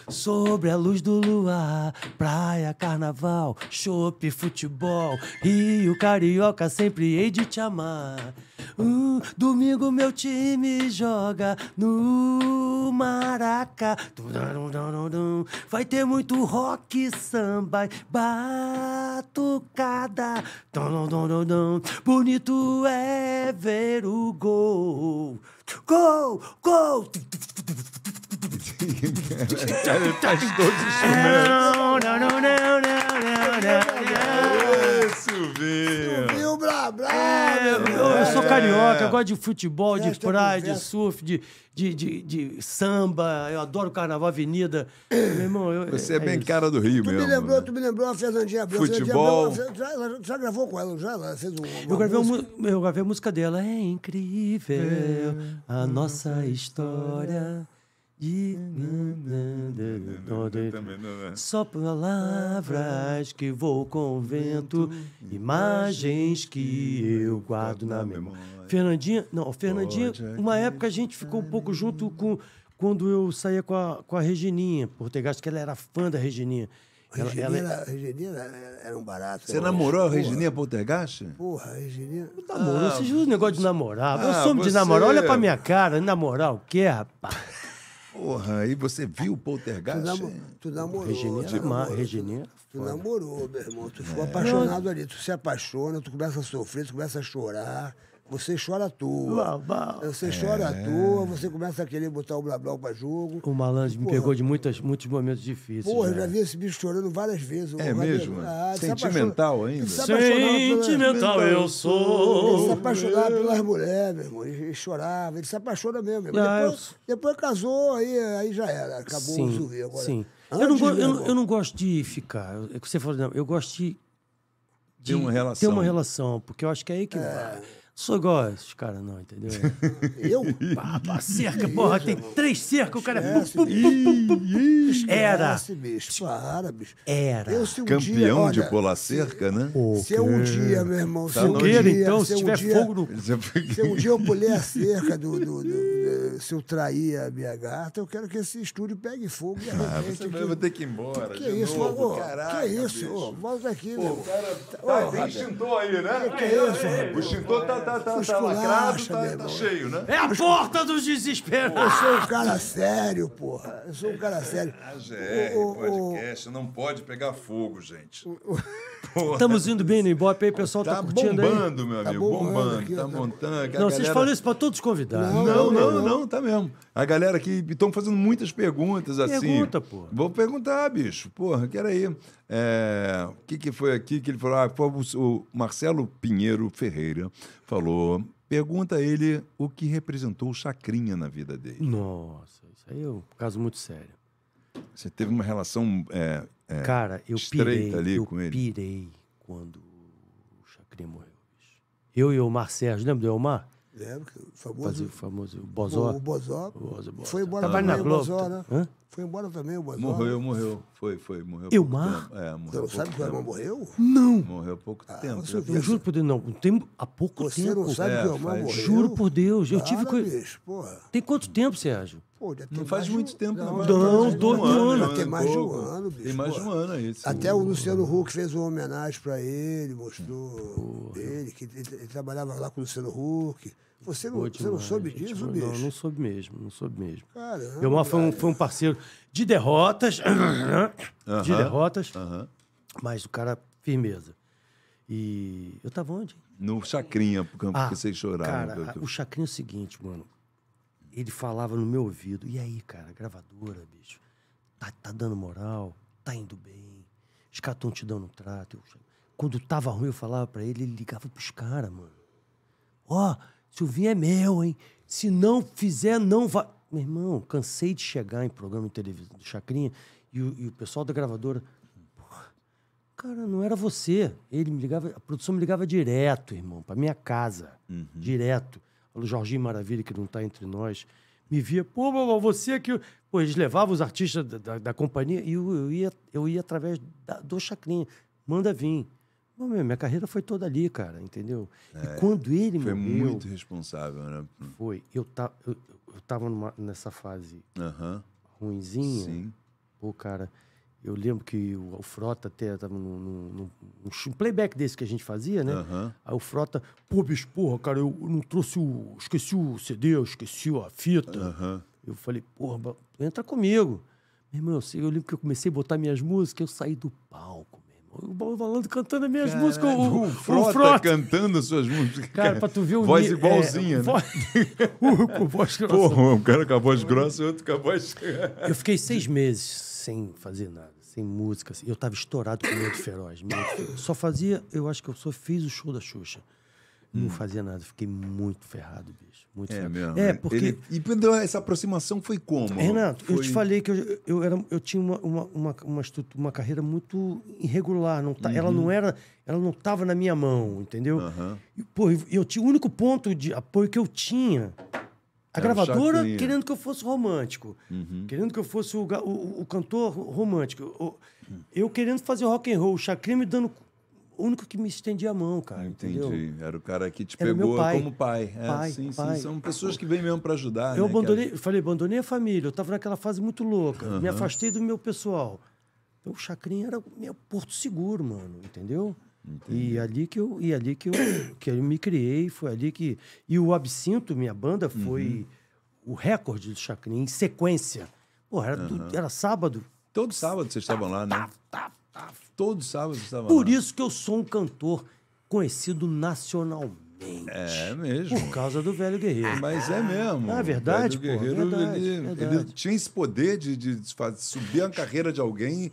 Sobre a luz do luar, praia, carnaval, chope, futebol. Rio carioca, sempre hei de te amar. Uh, domingo meu time joga no Maraca. Vai ter muito rock, samba, batucada. Bonito é ver o gol. Gol, gol. Ele faz todos os instrumentos. Não, não, não, não, não, não, Blá Blá. É, eu sou é. carioca, eu gosto de futebol, de praia, de surf, de, de, de, de samba. Eu adoro carnaval, avenida. Meu irmão, eu, Você é, é bem isso. cara do Rio tu mesmo. Me lembrou, né? Tu me lembrou a Fernandinha Abreu. Futebol. já gravou com ela, já ela fez um, eu gravei, música. eu gravei a música dela. É incrível é. a nossa história. E... Só palavras que vou com vento, imagens que eu guardo na memória. Fernandinha, não, Fernandinha, uma época a gente ficou um pouco junto com quando eu saía com a, com a Regininha, por ter gasto, que ela era fã da Regininha. Ela, Regininha, ela... Regininha era um barato. Você namorou a Regininha Poltergeist? Porra, Regininha. Namorou, ah, vocês viram o negócio de namorar. Ah, eu sou você... de namorar. Olha pra minha cara, namorar o quê, rapaz? Porra, aí você viu o poltergeist? Tu, namo, tu namorou. Regininha, tu, namorou, Regininha, tu, tu namorou, meu irmão. Tu ficou é. apaixonado ali. Tu se apaixona, tu começa a sofrer, tu começa a chorar. Você chora à toa. Você chora à é. toa, você começa a querer botar o blá blá pra jogo. O malandro me pegou de muitas, muitos momentos difíceis. Porra, eu né? já vi esse bicho chorando várias vezes. É mesmo? Ah, Sentimental ainda. Sentimental pelas... eu sou. Ele se apaixonava pelas mulheres, meu irmão. Ele chorava, ele se apaixona mesmo. Ah, depois, eu... depois casou, aí, aí já era. Acabou sim, o zumbi agora. Sim. Eu não, eu, eu não, gosto de ficar. É que você falou, não, eu gosto de, de ter, uma relação. ter uma relação, porque eu acho que é aí que. É. Só gosto esses caras, não, entendeu? Eu? Pá, cerca, porra, tem três cercas, o cara. Era. para, bicho. Era. Campeão de pular cerca, né? Se eu um dia, meu irmão. Se um então, se tiver fogo no. Se um dia eu pulei a cerca do. Se eu trair a minha gata, eu quero que esse estúdio pegue fogo. Ah, você vai ter que ir embora. Que é isso, novo, Que é isso, volta aqui, meu. O cara. Tem tá- extintor aí, né? Que é isso, O extintor tá tá, tá, tá lacrado, tá, tá cheio, né? É a porta dos desesperados! Eu sou um cara sério, porra. Eu sou um cara sério. A GR, o, o, podcast, não pode pegar fogo, gente. Estamos indo bem no Ibope aí, pessoal tá, tá curtindo bombando, aí. meu tá amigo, bombando, aqui, tá bombando, né? tá montando. Não, vocês galera... falam isso para todos os convidados. Não, não, não, não, não tá mesmo. A galera aqui estão fazendo muitas perguntas Pergunta, assim. Pergunta, pô. Vou perguntar, bicho. Porra, quero aí. É, o que, que foi aqui que ele falou? Ah, o Marcelo Pinheiro Ferreira falou. Pergunta a ele o que representou o Chacrinha na vida dele. Nossa, isso aí é um caso muito sério. Você teve uma relação é, é, Cara, eu pirei, ali eu com ele. pirei quando o Chacrinha morreu. Eu e o Omar Sérgio, lembra do Omar? Lembro, o famoso. Fazia o famoso o Bozó. O, o Bozó. O Bozó, Foi embora também o Bozó, né? Hã? Foi embora também o Bozó. Morreu, morreu. Foi, foi, morreu. Eu mar? É, morreu. Não sabe que o irmão morreu? Não. Morreu há pouco ah, tempo. Você, eu juro por Deus, não. Tem, há pouco você tempo. Você não sabe é, que o irmão é, morreu? Juro por Deus. Eu tive. Bicho, porra. Tem quanto tempo, Sérgio? Pô, não faz muito um... tempo. Não, não, não dois um anos. Né? Ano, tem mais de um ano, bicho. Tem mais de um ano é isso. Até o Luciano Huck fez uma homenagem para ele, mostrou Porra. ele, que ele, ele, trabalhava lá com o Luciano Huck. Você não, você não soube disso, bicho? Não, não soube mesmo, não soube mesmo. Caramba, Belmar foi um, foi um parceiro de derrotas, uh -huh, de derrotas, uh -huh. mas o cara, firmeza. E eu tava onde? No Chacrinha, porque ah, vocês choraram. Cara, o Chacrinha é o seguinte, mano ele falava no meu ouvido: e aí, cara, gravadora, bicho? Tá, tá dando moral? Tá indo bem? Os caras estão te dando um trato. Eu, quando tava ruim, eu falava para ele, ele ligava pros caras, mano. Ó, oh, Silvinho é meu, hein? Se não fizer, não vai. Meu irmão, cansei de chegar em programa de televisão do Chacrinha e o, e o pessoal da gravadora. Cara, não era você. Ele me ligava, a produção me ligava direto, irmão, pra minha casa. Uhum. Direto pelo Jorginho Maravilha, que não está entre nós, me via, pô, babá, você que. Pô, eles levavam os artistas da, da, da companhia e eu, eu, ia, eu ia através da, do Chacrinha. Manda vir. Bom, meu, minha carreira foi toda ali, cara, entendeu? É, e quando ele me Foi muito responsável, né? Hum. Foi. Eu, tá, eu, eu tava numa, nessa fase uh -huh. Sim. Pô, cara. Eu lembro que o, o Frota até estava num, num, num, playback desse que a gente fazia, né? Uhum. Aí o Frota, pô, bicho, porra, cara, eu não trouxe o. Esqueci o CD, eu esqueci a fita. Uhum. Eu falei, porra, entra comigo. Meu irmão, eu, eu lembro que eu comecei a botar minhas músicas, eu saí do palco. O Balando cantando as minhas músicas. O, o, Frota o Frota cantando as suas músicas. Cara, pra tu ver o Voz igualzinha, é, né? com voz grossa. Porra, um cara com a voz grossa e outro com a voz. eu fiquei seis meses sem fazer nada sem músicas. Assim. Eu tava estourado com medo feroz, medo feroz. Só fazia, eu acho que eu só fiz o show da Xuxa. Hum. Não fazia nada, fiquei muito ferrado, bicho. Muito é ferrado. Mesmo. É, porque. Ele... E então, essa aproximação foi como? Renato, foi... eu te falei que eu, eu, era, eu tinha uma, uma, uma, uma, uma carreira muito irregular. Não tá, uhum. Ela não uhum. era. Ela não tava na minha mão, entendeu? Uhum. E, pô, eu, eu tinha o único ponto de apoio que eu tinha a gravadora querendo que eu fosse romântico, uhum. querendo que eu fosse o, o, o cantor romântico. O, uhum. Eu querendo fazer rock and roll, o Chacrinha me dando o único que me estendia a mão, cara. Entendi. Entendeu? Era o cara que te Era pegou pai. como pai. É, pai, sim, pai. Sim. São pessoas que vêm mesmo para ajudar. Eu né, abandonei, cara? falei, abandonei a família. Eu estava naquela fase muito louca. Uhum. Me afastei do meu pessoal. O Chacrinha era meu porto seguro, mano, entendeu? Entendi. E ali que eu e ali que eu, que eu me criei, foi ali que e o Absinto, minha banda foi uhum. o recorde do Chacrin em sequência. era, uhum. era sábado. Todo sábado vocês estavam lá, né? Tá, tá, tá. Todo sábado vocês estavam Por isso que eu sou um cantor conhecido nacionalmente. É mesmo. Por causa do velho guerreiro. Mas é mesmo. Ah, é verdade, o velho pô, guerreiro, é verdade, ele, é verdade. ele, tinha esse poder de, de, de subir a carreira de alguém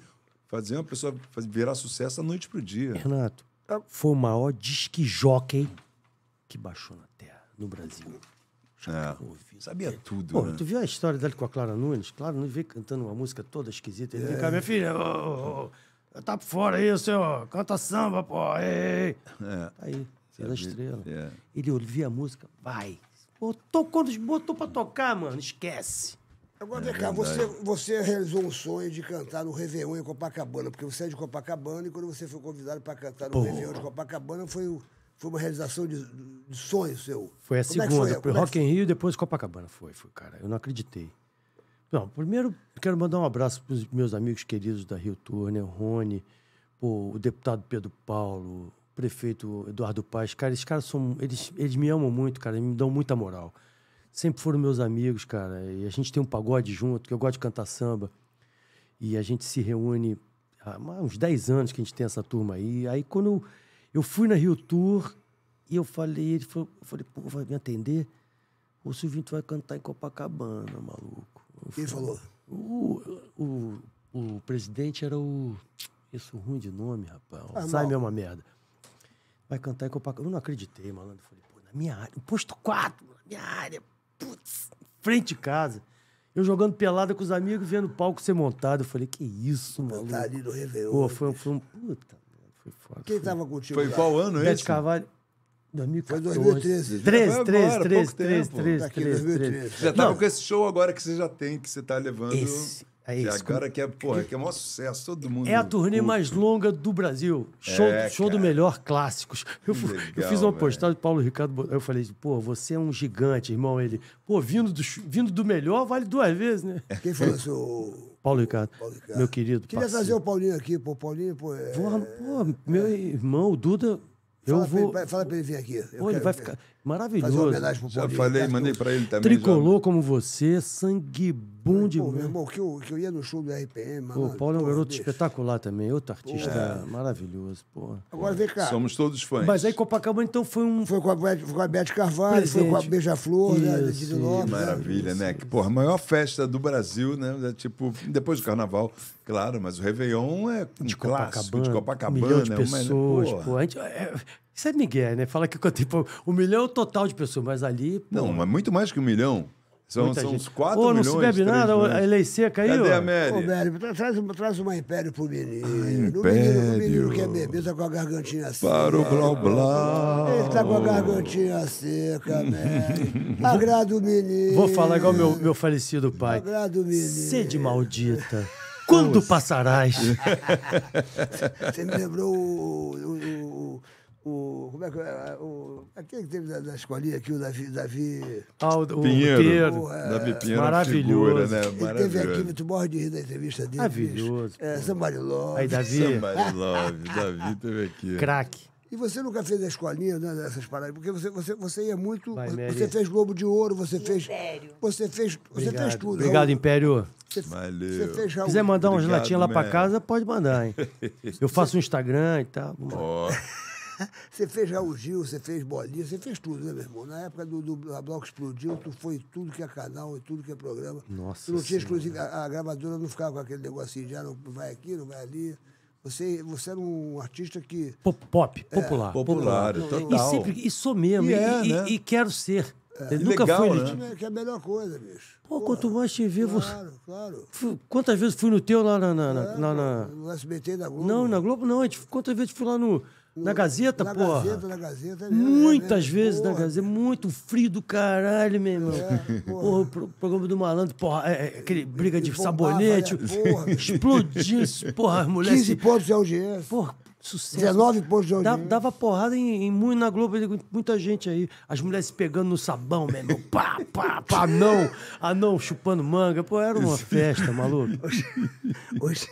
fazer uma pessoa virar sucesso da noite pro dia. Renato, é. foi o maior disque jockey que baixou na terra, no Brasil. É, sabia tudo. Pô, né? tu viu a história dele com a Clara Nunes? Clara Nunes veio cantando uma música toda esquisita. Ele é. vem cá, é. minha filha, oh, oh, tá por fora aí, senhor. Canta samba, pô. Ei, ei. É. Tá aí, pela estrela. É. Ele ouvia a música, vai. Botou, quando botou pra tocar, mano, esquece. Agora, é cá, você, você realizou um sonho de cantar no Réveillon em Copacabana, porque você é de Copacabana e quando você foi convidado para cantar no Pô. Réveillon de Copacabana foi o foi uma realização de, de sonho seu. Foi a Como é segunda. É foi? Rock é in Rio e depois Copacabana. Foi, foi, cara. Eu não acreditei. Não, primeiro quero mandar um abraço para os meus amigos queridos da Rio Tour, né? O Rony, pô, o deputado Pedro Paulo, o prefeito Eduardo Paz. Cara, esses caras são. Eles, eles me amam muito, cara. Eles me dão muita moral sempre foram meus amigos, cara. E a gente tem um pagode junto, que eu gosto de cantar samba. E a gente se reúne há uns 10 anos que a gente tem essa turma aí. Aí quando eu, fui na Rio Tour e eu falei, ele falou, eu falei, pô, vai me atender? O Silvinho vai cantar em Copacabana, maluco. Quem falou? O, o, o, presidente era o. Isso ruim de nome, rapaz. Ah, Alzheimer é uma merda. Vai cantar em Copacabana. Eu não acreditei, malandro. Eu falei, pô, na minha área, posto 4, na minha área, putz, frente de casa. Eu jogando pelada com os amigos, vendo o palco ser montado. Eu falei, que isso, mano. Vontade do Réveillon. Pô, foi, foi um. Puta, foi foda. Quem foi... tava contigo? Foi lá? qual ano Bete esse? Carvalho. 2014. Foi 2013. 13, 13, 13, 13, 13, 13. já tava Não. com esse show agora que você já tem, que você tá levando. Esse, é isso. E agora que é, porra, que é o maior sucesso, todo mundo. É a turnê mais longa do Brasil. Show, é, show do melhor clássicos. Eu, Legal, eu fiz uma postagem do Paulo Ricardo. Eu falei, pô, você é um gigante, irmão. Ele, pô, vindo do, vindo do melhor vale duas vezes, né? É. Quem falou isso? Paulo Ricardo, Paulo Ricardo, meu querido. Queria parceiro. trazer o Paulinho aqui, pô. Paulinho, pô. É... pô meu irmão, o Duda. Fala eu vou. Pra ele, fala pra ele vir aqui. Pô, ele vai ficar. Maravilhoso. Fazer uma homenagem pro Já Paulinho, falei, né? mandei pra ele também. tricolou como você, sangue bom Pô, meu irmão, que eu, que eu ia no show do RPM, Pô, mano. o Paulo é um garoto espetacular também, outro artista é. maravilhoso, pô. Agora vem cá. Somos todos fãs. Mas aí Copacabana então foi um Foi com a, Beth- foi com a Beth Carvalho, foi com a Beija-Flor, né, de né? Maravilha, né? Que, porra, a maior festa do Brasil, né? É tipo, depois do carnaval, claro, mas o Réveillon é um de clássico Copacabana, de Copacabana. milhão de né? Uma- pessoas, porra. pô. A gente, é, isso é Miguel, né? Fala que tipo, um milhão total de pessoas, mas ali. Pô, não, mas muito mais que um milhão. São, são uns quatro Ô, milhões. Ô, não se bebe nada, milhões. a lei seca aí, Cadê a Mary? Ô, Mary, traz, traz uma império pro menino. Ah, império. O menino quer é beber, tá com a gargantinha seca. Para o blá blá. Ele tá com a gargantinha seca, Mary. Né? Agrada o menino. Vou falar igual meu, meu falecido pai. Agrada o menino. Sede maldita. Quando passarás? Você me lembrou o, o, o o. Como é que é? é? O, aquele que teve da, da escolinha aqui, o Davi. Davi ah, o, Pinheiro. O, Pinheiro. O, é, Davi Pinheiro é maravilhoso. Figura, né? Ele teve aqui, tu morre de rir da entrevista dele. Maravilhoso. É, somebody Love. Aí, Davi. Somebody Love. Davi teve aqui. Crack. E você nunca fez a escolinha né, dessas paradas, porque você, você, você ia muito. Vai, você fez Globo de Ouro, você fez. Império. Você fez. Obrigado. fez tudo. Obrigado, Raul. Império. Você, Valeu. Você fez, Se quiser mandar Obrigado, uns lá pra casa, pode mandar, hein? Eu faço um Instagram e tal. Ó. Oh. Você fez Raul Gil, você fez Bolinha, você fez tudo, né, meu irmão? Na época do, do a Bloco Explodiu, tu foi tudo que é canal e tudo que é programa. Nossa Tu não tinha exclusivo, a, a, gravadora não ficava com aquele negocinho de ah, não vai aqui, não vai ali. Você, você era um artista que... Pop, pop popular. É, popular, popular, total. E, sempre, e sou mesmo, e, é, e, né? e quero ser. É. Nunca legal, fui né? Que é a melhor coisa, bicho. Pô, quanto mais te ver, claro, você... claro. Quantas vezes fui no teu lá na. na, é, na, na... No SBT da Globo. Não, na Globo não. quantas vezes fui lá no, na Gazeta, na porra. Gazeta, na Gazeta. É é Muitas mesmo, vezes porra. na Gazeta. Muito frio do caralho, meu irmão. É, porra. porra, o programa do malandro, porra, é, é aquele briga de bombava, sabonete. Né? Explodiu isso, porra, as mulheres. 15 pontos de audiência. Porra, sucesso. 19 pontos de audiência. Dava porrada em, em muito na Globo, muita gente aí. As mulheres se pegando no sabão, meu irmão. Pá, pá, pá, anão. Anão chupando manga. Pô, era uma festa, maluco. Hoje... hoje...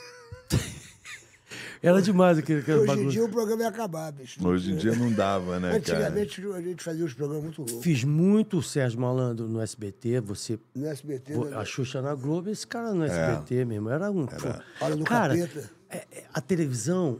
Era demais aquele, aquele Hoje em dia o programa ia acabar, bicho. Hoje em dia não dava, né, Antigamente cara? a gente fazia uns programas muito loucos. Fiz muito o Sérgio Malandro no SBT, você... No SBT, né? A Xuxa na Globo, esse cara no é. SBT mesmo. Era um... Era. Olha, no cara, é, é, a televisão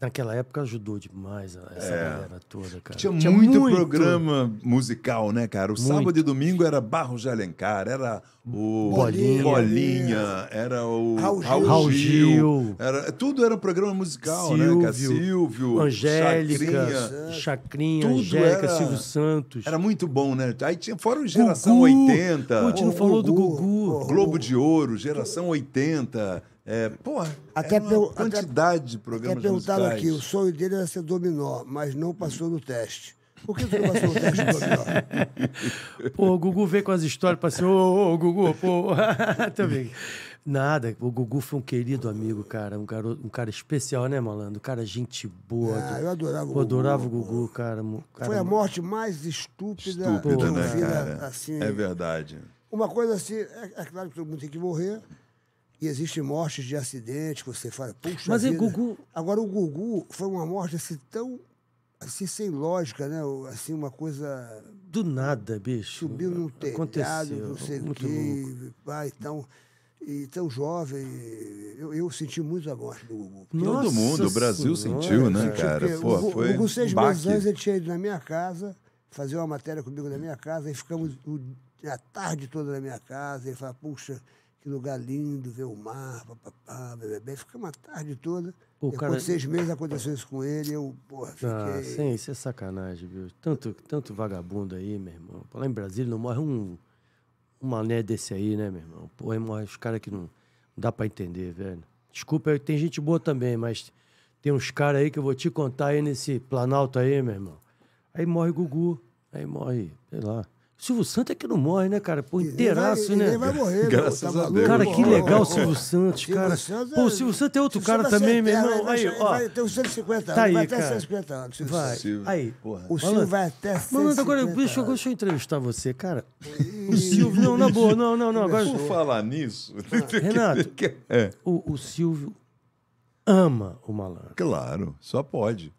Naquela época ajudou demais essa é. galera toda, cara. Tinha, Tinha muito, muito, programa musical, né, cara? O muito. sábado e domingo era Barros de Alencar, era o Bolinha, Bolinha é. era o Raul, Raul Gil, Era, tudo era programa musical, né, Silvio, né, cara? Silvio, Angélica, Chacrinha, Chacrinha Angélica, era, Silvio Santos. Era muito bom, né? Aí tinha fora o Geração Gugu. 80. Pô, a gente não falou Gugu. do Gugu. Globo de Ouro, Geração 80. É, porra, até é pelo, quantidade até, de programas até perguntaram musicais. aqui, o sonho dele era ser dominó, mas não passou no teste. Por que você não passou no teste dominó? pô, o Gugu veio com as histórias para ser, ô, ô, Gugu, pô, também. Nada, o Gugu foi um querido amigo, cara. Um, garoto, um cara especial, né, malandro? Um cara gente boa. Ah, eu adorava o Gugu. adorava o Gugu, cara. cara. Foi a morte mais estúpida, estúpida né, vida, cara? Assim, é verdade. Uma coisa assim, é, é claro que todo mundo tem que morrer, e existem mortes de acidente que você fala, puxa Mas vida. o Gugu... Agora, o Gugu foi uma morte assim tão... Assim, sem lógica, né? Assim, uma coisa... Do nada, bicho. Subiu num telhado, não sei o quê. Pai, então e tão jovem. Eu, eu senti muito a morte do Gugu. Nossa Todo mundo, o Brasil senhora, sentiu, né, cara? Pô, o, foi o Gugu, seis meses antes, ele tinha ido na minha casa, fazer uma matéria comigo na minha casa, e ficamos o, a tarde toda na minha casa. Ele fala, puxa, que lugar lindo, ver o mar, papapá, bebê. Fiquei uma tarde toda. Pô, Depois de seis meses aconteceu isso com ele, eu, porra, ah, fiquei. Ah, sim, isso é sacanagem, viu? Tanto, tanto vagabundo aí, meu irmão. Lá em Brasília não morre um, um mané desse aí, né, meu irmão? Pô, aí morre os caras que não, não dá pra entender, velho. Desculpa, tem gente boa também, mas tem uns caras aí que eu vou te contar aí nesse Planalto aí, meu irmão. Aí morre Gugu, aí morre, sei lá. Silvio Santos é que não morre, né, cara? Pô, inteiraço, né? Ele vai né? morrer, Graças tá a Deus. Cara, que legal o Silvio Santos, cara. É pô, o Silvio Santos é outro cara é também, meu irmão. Aí, né, ó. Vai ter uns 150 tá anos, tá aí, vai até 150 anos. Silvio vai. Silvio. Aí. Porra. O Silvio vai até 150 Mano, agora, deixa, deixa eu entrevistar você, cara. O Silvio, não, na boa, não, não, não. Agora... Por falar nisso... Ah. Renato, é. o, o Silvio ama o malandro. Claro, só pode.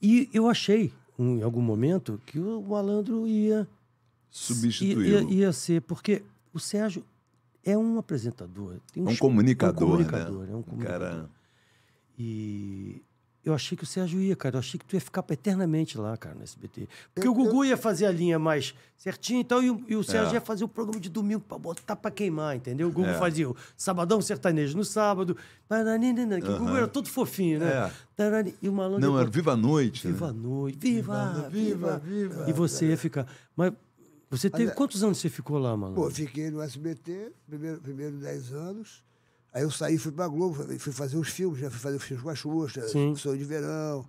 E eu achei, em algum momento, que o malandro ia substituí-lo. Ia, ia ser, porque o Sérgio é um apresentador. É né? é um, um, comunicador, um comunicador, né? É um comunicador. Cara... E eu achei que o Sérgio ia, cara. Eu achei que tu ia ficar eternamente lá, cara, no SBT. Porque eu, o Gugu eu... ia fazer a linha mais certinha e então, tal, e, o, é. Sérgio é. ia fazer o programa de domingo pra botar pra queimar, entendeu? O Gugu é. fazia o Sabadão Sertanejo no sábado, taranina, que o Gugu era todo fofinho, né? É. e o Não, era né? Viva a Noite. Viva a né? Noite, viva, viva, viva, viva. E você ia ficar... Mas você teve Mas, é quantos anos você ficou lá, mano? Pô, fiquei no SBT, primeiro, primeiro 10 anos. Aí eu saí, fui pra Globo, fui fazer os filmes, já fui fazer os filmes com a Xuxa, Sonho de Verão,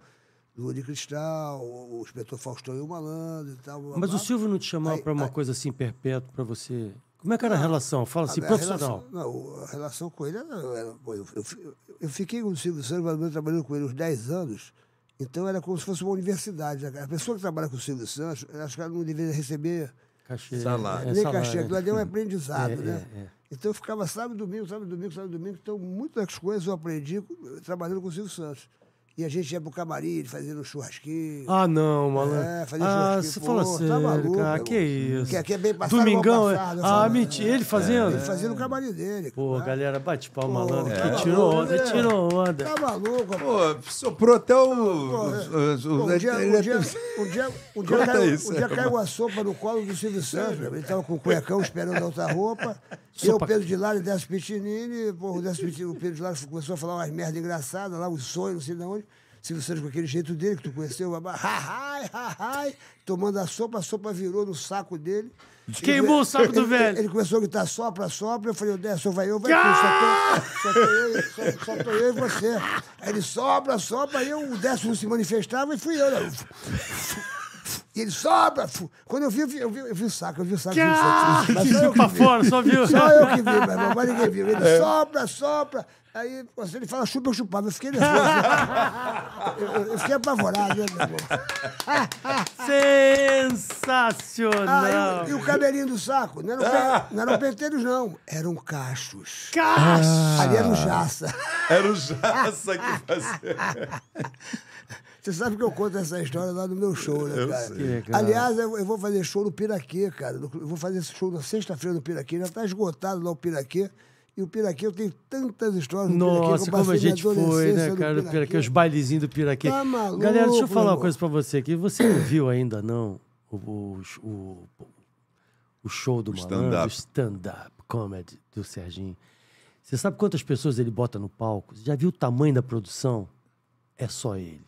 Lua de Cristal, o Inspetor Faustão e o Malandro e tal. Mas blá. o Silvio não te chamava para uma aí, coisa assim perpétua para você? Como é que era a ah, relação? Fala ah, assim, a profissional. Relação, não, a relação com ele era. era eu, eu, eu, fiquei com o Silvio Santos trabalhando com ele uns 10 anos, então era como se fosse uma universidade. Né, a pessoa que trabalha com o Silvio Santos, acho que ela não deveria receber Cachê, salário. É, Nem cachê, aquilo ali é um aprendizado, é, né? É, é. então eu ficava sábado domingo, sábado domingo, sábado domingo. Então muitas coisas eu aprendi trabalhando com o Silvio Santos. E a gente ia pro camarim, fazendo churrasquinho. Ah, não, malandro. É, ah, churrasquinho. Você falou assim, tá sério, tá maluco, cara, é que isso. Porque aqui é bem passado, é Domingão, é- passado, Ah, mentira, ele fazendo? É, ele fazendo o camarim dele. Pô, né? galera, bate pau, malandro, tá que tá tirou maluco, onda, né? tirou onda. Tá maluco, pô. Pô, soprou até o... o, um dia, um dia, um dia, um dia, caiu, a uma sopa no colo do Silvio Santos. Ele tava com o cuecão esperando a outra roupa. E o Pedro de Lara e pô, o, Pitinini, o Pedro de Lara começou a falar umas merdas engraçadas lá, os sonhos, não sei de onde. Silvio Santos com aquele jeito dele que tu conheceu, babá, ha, ha, tomando a sopa, a sopa virou no saco dele. Queimou ele, o saco ele, do velho. Ele, começou a gritar sopra, sopra. Eu falei, eu desço vai eu, vai ah! Só tô, eu, só, só tô eu e você. Aí ele sopra, sopra. Aí eu, o não se manifestava e fui eu. Né? E ele sobra. Quando eu vi, eu vi, eu vi, eu vi o saco, eu vi o saco. Ah, mas só vi. Fora, só, viu. só eu que vi, mas, mas ninguém viu. Ele é. sopra, sopra. Aí você ele fala chupa chupada. Eu fiquei nervoso. eu, eu, fiquei apavorado. Né, Sensacional! Ah, e, e, o cabelinho do saco? Não eram, ah. não eram penteiros, não. Eram cachos. Cachos! Ah. Ali era o jaça. Era o jaça que fazia. Você sabe que eu conto essa história lá no meu show, né, cara? Eu sei, cara. Aliás, eu vou fazer show no Piraquê, cara. Eu vou fazer esse show na sexta-feira no Piraquê. Já tá esgotado lá o Piraquê. E o Piraquê, eu tenho tantas histórias do Nossa, Piraquê. Nossa, como a gente foi, né, cara? Piraquê, os bailezinhos do Piraquê. Tá maluco, Galera, deixa eu falar uma coisa para você aqui. Você não viu ainda, não, o, o, o, o show do o malandro, stand o stand-up comedy do Serginho. Você sabe quantas pessoas ele bota no palco? Você já viu o tamanho da produção? É só ele.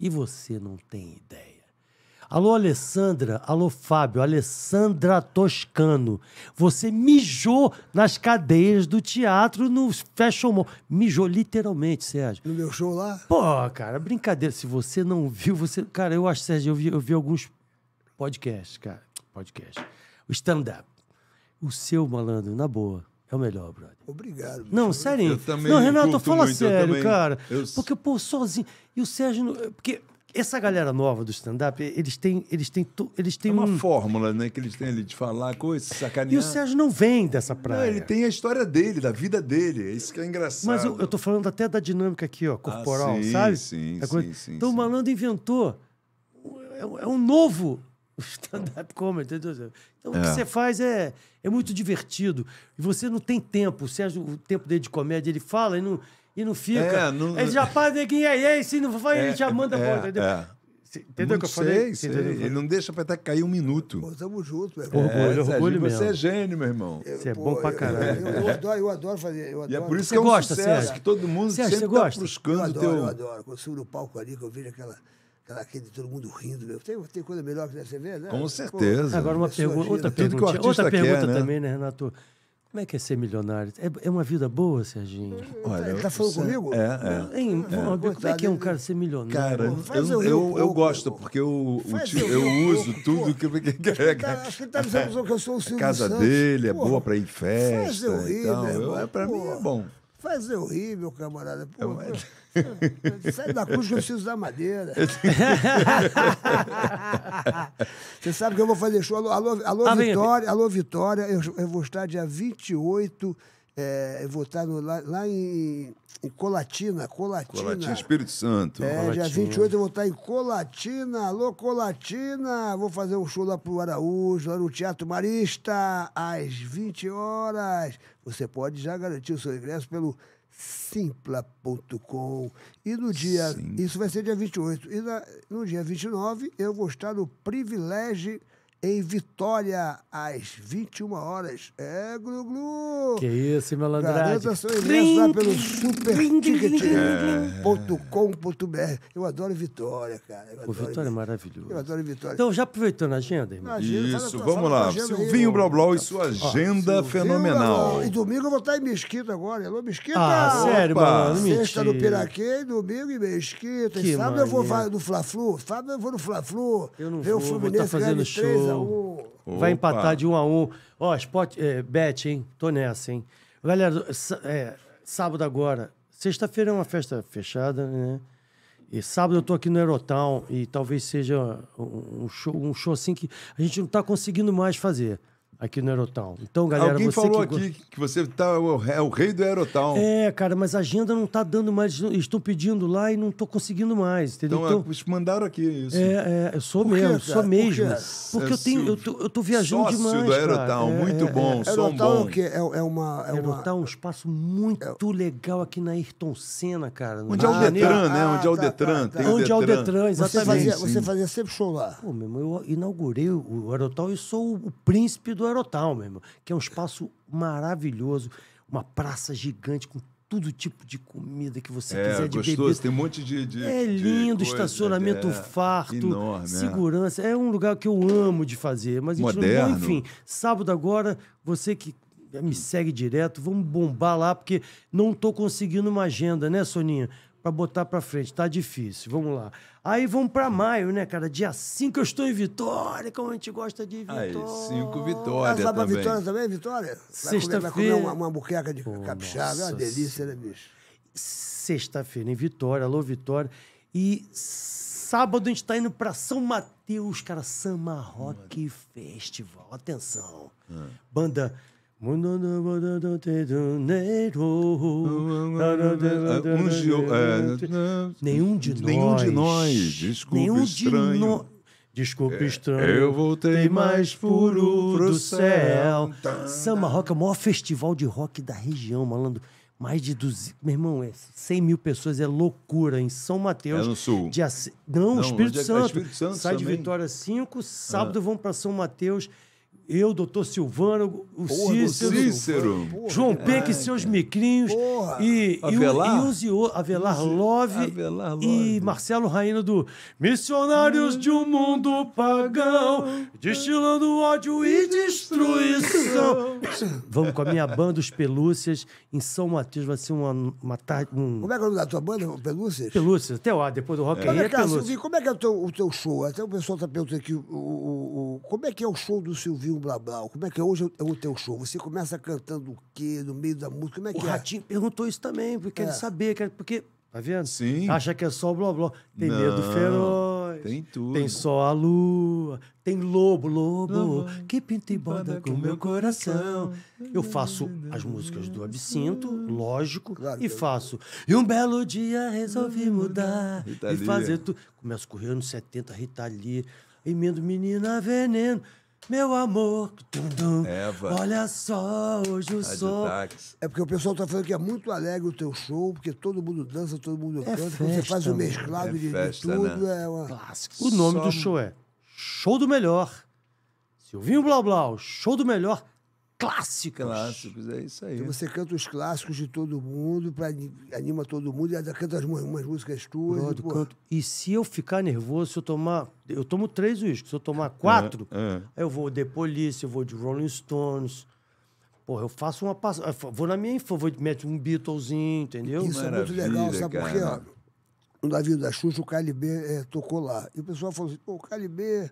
E você não tem ideia. Alô, Alessandra. Alô, Fábio. Alessandra Toscano. Você mijou nas cadeias do teatro no Fashion Mall. Mijou literalmente, Sérgio. No meu show lá? Pô, cara, brincadeira. Se você não viu, você. Cara, eu acho, Sérgio, eu vi, eu vi alguns podcasts, cara. Podcast. O stand-up. O seu, malandro, na boa. É o melhor, brother. Obrigado. Bicho. Não, sério. Eu também não, Renato, fala muito, sério, cara. Eu... Porque, pô, sozinho. E o Sérgio. Porque essa galera nova do stand-up, eles têm, eles têm, eles têm é uma um... fórmula, né, que eles têm ali de falar coisas, sacanear. E o Sérgio não vem dessa praia. Não, ele tem a história dele, da vida dele, é isso que é engraçado. Mas eu, eu tô falando até da dinâmica aqui, ó, ah, corporal, ah, sim, sabe? Sim, coisa... sim, sim. Então o malandro inventou é, é, um novo stand-up comedy. Entendeu? Então é. o que é. você faz é, é muito divertido. E você não tem tempo. O Sérgio, o tempo dele de comédia, ele fala e não, e não fica. É, não... Ele já faz neguinho, é e aí, se não vai, é, ele já manda é, volta, entendeu? É. Entendeu o que eu falei? Sei. Ele não deixa para até cair um minuto. Pô, tamo junto, meu irmão. Orgulho, é, orgulho mesmo. Você é gênio, meu irmão. você é bom pra caralho. Eu, eu, adoro, eu adoro fazer. Eu adoro. E é por isso você que é um gosta, sucesso, Sérgio? que todo mundo Sérgio, sempre você tá gosta? buscando eu adoro, teu... Eu adoro, eu subo no palco ali, que eu vejo aquela, aquele de todo mundo rindo. Meu. Tem, tem coisa melhor que você vê, né? Com certeza. Pô, Agora uma pergunta, outra pergunta, outra pergunta, outra pergunta quer, né? também, né, Renato? Como é que é ser milionário? É, é uma vida boa, Serginho? Uhum. Olha, tá, tá falando você... comigo? É, é. Hein, é. Como é que é um cara ser milionário? Cara, eu, eu, eu, eu, gosto, porque eu, tio, eu uso tudo pô. que... eu quero. Tá, acho que ele tá dizendo que eu sou o é Silvio A casa Santos. dele é Pô, boa para ir em festa. Faz eu rir, então, né? eu, Pra Pô. mim é bom. Fazer horrível camarada. Pô, mas... Sai da cruz que eu preciso da madeira. Você sabe que eu vou fazer show. Alô, alô, alô ah, Vitória, alô, Vitória. Eu, eu vou estar dia 28 é, votado lá, lá em, em, Colatina, Colatina. Colatina, Espírito Santo. É, Colatina. dia 28 eu vou estar em Colatina. Alô, Colatina! Vou fazer um show lá pro Araújo, lá no Teatro Marista, às 20 horas. Você pode já garantir o seu ingresso pelo simpla.com. E no dia. Sim. Isso vai ser dia 28. E na, no dia 29 eu vou estar no Privilégio em Vitória, às 21 horas. É, Glu-Glu! Que isso, malandragem. Garanta seu ingresso lá pelo superticket.com.br. É. Eu adoro Vitória, cara. adoro o Vitória é maravilhoso. Eu adoro Vitória. Então, já aproveitando tá a agenda, irmão. isso, vamos lá. Silvinho Blau Blau e tá. sua agenda fenomenal. Blau. E domingo eu vou estar em Mesquita agora. Alô, Mesquita! Ah, sério, mano? Sexta no Piraquê, domingo em Mesquita. Que sábado eu vou no Fla-Flu. Sábado eu vou no Fla-Flu. Eu não vou, vou tá fazendo show. Vai empatar de 1 um a 1 um. Ó, Spot, é, Bet, hein? Tô nessa, hein? Galera, é, sábado agora. Sexta-feira é uma festa fechada, né? E sábado eu tô aqui no Aerotown e talvez seja um show, um show assim que a gente não tá conseguindo mais fazer aqui no Aerotown. Então, galera, Alguém falou que... aqui que você tá é o, é o rei do Aerotown. É, cara, mas a agenda não tá dando mais. Estou pedindo lá e não tô conseguindo mais, entendeu? Então, é, então mandaram aqui isso. É, é eu sou mesmo, sou mesmo. Porque, Porque é eu tenho, eu tô, eu tô viajando sócio demais, do Aerotown, é, muito bom, é, som bom. Que é, é uma é Aerotown, um espaço muito legal aqui na Ayrton Senna, cara. Onde é o Detran, né? Onde é o Detran? Onde é o Detran, exatamente. Você fazia sempre show lá. Pô, meu irmão, eu inaugurei o Aerotown e sou o príncipe do Aerotal, meu irmão, que é um espaço maravilhoso, uma praça gigante com todo tipo de comida que você é, quiser de gostoso, bebida. tem um monte de, de É lindo, de coisa, estacionamento é, farto, enorme, é. segurança. É. é. um lugar que eu amo de fazer, mas Moderno. Não, enfim, sábado agora, você que me segue direto, vamos bombar lá porque não estou conseguindo uma agenda, né, Soninha? para botar para frente. Tá difícil, vamos lá. Aí vamos para maio, né, cara? Dia 5 eu estou em Vitória, como a gente gosta de Vitória. Aí, cinco vitórias Vai pra também. Vitória também, Vitória? Sexta-feira. Vai comer uma, uma buqueca de oh, capixaba, é uma delícia, né, bicho? Sexta-feira em Vitória, alô Vitória. E sábado a gente está indo para São Mateus, cara, Samba Rock Festival. Atenção. Hum. Banda Nenhum de nós. Nenhum de nós. Nenhum estranho. De no... Desculpa, é, estranho. Eu voltei mais puro pro céu. Tá, tá. Samba Rock é o maior festival de rock da região, malandro. Mais de 200. Meu irmão, é 100 mil pessoas, é loucura. Em São Mateus. É no Sul. Não, Não Espírito, é é? Santo. É Espírito Santo. Sai também. de Vitória 5, sábado ah. vão para São Mateus. Eu, doutor Silvano, o Porra, Cícero, Cícero. Porra, João Peck e seus micrinhos. E, Avelar. e, e Avelar, Love, Avelar e Marcelo Rainha do Missionários de um Mundo Pagão, destilando ódio e destruição. Vamos com a minha banda, os Pelúcias, em São Matheus. Vai ser uma, uma tarde. Um... Como é que é o nome da tua banda, Pelúcias? Pelúcias, até lá, depois do Rock é. in É, é Como é que é o teu, o teu show? Até o pessoal está perguntando aqui o, o, o, como é que é o show do Silvio Ratinho Blá Blá. Como é que é hoje é o teu show? Você começa cantando o quê? No meio da música? Como é que o é? Ratinho perguntou isso também, porque é. ele sabia, porque. Tá vendo? Sim. Acha que é só o Blá Blá. Tem Não. medo feroz. Tem tudo. Tem só a lua. Tem lobo, lobo. Que pinta e borda com meu coração. Eu faço as músicas do Absinto, lógico, claro e faço. E um belo dia resolvi uhum. mudar Ritalia. e fazer tudo. Começo correndo 70, Rita ali. Emendo menina veneno. Meu amor, dum, dum, Eva. olha só, hoje o tá som. É porque o pessoal tá falando que é muito alegre o teu show, porque todo mundo dança, todo mundo é canta, é festa, você faz o né? mesclado é de, festa, de, tudo, né? é uma... Clássico. O nome só... do show é Show do Melhor. Silvinho Blau Blau, show do melhor clássicos. Clássicos, é isso aí. Então você canta os clássicos de todo mundo, pra, anima todo mundo, e canta as, umas músicas tuas. Pronto, e, canto. e se eu ficar nervoso, se eu tomar. Eu tomo três uísques, se eu tomar é, quatro, é, é. eu vou de polícia, eu vou de Rolling Stones. Porra, eu faço uma passagem. Vou na minha infância, vou meter um Beatlesinho, entendeu? Isso é Maravilha, é muito legal, sabe por quê? No navio da Xuxa, o Calibê é, tocou lá. E o pessoal falou assim: pô, o Calibê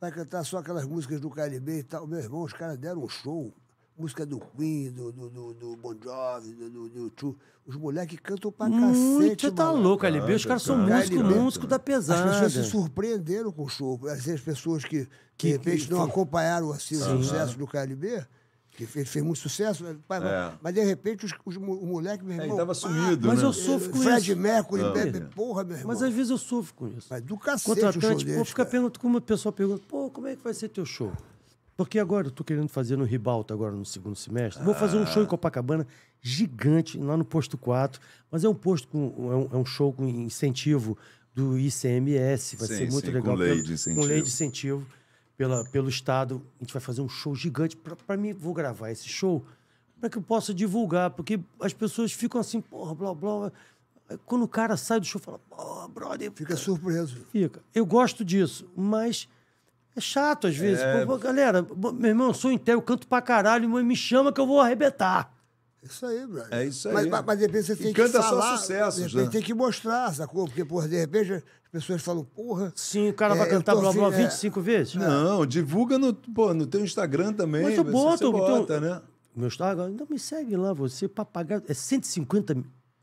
vai cantar só aquelas músicas do Calibê e tal. Meu irmão, os caras deram um show música do Queen, do, do, do, do Bon Jovi, do, do, do Chu. Os moleques cantam pra Muito hum, cacete. Você tá mano. louco, LB. Os caras são músicos, músicos né? da pesada. As pessoas se surpreenderam com o show. As pessoas que, que de repente, que... não acompanharam assim, Sim. o sucesso do KLB. Que fez, fez muito sucesso, né? mas, é. mas, de repente os, os, o moleque, meu é, irmão. É, tava sumido, pá, Mas né? eu sofro com Fred isso. Fred Mercury, bebe, porra, meu irmão. Mas às vezes eu sofro com isso. Mas do cacete, Contratante, o show pô, deles, fica perguntando, como o pessoal pergunta, pô, como é que vai ser teu show? Porque agora eu tô querendo fazer no Ribalta, agora no segundo semestre. Vou fazer um ah. show em Copacabana gigante, lá no posto 4. Mas é um posto com. É um, é um show com incentivo do ICMS. Vai sim, ser muito sim, legal. Com lei, de incentivo. com lei de incentivo pela, pelo Estado. A gente vai fazer um show gigante. para mim, vou gravar esse show para que eu possa divulgar. Porque as pessoas ficam assim, porra, blá, blá. Quando o cara sai do show, fala, porra, brother. Fica cara, surpreso. Fica. Eu gosto disso, mas é chato às vezes. É... Pô, galera, meu irmão, eu sou inteiro, eu canto pra caralho, mãe, me chama que eu vou arrebentar. Isso aí, brother. É isso aí. Mas, mas, mas de repente você tem e que canta falar, só sucesso, De repente né? tem que mostrar, sacou? Porque, porra, de repente as pessoas falam, porra... Sim, o cara é, vai cantar blá, blá, assim, 25 é... vezes? Não, é. divulga no, pô, no teu Instagram também. Mas eu boto. Você então bota, então, né? Meu Instagram, então me segue lá, você, papagaio... É 150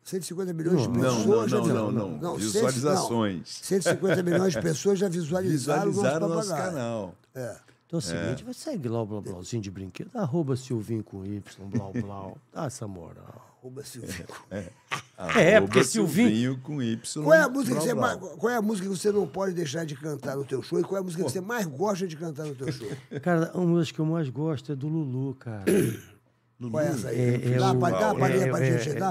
150 milhões de pessoas. Não, não, não, não, não. Visualizações. 150 milhões de pessoas já visualizaram, visualizaram o nosso, canal. É. Então é o seguinte, é. você segue lá o blá Blauzinho de brinquedo, arroba Silvinho com Y, blá blá Dá essa moral. Arroba Silvinho. É, é. é porque Silvinho... com Y, qual é, a música que você qual é a música que você não pode deixar de cantar no teu show e qual é a música que você mais gosta de cantar no teu show? Cara, uma das que eu mais gosto é do Lulu, cara. É dá é, é gente,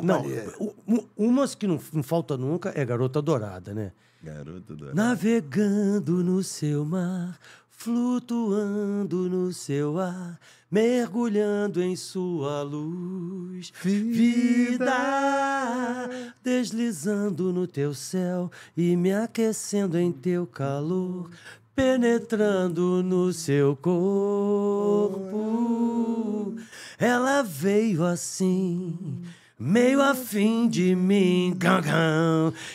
Umas que não, não falta nunca é Garota Dourada, né? Garota Dourada. Navegando no seu mar, flutuando no seu ar, mergulhando em sua luz. Vida, deslizando no teu céu e me aquecendo em teu calor, penetrando no seu corpo. Ela veio assim, meio afim de mim.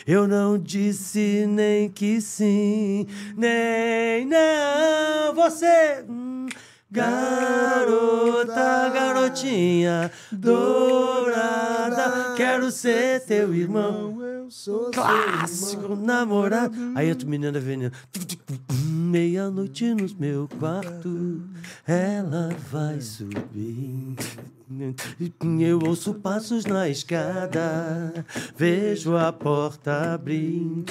Eu não disse nem que sim, nem não. Você. Hum, garota, garotinha dourada, quero ser teu irmão. Clássico, namorado. Aí outro menino da avenida. Né? Meia-noite no meu quarto, ela vai subir. Eu ouço passos na escada, vejo a porta abrir.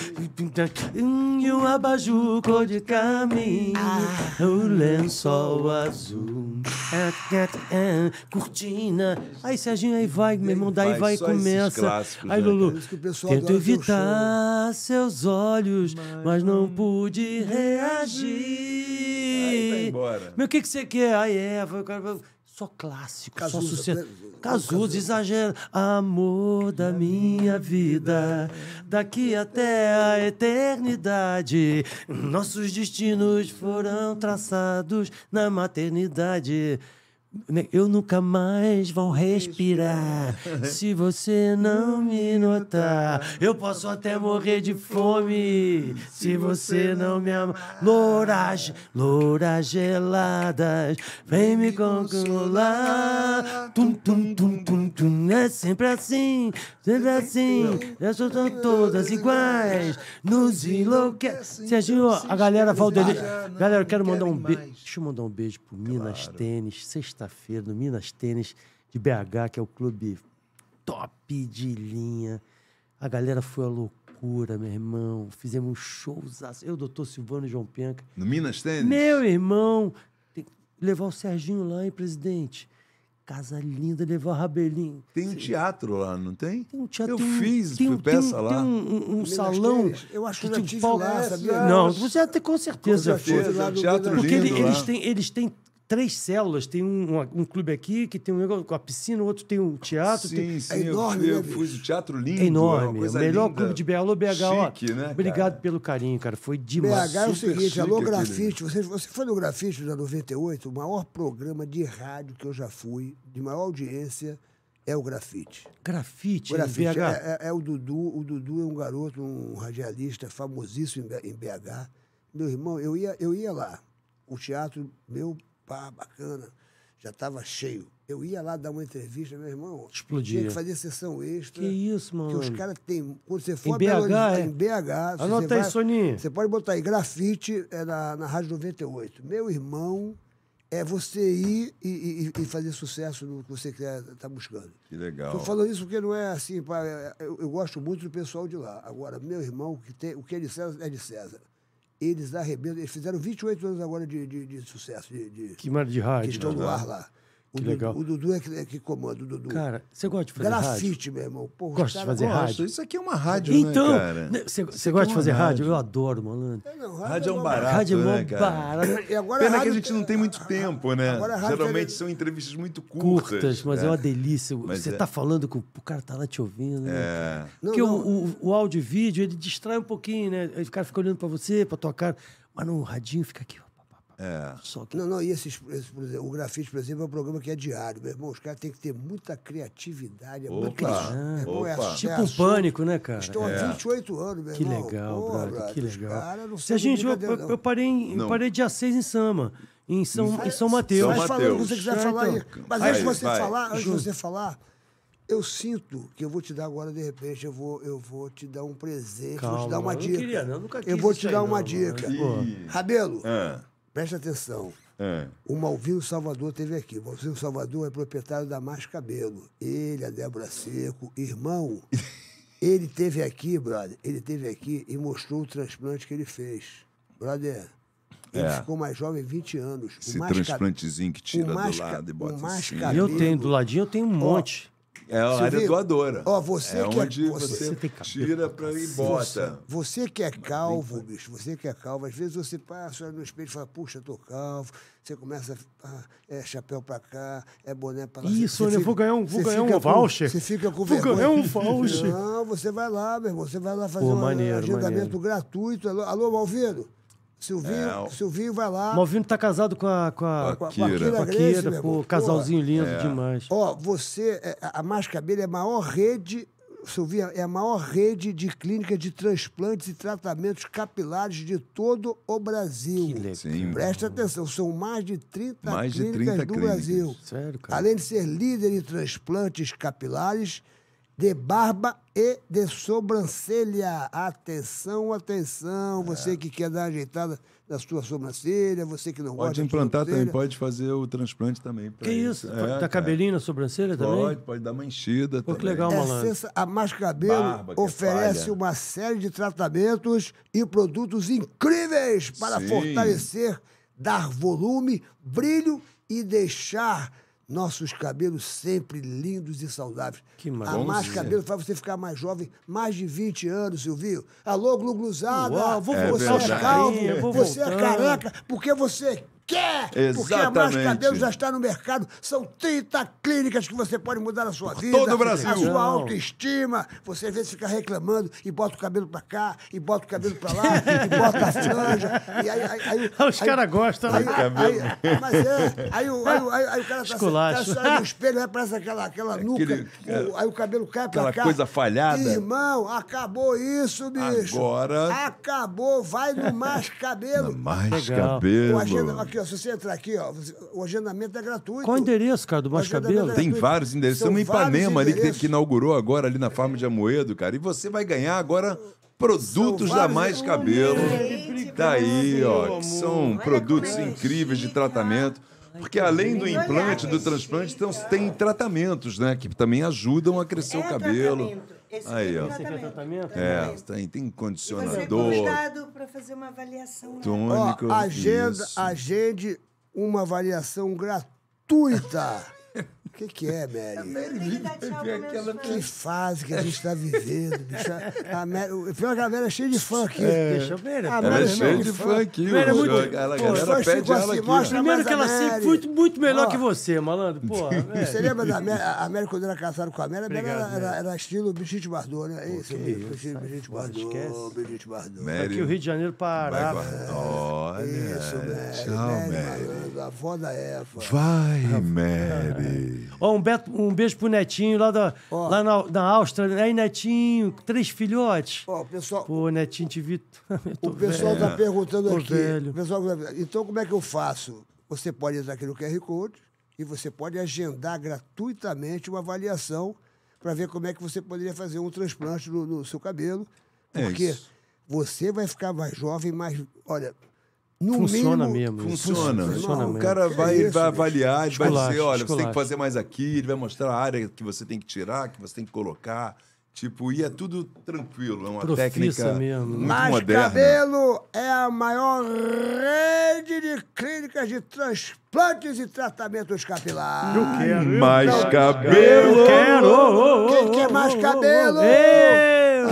Eu abajo cor de caminho, ah. o lençol azul. Cortina. Aí, Serginho, aí vai, meu irmão, daí vai, e começa. aí, né, Lulu, tento evitar seus olhos, mas não pude reagir. Aí vai embora. Meu, o que, que você quer? Aí é, foi o cara. Só clássico, Cazuza, só sucesso. Né? Cazuza, exagero. Amor da minha vida, daqui até a eternidade. Nossos destinos foram traçados na maternidade. Né, eu nunca mais vou respirar se você não me notar. Eu posso até morrer de fome se você não me amar. Louras, louras geladas, vem me consolar. Tum, tum, tum, tum, tum. É sempre assim, sempre assim. Elas são todas iguais, nos enlouquecem. Serginho, a galera, dele. Galera, eu quero mandar um beijo. Deixa eu mandar um beijo pro Minas Tênis. Sexta feira no Minas Tênis de BH, que é o clube top de linha. A galera foi a loucura, meu irmão. Fizemos um shows. Eu, doutor Silvano e João Penca. No Minas Tênis? Meu irmão! Tem que levar o Serginho lá, hein, presidente? Casa linda, levar o Rabelinho. Tem um Sim. teatro lá, não tem? Tem um teatro. Eu tem, fiz tem, peça tem, lá. Tem um, um, um salão. Eu acho que, que eu tinha palco. não, você até com certeza. Com certeza, foi. teatro porque eles, lá. Têm, eles têm três células. Tem um, um, um, clube aqui que tem um negócio com a piscina, outro tem um teatro. Sim, tem... sim. É enorme. Eu, né, fui o teatro lindo. É enorme. É o melhor linda. clube de BH. Alô, BH. Chique, ó, né, obrigado pelo carinho, cara. Foi demais. BH é o seguinte, alô, grafite. Você, você foi no grafite da 98, o maior programa de rádio que eu já fui, de maior audiência. É o grafite. Grafite, o grafite em BH? É, é, é o Dudu. O Dudu é um garoto, um radialista famosíssimo em BH. Meu irmão, eu ia, eu ia lá o teatro meu pá, bacana. Já estava cheio. Eu ia lá dar uma entrevista, meu irmão. Explodia. Tinha que fazer sessão extra. Que isso, mano. Que os caras têm. Quando você for em BH, é? em BH. Anota aí, vai, Soninho. Você pode botar aí grafite é na, na Rádio 98. Meu irmão, é você ir e, e, e, fazer sucesso no que você quer tá buscando. Que legal. Estou falando isso porque não é assim, pá, é, é, eu, eu, gosto muito do pessoal de lá. Agora, meu irmão, que tem, o que é de César é de César eles arrebentam. Eles fizeram 28 anos agora de, de, de sucesso. De, de, que mar de rádio. Que estão no né? ar lá. O Dudu, legal. o Dudu é que, é que comanda, o Dudu. Cara, você gosta de fazer Grafite, rádio? Grafite, meu irmão. Porra, gosta de fazer rádio? Isso aqui é uma rádio, né, então, né, Você é gosta é de fazer rádio? rádio? Eu adoro, malandro. É, não, rádio, rádio, é um é barato, rádio é né, cara? Barato. E agora Pena rádio, que a gente não tem muito tempo, né? Geralmente são entrevistas muito curtas. Curtas, mas é, uma né? delícia. Mas você tá falando que o cara tá lá te ouvindo, né? Porque não, não. O, o, o áudio e vídeo, ele distrai um pouquinho, né? O cara fica olhando para você, para tua cara. Mas no radinho fica aqui, ó. É. Só que, não, não, e esses, esses exemplo, o grafite, por exemplo, é um programa que é diário. Meu irmão, os caras têm que ter muita criatividade. É Opa. Muito, é, irmão, é, tipo um pânico, né, cara? Estão é. há 28 anos, meu irmão. Que legal, brother, que legal. Cara, não Se a gente, eu, eu, eu, parei em, eu parei dia 6 em Sama. Em São, em, São Mateus. Mas falando você quiser é, falar aí. Então. Mas antes de você vai. falar, antes de você falar, eu sinto que eu vou te dar agora, de repente, eu vou, eu vou te dar um presente, Calma, vou te dar uma dica. Eu, queria, não, nunca quis eu vou te dar uma dica. Rabelo, é. Preste atenção. É. O Malvino Salvador teve aqui. O Malvino Salvador é proprietário da Mais Cabelo. Ele, a Débora Seco, irmão. ele teve aqui, brother. Ele teve aqui e mostrou o transplante que ele fez. Brother, ele é. ficou mais jovem 20 anos. Esse transplantezinho que tira do lado e bota assim. cima. eu tenho, do ladinho eu tenho um monte. É a área doadora. Ó, você é que é onde é, você, você tira para ir embora. Você, você que é calvo, bicho, você que é calvo, às vezes você passa, olha no espelho e fala, puxa, tô calvo. Você começa, a é chapéu para cá, é boné para lá. Isso, né? Eu vou ganhar um, vou ganhar um voucher. Você fica com vergonha. Vou ganhar um voucher. Não, você vai lá, meu irmão, você vai lá fazer Pô, um maneiro, agendamento maneiro. gratuito. Alô, Malvido? Silvinho, é, o... Silvinho vai lá. Malvino tá casado com a, com a, Kira. Com a Kira, pô, casalzinho lindo é. demais. Ó, você, é, a Mais Cabelo é a maior rede, Silvinho, é a maior rede de clínica de transplantes e tratamentos capilares de todo o Brasil. Que legal. Sim, Presta atenção, são mais de 30 mais clínicas de 30 do clínicas. Brasil. Sério, cara. Além de ser líder em transplantes capilares, de barba e de sobrancelha. Atenção, atenção, você é. que quer dar ajeitada na sua sobrancelha, você que não pode gosta Pode implantar também, pode fazer o transplante também. Que isso? É, dá tá cabelinho na sobrancelha pode, também? Pode, pode dar manchida Pô, também. Que legal, é malandro. A Mais Cabelo barba, é oferece uma série de tratamentos e produtos incríveis para Sim. fortalecer, dar volume, brilho e deixar nossos cabelos sempre lindos e saudáveis. Que maravilha. A mais cabelo faz você ficar mais jovem, mais de 20 anos, Silvio. Alô, gluglusada. Uau, vou é você é calvo, é, você voltando. é careca, porque você quer. Exatamente. Porque a deus já está no mercado. São 30 clínicas que você pode mudar a sua Por vida. Todo o Brasil. A sua autoestima. Você às vezes fica reclamando e bota o cabelo pra cá, e bota o cabelo pra lá, e bota a franja. E aí, aí, aí, aí Os caras gostam. Né? Aí, aí, aí, mas é. Aí, o cara tá, tá saindo do espelho, aparece aquela, aquela Aquele, nuca. O, é, aí o cabelo cai para cá. Aquela coisa falhada. Irmão, acabou isso, bicho. Agora... Acabou. Vai no mais cabelo. Mais cabelo aqui, ó, se você entrar aqui, ó, o agendamento é gratuito. Qual o endereço, cara, do Baixo é Cabelo? É Tem vários endereços. Tem um Ipanema, ali, que, que, inaugurou agora, ali na Farm de Amoedo, cara. E você vai ganhar agora produtos da Mais Cabelo. Tá aí, ó, que são produtos incríveis de é tratamento. Tá. Porque além do é implante, do transplante, então, tem tratamentos, né? Que também ajudam a crescer o cabelo esse aí, tipo de tratamento? É, tem, tem condicionador. Você é convidado para fazer uma avaliação. Né? Tônico, ó, agenda, agende uma avaliação gratuita. que, que é, Mary? É Mary aquela... Que fase que a gente está vivendo, bicho. A Mary, pior é que a Mary é cheia de funk. É. Bicho, né? a é Mary é cheia de funk. Mary é muito... Pô, a galera pede ela assim, aqui. Primeiro que ela sempre foi muito melhor que você, malandro. Porra, você lembra da Mary? A Mary, quando era casada com a Mary, a Mary era, estilo Brigitte Bardot, né? É isso, Brigitte Bardot, Brigitte Bardot. Aqui o Rio de Janeiro para... Olha, né? isso, Mary. Tchau, Mary. A avó da Eva. Vai, Mary. Ó, um, beto, um beijo pro Netinho lá, da, Ó. lá na, na Áustria. Aí, Netinho, três filhotes. Ó, pessoal, Pô, Netinho, te vi. o pessoal velho. tá perguntando Tô aqui. velho. pessoal, então, como é que eu faço? Você pode entrar aqui no QR Code e você pode agendar gratuitamente uma avaliação para ver como é que você poderia fazer um transplante no, no seu cabelo. É porque você vai ficar mais jovem, mais. Olha, no funciona mesmo. mesmo. Funciona. Funciona, não, mesmo. O cara é vai, é isso, vai avaliar, ele vai dizer, olha, você tem que fazer mais aqui, ele vai mostrar a área que você tem que tirar, que você tem que colocar. Tipo, e é tudo tranquilo, é uma Profissa técnica mesmo. Né? muito Mas moderna. Cabelo é a maior rede de clínicas de transplantes e tratamentos capilares. Eu quero. Mais cabelo. Eu quero. Quem quer mais cabelo?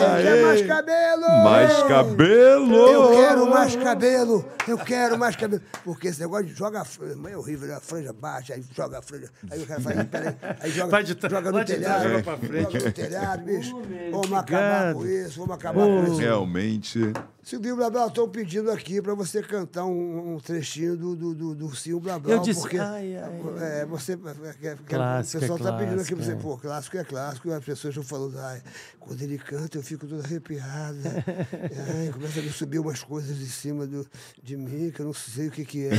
Eu quero mais cabelo! Mais cabelo! Eu quero mais cabelo! Eu quero mais cabelo! Porque esse negócio de joga franja, mãe é horrível, né? a franja baixa, aí joga a franja, aí o cara fala, peraí, aí joga, de joga no telhado, joga, pra frente. joga no telhado, bicho. Vamos acabar com isso, vamos acabar com isso. Realmente. Silvio Blá Blá, estou pedindo aqui para você cantar um, um, trechinho do, do, do, do Silvio Blá Blá. Eu disse, porque ai, ai. É, você, é, é, é clássico, o pessoal está é tá pedindo aqui para você, pô, clássico é clássico, as pessoas estão falando, ai, quando ele canta eu fico toda arrepiada. Né? Ai, começa a me subir umas coisas em cima do, de mim, que eu não sei o que, que é.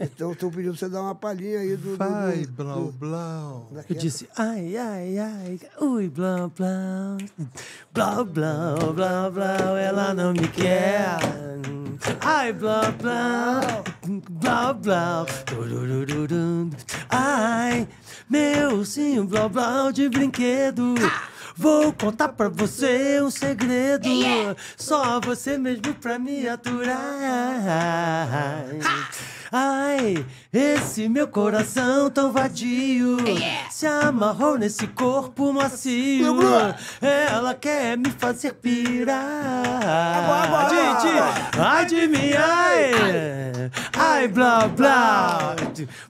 Então, estou pedindo você dar uma palhinha aí do. Ai, Blau, Blau. Eu disse, ai, ai, ai, ui, Blau, Blau. Blau, Blau, Blau, Blau, ela não me quer. Ai, Blau, Blau, Blau, Blau. Ai, meu ursinho, Blau, Blau de brinquedo. Ah! Vou contar pra você um segredo. Yeah. É. Só você mesmo pra me aturar. Ha! Ai, esse meu coração tão vadio se amarrou nesse corpo macio. Ela quer me fazer pirar. É é é ai de mim, ai. Ai, blá, blá.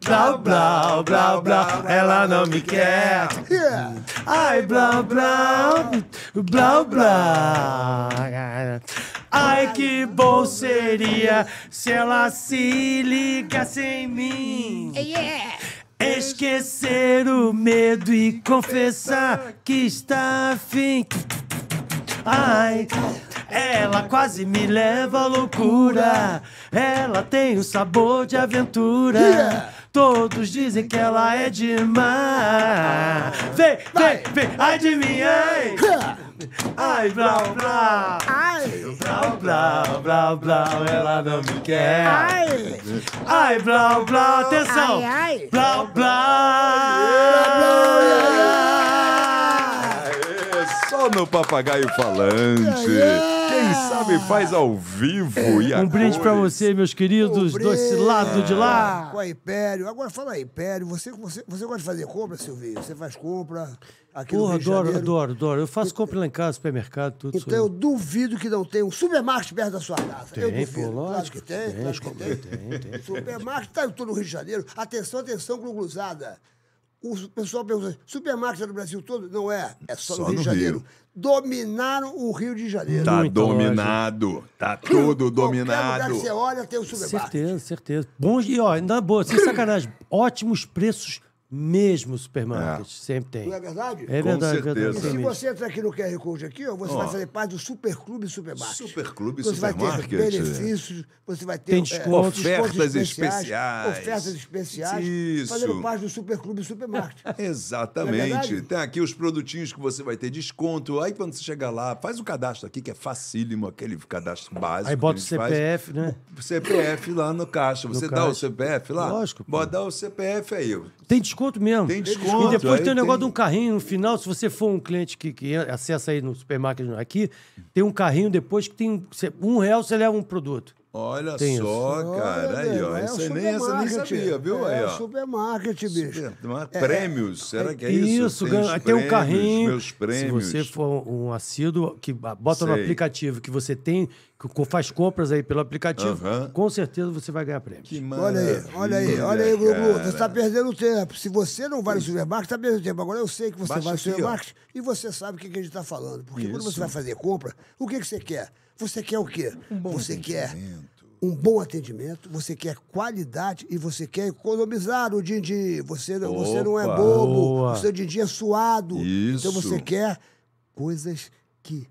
Blá, blá, blá, blá. Ela não me quer. Ai, blá, blá. Blá, blá. Ai, que bom seria se ela se ligasse em mim. Esquecer o medo e confessar que está afim. Ai, ela quase me leva à loucura. Ela tem o sabor de aventura. Yeah. Todos dizem que ela é demais. Vem, vem, vem, ai de mim, ai. Ai, blá, blá. Ai. Blá, blá, blá, blá, ela não me quer. Ai. Ai, blá, blá, atenção. Ai, ai. Blá, blá. Só no papagaio falante. Quem sabe faz ao vivo. É, e um brinde para você, meus queridos, do esse lado de lá. É, com a Império. Agora fala aí, Império. Você, você, você gosta de fazer compra, Silvio? Você faz compra aqui Porra, no Rio adoro, adoro, adoro. Eu faço compra lá em casa, supermercado, tudo. Então eu duvido que não tenha um supermarket perto da sua casa. Tem, eu duvido. Pô, lógico, claro que tem, tem, claro que tem. tem, tem. Supermarket eu tô no Rio de Janeiro. Atenção, atenção, gluglusada o pessoal pergunta, supermarket é do Brasil todo? Não é, é só, só no Rio de Janeiro. Rio. Dominaram o Rio de Janeiro. Tá Muito dominado, lógico. tá tudo dominado. Lugar que você olha, tem o supermarket. Certeza, certeza. Bons, e ó, ainda boa, sem sacanagem, ótimos preços mesmo supermarket, é. sempre tem. Não é verdade? É verdade, é Com verdade. E se você entrar aqui no QR Code aqui, ó, você oh. vai fazer parte do Superclube Supermarket. Superclube Supermarket. Você vai ter benefícios, você vai ter... Tem é, descontos. É, ofertas especiais, especiais, Ofertas especiais. Isso. Fazendo parte do Superclube Supermarket. Exatamente. É tem aqui os produtinhos que você vai ter desconto. Aí quando você chegar lá, faz o cadastro aqui, que é facílimo, aquele cadastro básico. Aí bota o CPF, faz. né? O CPF lá no caixa. Você no dá caixa. o CPF lá? Lógico. Pô. Bota o CPF aí. Tem desconto desconto mesmo. Tem desconto. E depois tem o um negócio tem... de um carrinho no final. Se você for um cliente que, que acessa aí no supermercado aqui, tem um carrinho depois que tem um real você leva um produto. Olha Tem só, isso. cara. Olha, aí, ó. É isso nem essa nem sabia, viu? É aí, ó. Supermarket, bicho. Supermarket. É, prêmios, é, será que é isso? Isso, tem, tem um carrinho. Meus prêmios. Se você for um assíduo, que bota Sei. no aplicativo que você tem, que faz compras aí pelo aplicativo, uh -huh. com certeza você vai ganhar prêmios. olha aí, olha aí, olha aí, Gugu. Você está perdendo tempo. Se você não vai no supermarket, está perdendo tempo. Agora eu sei que você Baixa vai no supermarket e você sabe o que, que a gente está falando. Porque isso. quando você vai fazer compra, o que, que você quer? Você quer o quê? Um você quer um bom atendimento, você quer qualidade e você quer economizar o din-din. Você, Opa, você não é bobo, boa. o seu din-din é suado. Isso. Então você quer coisas que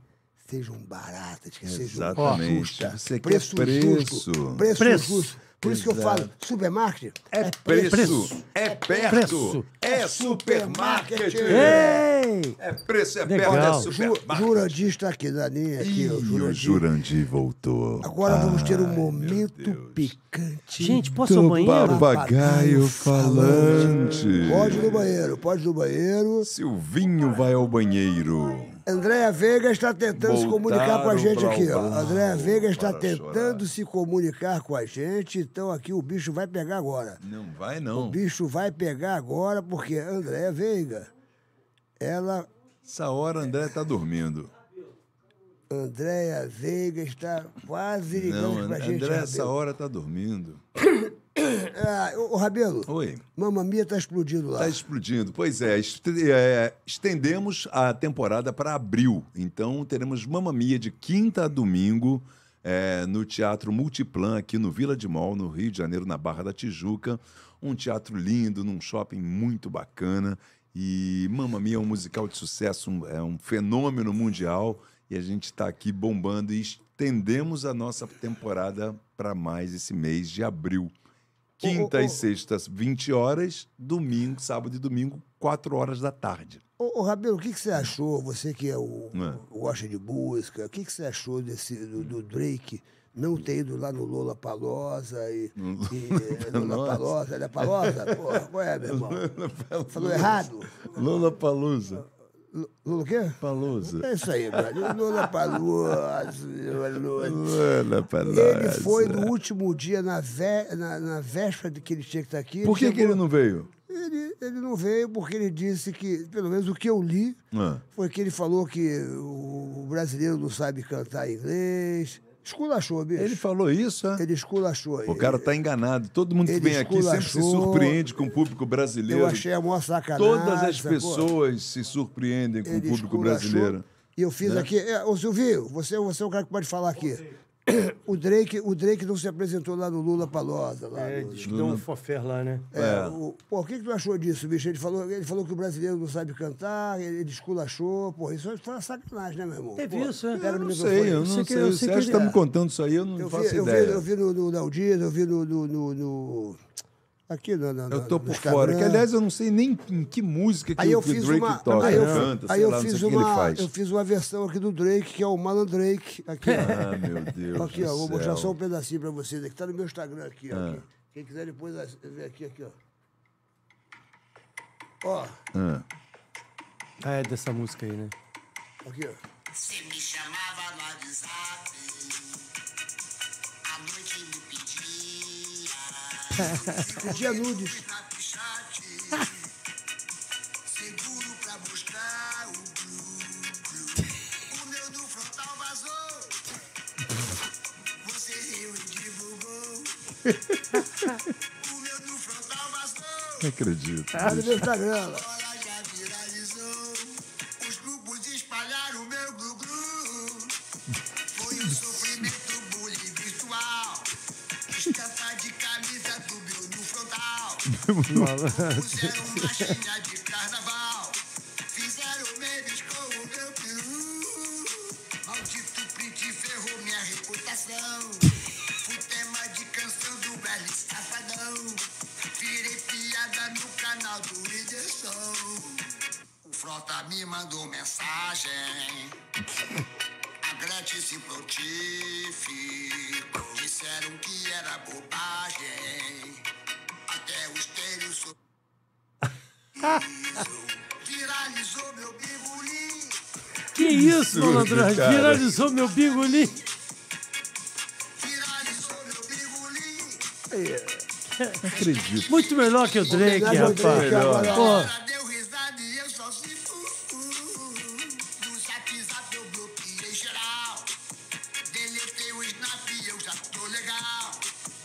sejam baratas, que Exatamente. sejam justas. Você preço quer preço. Justo, preço, preço. justo. Por isso que eu é. falo, supermarket é, é preço, preço, é, é perto, preço, é, é supermarket. Ei! É preço, é Legal. perto, é supermarket. Jurandir está aqui Daninha. Aqui, Ih, o, Jurandir. o Jurandir voltou. Agora Ai, vamos ter um momento picante. Gente, posso ir ao banheiro? papagaio falante. Pode ir no banheiro, pode ir no banheiro. Silvinho vai ao banheiro. Andréa Veiga está tentando Voltaram se comunicar com a gente aqui. Ó. Andréa Veiga está tentando chorar. se comunicar com a gente, então aqui o bicho vai pegar agora. Não vai, não. O bicho vai pegar agora porque Andréa Veiga, ela... Essa hora André está dormindo. Andréia Veiga está quase ligando para a gente. André, essa hora está dormindo. ah, o Rabelo. Oi. Mamamia está explodindo lá. Está explodindo. Pois é, é, estendemos a temporada para abril. Então teremos Mamamia de quinta a domingo é, no Teatro Multiplan, aqui no Vila de Mol, no Rio de Janeiro, na Barra da Tijuca. Um teatro lindo, num shopping muito bacana. E Mamamia é um musical de sucesso, um, é um fenômeno mundial. E a gente está aqui bombando e estendemos a nossa temporada para mais esse mês de abril. Quinta ô, ô, ô. e sextas, 20 horas, domingo, sábado e domingo, 4 horas da tarde. Ô, ô Rabelo, o que, que, você achou? Você que é o, é. de música, o que, que, você achou desse, do, do Drake? não ter ido lá no Lola Palosa e. Eh, Lola Palosa, é Palosa? qual é, meu irmão? Falou errado? Lola Palosa. Lula o quê? Palusa. É isso aí, velho. Lula Palusa. Lula Palusa. Ele foi no né? último dia, na, vé... na, na véspera de que ele tinha que estar tá aqui. Por que, chegou... que ele não veio? Ele, ele não veio porque ele disse que, pelo menos o que eu li, ah. foi que ele falou que o brasileiro não sabe cantar inglês, Esculachou, bicho. Ele falou isso, é? Ele esculachou. O cara tá enganado. Todo mundo que vem aqui sempre se surpreende com o público brasileiro. Eu achei a maior sacanagem. Todas as pessoas pô. se surpreendem com ele o público brasileiro. E eu fiz né? aqui. É, ô, Silvio, você, você é o cara que pode falar aqui. o Drake, o Drake não se apresentou lá no Lula Palosa. Lá é, no, diz que deu um fofer lá, né? É, é. O, pô, o que, que tu achou disso, bicho? Ele falou, ele falou que o brasileiro não sabe cantar, ele, ele esculachou, pô, isso foi é uma sacanagem, né, meu irmão? Teve isso, é? Eu não sei, eu não sei. sei, sei, sei você acha que tá me contando isso aí, eu não eu faço ideia. Eu vi, eu vi no, no eu vi no, no, no Aqui não não eu tô por fora. Que, aliás, eu não sei nem em que música que, aí eu o fiz Drake uma, toca. Aí eu, canta, aí eu lá, fiz uma, eu fiz uma versão aqui do Drake, que é o Malan Drake. Aqui, ah, meu Deus. Aqui, ó, vou mostrar só um pedacinho para vocês, que tá no meu Instagram aqui, ah. aqui. Quem quiser depois ah, ver aqui, aqui, ó. Ó. Ah. ah, é dessa música aí, né? Aqui, ó. Você me chamava no WhatsApp. Pedia nudes. Seguro pra buscar o O meu do frontal vazou. Você riu e divulgou. O meu do frontal vazou. Não acredito. Ah, no meu Instagram. Malandro. Mas cara. viralizou meu bingolim. Não é, acredito. Muito melhor que o Drake, Obrigado, rapaz. Drake, melhor. Pô.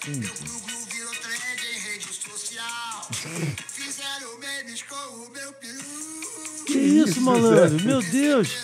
Hum. Meu grupo virou trend em rede social. Fizeram memes com o meu peru. Que isso, malandro? Meu Deus!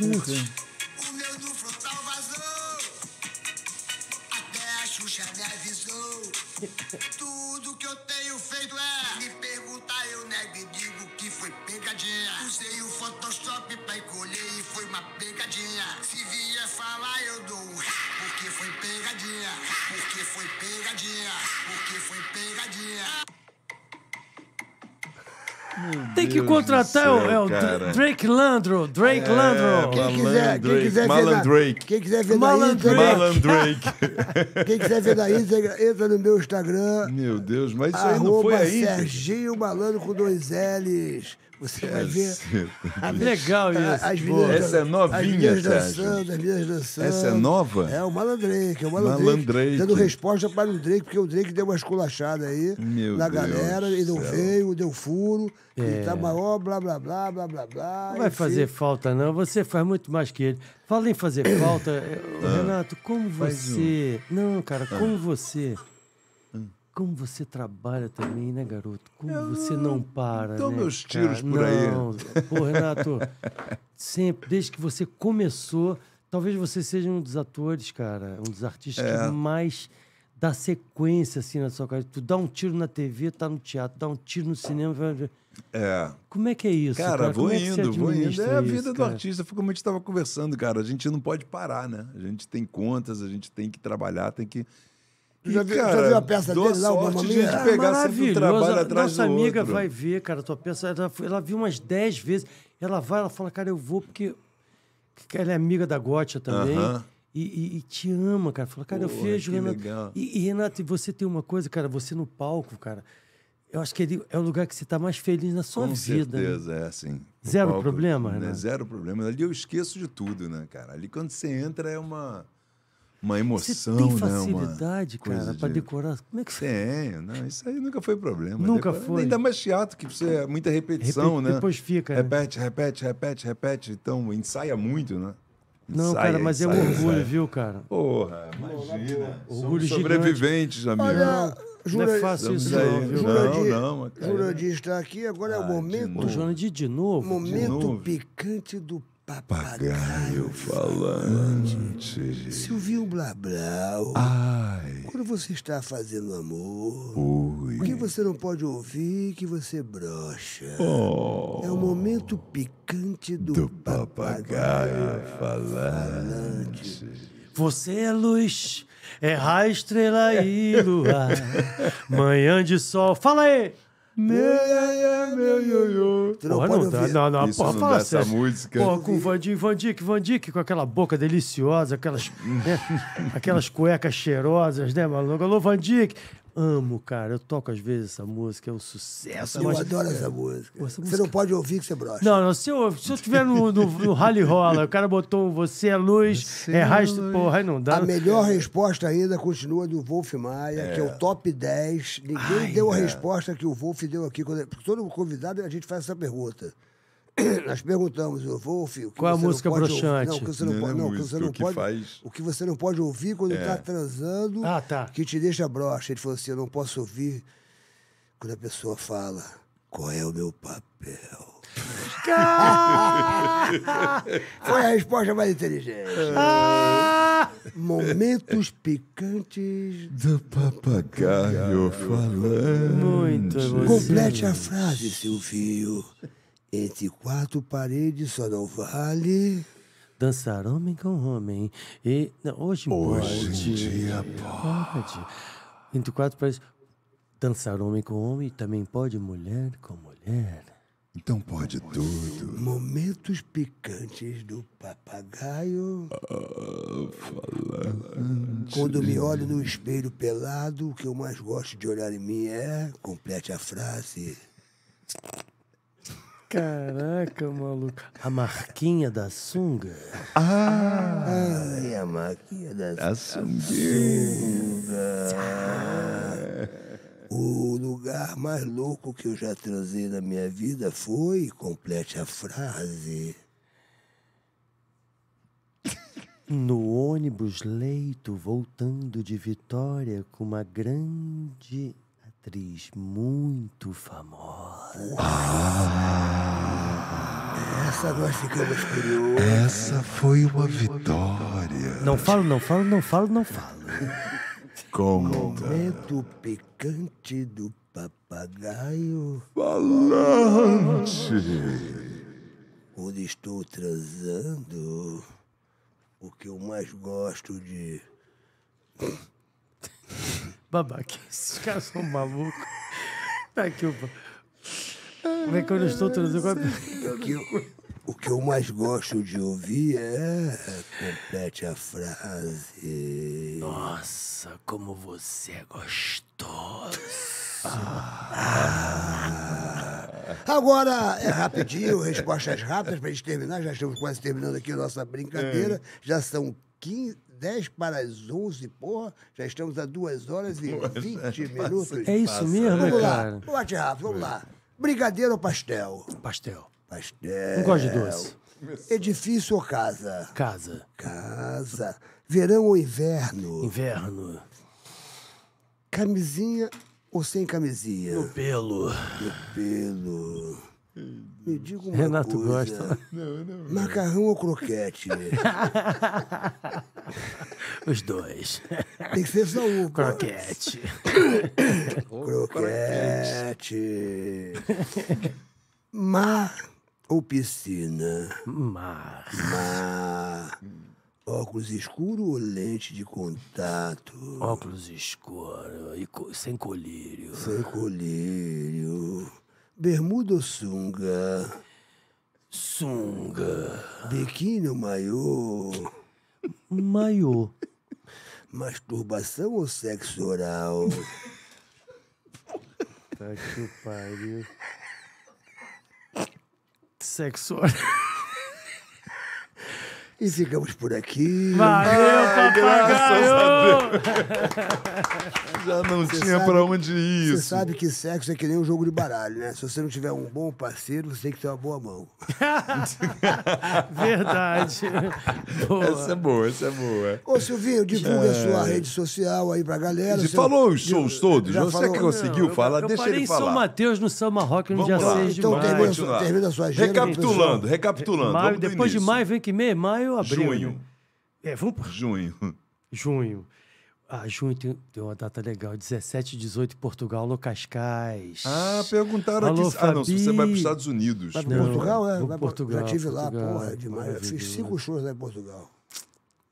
Putz. contratar é o Drake Landro. Drake é, Landro. Quem quiser, Malan ver Drake. Da, quem quiser ver Malan Drake. quem quiser ver na Isa, entra no meu Instagram. Meu Deus, mas isso aí não foi aí. Serginho Malandro com dois L's. Você vai ver. Ah, legal ah, isso. as meninas, Essa é novinha, as dançando, as dançando. Essa é nova? É, o Malandrake. É o Malandrake. Malandrake. Dando resposta para o Drake, porque o Drake deu uma esculachada aí Meu na Deus galera e não céu. veio, deu furo. É. E tá maior, blá, blá, blá, blá, blá, blá. Não vai enfim. fazer falta, não. Você faz muito mais que ele. Fala em fazer falta. Ah. Renato, como você... Um. Não, cara, ah. como você como você trabalha também, né, garoto? Como eu você não para, Então, né, meus cara? tiros por aí. pô, Renato, sempre, desde que você começou, talvez você seja um dos atores, cara, um dos artistas é. que mais dá sequência, assim, na sua carreira. Tu dá um tiro na TV, tá no teatro, dá um tiro no cinema... É. Como é que é isso? Cara, cara? vou é indo, vou indo. É a vida isso, do artista, foi como a gente estava conversando, cara. A gente não pode parar, né? A gente tem contas, a gente tem que trabalhar, tem que e, já, vi, cara, já viu a peça dele lá, o gente pegar é Maravilhoso. trabalho a atrás Nossa amiga outro. vai ver, cara, a tua peça. Ela, ela viu umas 10 vezes. Ela vai, ela fala, cara, eu vou porque ela é amiga da Gotcha também. Uh -huh. e, e, e, te ama, cara. Fala, cara, Porra, eu vejo, Renato. Legal. E, e, Renato, você tem uma coisa, cara, você no palco, cara. Eu acho que ele é o lugar que você está mais feliz na sua Com vida. Com né? certeza, né? é assim. Zero palco, problema, né? Renato. Zero problema. Ali eu esqueço de tudo, né, cara? Ali quando você entra é uma uma emoção, você tem né? facilidade, né? cara, para de... decorar. Como é que você... é não, isso aí nunca foi problema. Nunca Depois, foi. Ainda mais teatro que você é muita repetição, Repet... né? Depois fica. Né? Repete, né? repete, repete, repete. Então ensaia muito, né? Não, ensaia, cara, mas ensaia, é um orgulho, ensaia. viu, cara? Porra, imagina. Orgulho Somos sobreviventes, amigo. Olha, Jura... Não é fácil isso, não, viu? Jurandir, não, tá não, né? Jurandir está aqui, agora ah, é o ah, momento. De novo. Jurandir, de novo? Momento de novo. picante do Papagaio falante. Silvio Blablau. Ai. Quando você está fazendo amor, Ui. o que você não pode ouvir que você brocha. Oh. É o momento picante do, do papagaio, papagaio falante. falante. Você é luz, é raio, estrela e lua. Manhã de sol. Fala aí! Meu meu ioiô. não Porra, tá- não, não, não, porra, não música. Porra, com o Van Dijk, Van com aquela boca deliciosa, aquelas, né, aquelas cuecas cheirosas, né, maluco? Alô, Van Amo, cara. Eu toco às vezes essa música, é um sucesso. Eu mas... adoro essa música. essa música. Você não pode ouvir que você brocha. Não, não. Se eu, estiver no, no, no rally rola, o cara botou Você é Luz, Você é, é Raiz, porra, aí não dá. A né? melhor resposta ainda continua do Wolf Maia, é. que é o é. top 10. Ninguém Ai, deu a é. resposta que o Wolf deu aqui. Porque todo convidado a gente faz essa pergunta. nós perguntamos, Wolf vou, Qual a música broxante? não, que você não, não pode. É não, que você não o, que faz... o que você não pode ouvir quando está é. Tá transando ah, tá. que te deixa broxa. Ele falou assim: eu não posso ouvir quando a pessoa fala qual é o meu papel. Foi a resposta mais inteligente. Ah! Momentos picantes do papagaio falando. Muito Complete a frase, Silvio. Entre quatro paredes só não vale. Dançar homem com homem. E, não, hoje, hoje pode. dia pode. pode. Entre quatro paredes. Dançar homem com homem também pode mulher com mulher. Então pode tudo. Momentos picantes do papagaio. Ah, Quando me olho no espelho pelado, o que eu mais gosto de olhar em mim é. Complete a frase. Caraca, maluco. A marquinha da sunga. Ah! Ai, a marquinha da, da sunga. sunga. Ah. O lugar mais louco que eu já transei na minha vida foi, complete a frase. No ônibus leito, voltando de Vitória com uma grande atriz muito famosa. Ah, Essa nós ficamos curiosos. Essa foi uma vitória. Não falo, não falo, não falo, não falo. Conta. Momento picante do papagaio. Falante. Onde estou transando, o que eu mais gosto de babaca. Esses caras são malucos. Tá aqui o. Como é que eu não estou traduzindo? O que eu mais gosto de ouvir é. Complete a frase. Nossa, como você é gostoso. Ah. Ah. Agora é rapidinho, respostas rápidas para a gente terminar. Já estamos quase terminando aqui a nossa brincadeira. É. Já são 15, 10 para as 11, porra, já estamos a 2 horas e vinte 20 minutos. É isso mesmo, vamos Lá. boa lá, vamos lá. Brigadeiro ou pastel? Pastel. Pastel. Não gosto de doce. Edifício ou casa? Casa. Casa. Verão ou inverno? Inverno. Camisinha ou sem camisinha? No pelo. No pelo. Hum. Me diga uma Renato coisa. gosta. Não, não, Macarrão ou croquete? Os dois. Tem que ser só um. Croquete. croquete. Mar ou piscina? Mar. Mar. Óculos escuro ou lente de contato? Óculos escuro e co sem colírio. Sem colírio. Bermuda ou sunga? Sunga. Biquíni ou maiô? Maiô. Masturbação ou sexo oral? tá que pariu. Sexo oral. E ficamos por aqui. Valeu, ah, papagaio! Já não tinha para onde ir. Você sabe que sexo é que nem um jogo de baralho, né? Se você não tiver um bom parceiro, você tem que ter uma boa mão. Verdade. boa. Essa é boa, essa é boa. Ô, Silvinho, divulga é. sua rede social aí pra galera. Você falou os shows todos? Já você falou... que conseguiu não, falar, eu, eu deixa ele falar. Eu falei em São Mateus, no Samba Rock, no Vamos dia lá. 6 de então, maio. Então termina, a sua agenda. Recapitulando, recapitulando. Maio, depois de maio, vem que meio, maio ou abril? Junho. Né? É, vamos para. Junho. Junho. Ah, junho tem, tem, uma data legal, 17 e 18, Portugal, no Cascais. Ah, perguntaram Alô, aqui. Fabi. Ah, não, se você vai para os Estados Unidos. Vai para Portugal, é? Vai, Portugal, já estive lá, porra, é demais. Eu fiz cinco shows lá em Portugal.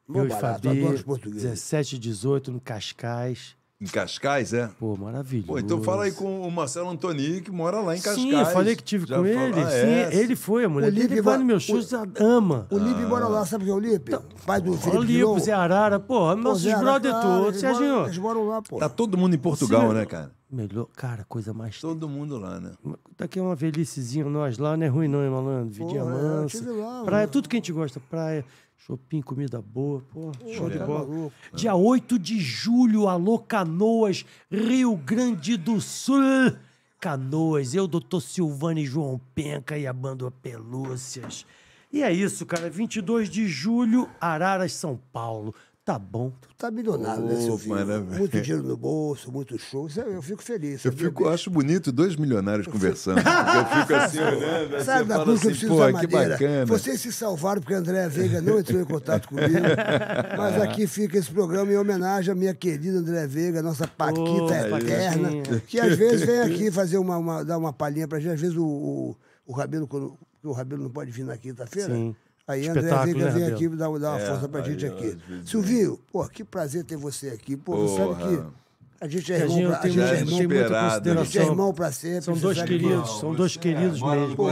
Meu Eu barato, e Fabi, 17 e 18, no Cascais. Em Cascais, é? Pô, maravilha. Pô, então fala aí com o Marcelo Antoni, que mora lá em Cascais. Sim, eu falei que tive Já com ele. Fala, ah, Sim, é? ele foi, a mulher o Lipe dele vai no meu show, o... ama. O Lipe ah. mora lá, sabe quem é o Lipe? Tá. Pai do Felipe O Lipe, Zé Arara, pô, nossos brother todos, Serginho. Eles moram lá, pô. Tá todo mundo em Portugal, Sim, né, cara? Melhor, cara, coisa mais... Todo mundo lá, né? Daqui tá é uma velhicezinha, nós lá, não é ruim não, hein, malandro? Vidinha é, mansa, praia, mano. tudo que a gente gosta, praia... Shopping, comida boa, pô, show de tá bola. É. Dia 8 de julho, alô Canoas, Rio Grande do Sul. Canoas, eu, doutor Silvani João Penca e a banda Pelúcias. E é isso, cara. 22 de julho, Araras, São Paulo tá bom, tu tá milionário, né, seu né, filho? Muito dinheiro no bolso, muito show. É, eu fico feliz. Eu fico, eu acho bonito dois milionários eu conversando. Fico... eu fico assim olhando. Né, Sabe, da coisa assim, que eu preciso da que bacana. Vocês se salvaram porque André Veiga não entrou em contato comigo. mas aqui fica esse programa em homenagem à minha querida André Veiga, nossa Paquita oh, eterna, é que às vezes vem aqui fazer uma, uma dar uma palhinha pra gente. Às vezes o, o, o Rabelo, quando, o Rabelo não pode vir na quinta-feira. Sim Aí Espetáculo, Andrézinha né, vem aqui dar, uma é, força pra aí, gente aqui. É. Silvio, pô, que prazer ter você aqui. Pô, Porra. você sabe que a gente é irmão pra, é né? a gente é irmão muita A gente é irmão pra sempre. São dois queridos, irmão, são dois é, queridos é, mesmo.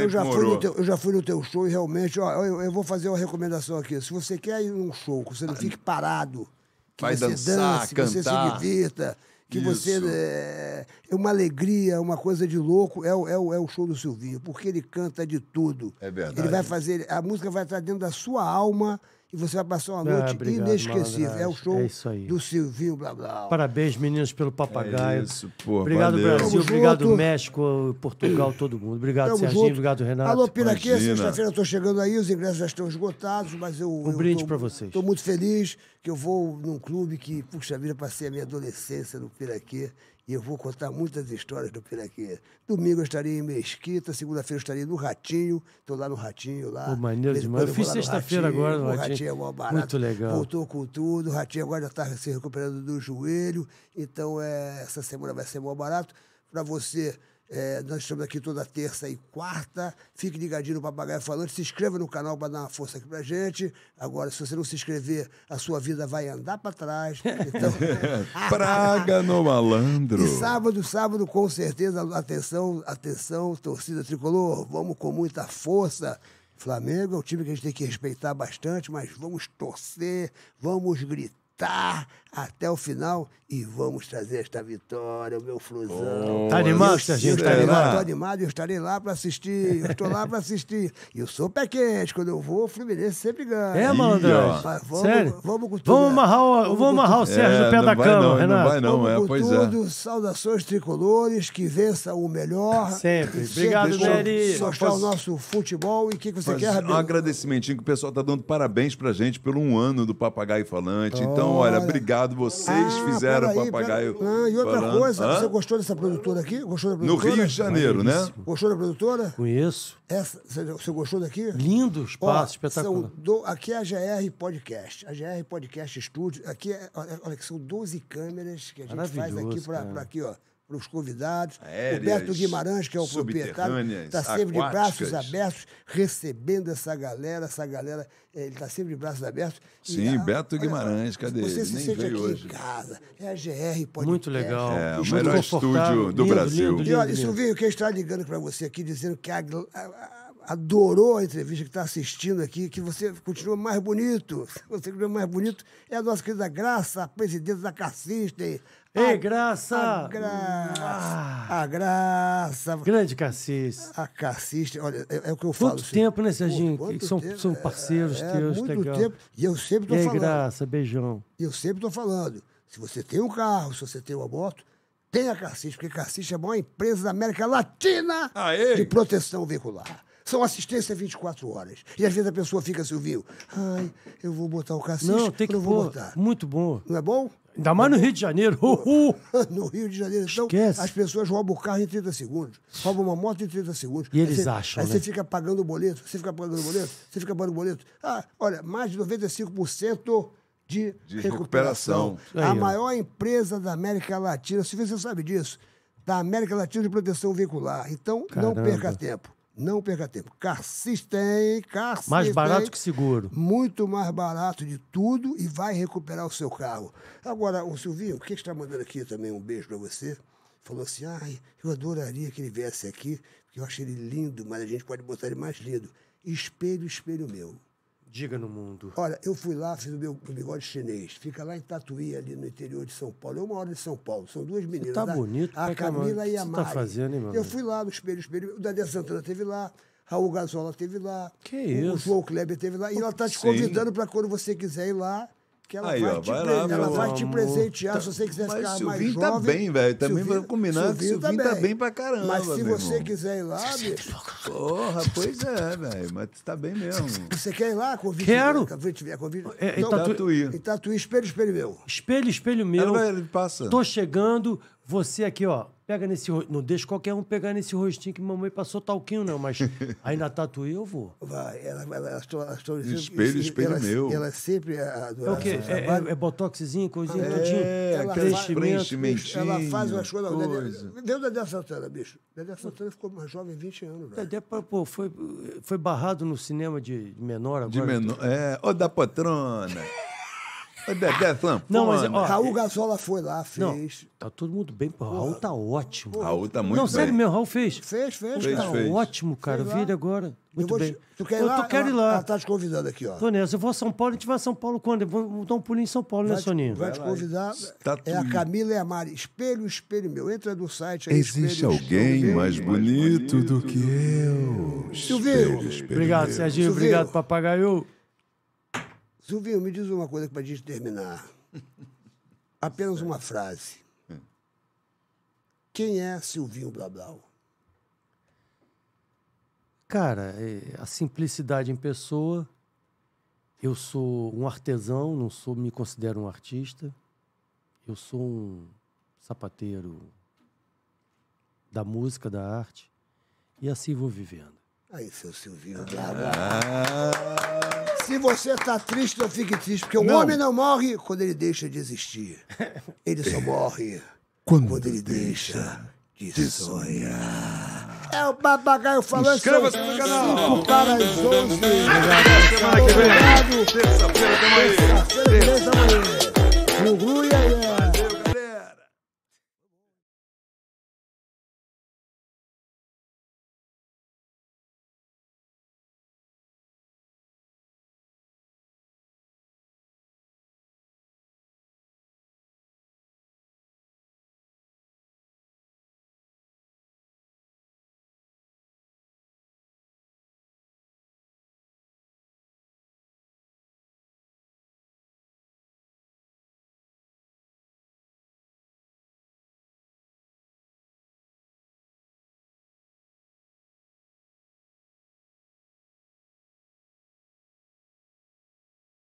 eu, já, eu, já fui no teu, eu já fui no teu show e realmente, ó, eu, eu, vou fazer uma recomendação aqui. Se você quer ir num show, que você não fique parado, que Vai você dança, dance, que você se divirta que Isso. você. Eh, é, uma alegria, é uma coisa de louco. É, é, é o show do Silvinho, porque ele canta de tudo. É verdade. Ele vai fazer. A música vai estar dentro da sua alma e você vai passar uma ah, noite obrigado, inesquecível. É o show é do Silvinho Blá Blá. Parabéns, meninos, pelo papagaio. É isso, porra, obrigado, valeu. Brasil. Tamo obrigado, junto. México, Portugal, todo mundo. Obrigado, Tamo Serginho. Junto. Obrigado, Renato. Alô, Piraquê, sexta-feira eu estou chegando aí, os ingressos já estão esgotados, mas eu. Um eu brinde para vocês. Estou muito feliz que eu vou num clube que, puxa vida, passei a minha adolescência no Piraquê e eu vou contar muitas histórias do Piraquê. Domingo eu estarei em Mesquita, segunda-feira eu estarei no Ratinho. Estou lá no Ratinho, lá. maneiro demais. Eu, eu fiz sexta-feira agora no Ratinho. Ratinho é barato. Muito legal. Voltou com tudo. O Ratinho agora já está se recuperando do joelho. Então, é, essa semana vai ser mó barato. Para você é, nós estamos aqui toda terça e quarta. Fique ligadinho no Papagaio Falante. Se inscreva no canal para dar uma força aqui para gente. Agora, se você não se inscrever, a sua vida vai andar para trás. Então... Praga no malandro. E sábado, sábado, com certeza, atenção, atenção, torcida tricolor, vamos com muita força. Flamengo é um time que a gente tem que respeitar bastante, mas vamos torcer, vamos gritar até o final e vamos trazer esta vitória, o meu flusão. Oh, tá animado, Serginho? Tá animado? Estou animado, eu estarei lá para assistir, eu estou lá para assistir. E eu sou pé quente, quando eu vou, o Fluminense sempre ganha. É, malandrão? Vamos, Sério? Vamos com tudo. Vamos amarrar o, vamos vamos amarrar o Sérgio é, no pé é, da cama, não, Renato. Não vai não, vamos é, com pois é. tudo, é. saudações tricolores, que vença o melhor. Sempre. sempre Obrigado, Nery. Só está o nosso futebol e o que, que, você Faz quer, Rabino? Um agradecimentinho que o pessoal tá dando parabéns pra gente pelo um ano do Papagaio Falante. Olha. Então, olha, obrigado vocês ah, fizeram peraí, Papagaio. Pera... Ah, e outra falando. coisa, Hã? você gostou dessa produtora aqui? Gostou da produtora? No Rio de Janeiro, né? Gostou da produtora? Conheço. Essa, você gostou daqui? Lindo espaço, espetacular. Do... aqui é a GR Podcast. A GR Podcast Studio. Aqui é, olha que são 12 câmeras que a gente faz aqui para aqui, ó para os convidados. Aéreas, Roberto Guimarães, que é o proprietário, está sempre de braços abertos, recebendo essa galera, essa galera, eh, ele está sempre de braços abertos. Sim, e, ah, Beto Guimarães, cadê você ele? Se Nem sente aqui hoje. em casa, é a GR, pode Muito legal. É, o melhor estúdio do Brasil. Lindo, lindo, e olha, lindo. Silvinho, está ligando para você aqui, dizendo que a, a, a adorou a entrevista que está assistindo aqui, que você continua mais bonito. Você continua mais bonito. É a nossa querida Graça, a presidente da Cassista, e graça! A graça! Ah! a graça! Grande Cassis. A Cassis, olha, é, é o que eu falo. Quanto assim, tempo, né, Serginho? são, são parceiros é, é, teus, muito legal. Tempo, e eu sempre tô e falando. E graça, beijão. E eu sempre tô falando. Se você tem um carro, se você tem uma moto, tem a Cassis, porque Cassis é a maior empresa da América Latina Aê. de proteção veicular. São assistência 24 horas. E às vezes a pessoa fica Silvio, assim, Ai, eu vou botar o cacete. Não, tem que não vou botar. Muito bom. Não é bom? Ainda mais no Rio de Janeiro. no Rio de Janeiro, então, Esquece. as pessoas roubam o carro em 30 segundos, roubam uma moto em 30 segundos. E aí eles acham, Aí né? você fica pagando o boleto, você fica pagando o boleto, você fica pagando o boleto. Ah, olha, mais de 95% de, de recuperação. recuperação. Aí, a ó. maior empresa da América Latina, se você sabe disso, da América Latina de proteção veicular. Então, Caramba. não perca tempo. Não perca tempo. Carcis tem, Carcis Mais barato que seguro. Muito mais barato de tudo e vai recuperar o seu carro. Agora, o Silvinho, o que está mandando aqui também um beijo para você? Falou assim, ai, eu adoraria que ele viesse aqui, porque eu achei ele lindo, mas a gente pode botar ele mais lindo. Espelho, espelho meu. Diga no mundo. Olha, eu fui lá, fiz o meu bigode chinês. Fica lá em Tatuí, ali no interior de São Paulo. É uma hora de São Paulo. São duas meninas. Você tá bonito, A, a Camila e a Mari. Você tá fazendo, hein, Eu fui lá no espelho, espelho. O Daniel Santana teve lá. Raul Gazola teve lá. Que isso? O João Kleber teve lá. E ela tá te convidando para quando você quiser ir lá que ela, aí, vai, ó, te vai, lá, ela vai te presentear tá, se você quiser ficar mais tá jovem. Mas tá, tá bem, velho. Também vai combinar que o tá, tá bem pra caramba, Mas se você irmão. quiser ir lá, Porra, pois é, velho. Mas tá bem mesmo. Você quer ir lá? Convite Quero. Quero. convite, convite. É, então, Itatuí. Itatuí, espelho, espelho meu. Espelho, espelho meu. Ela vai, passa. Tô chegando, você aqui, ó Pega nesse Não deixa qualquer um pegar nesse rostinho que mamãe passou talquinho, tá não, mas ainda tatuei, eu vou. Vai, ela, ela, ela, espelho, espelho meu. Ela sempre. é o quê? É, é, é, botoxzinho, coisinha, é, tudinho. Ela preenchimento. Ela faz umas coisas. Coisa. Deu Dedé Santana, bicho. Dedé Santana ficou mais jovem, 20 anos. Dedé, pô, foi, foi barrado no cinema de menor agora. De menor. Né? É, ô da patrona. Dedé Sampona. Não, mas, ó, Raul Gasola foi lá, fez. Não, tá todo mundo bem, pô. Raul tá ótimo. Pô, Raul tá muito não, bem. Não, sério, meu Raul fez. Fez, fez, tá fez cara. Fez. Ótimo, cara. Vira agora. Muito vou, bem. Tu quer ir eu lá? Tu ir lá. Ela tá te convidando aqui, ó. Tô nessa. Eu vou a São Paulo. A gente vai a São Paulo quando? Eu vou dar um pulinho em São Paulo, né, vai né, Soninho? Vai te convidar. Tá é a Camila e é a Mari. Espelho, espelho meu. Entra no site aí, Existe espelho, alguém espelho, mais, bonito mais bonito do que eu. espelho. Obrigado, Serginho. Obrigado, papagaio. Silvinho, me diz uma coisa para a gente terminar. Apenas uma frase. Hum. Quem é Silvinho Blablau? Cara, é, a simplicidade em pessoa. Eu sou um artesão, não sou, me considero um artista. Eu sou um sapateiro da música, da arte. E assim vou vivendo. Aí, seu Silvinho Blablau. Ah. Se você tá triste, eu fique triste, porque não. o homem não morre quando ele deixa de existir. Ele só morre quando, quando ele deixa de, de sonhar. É o papagaio falando sobre no canal. 5 para as 11. Semana que vem. Terça-feira, tamo aí. Terça-feira, tamo aí. é. é.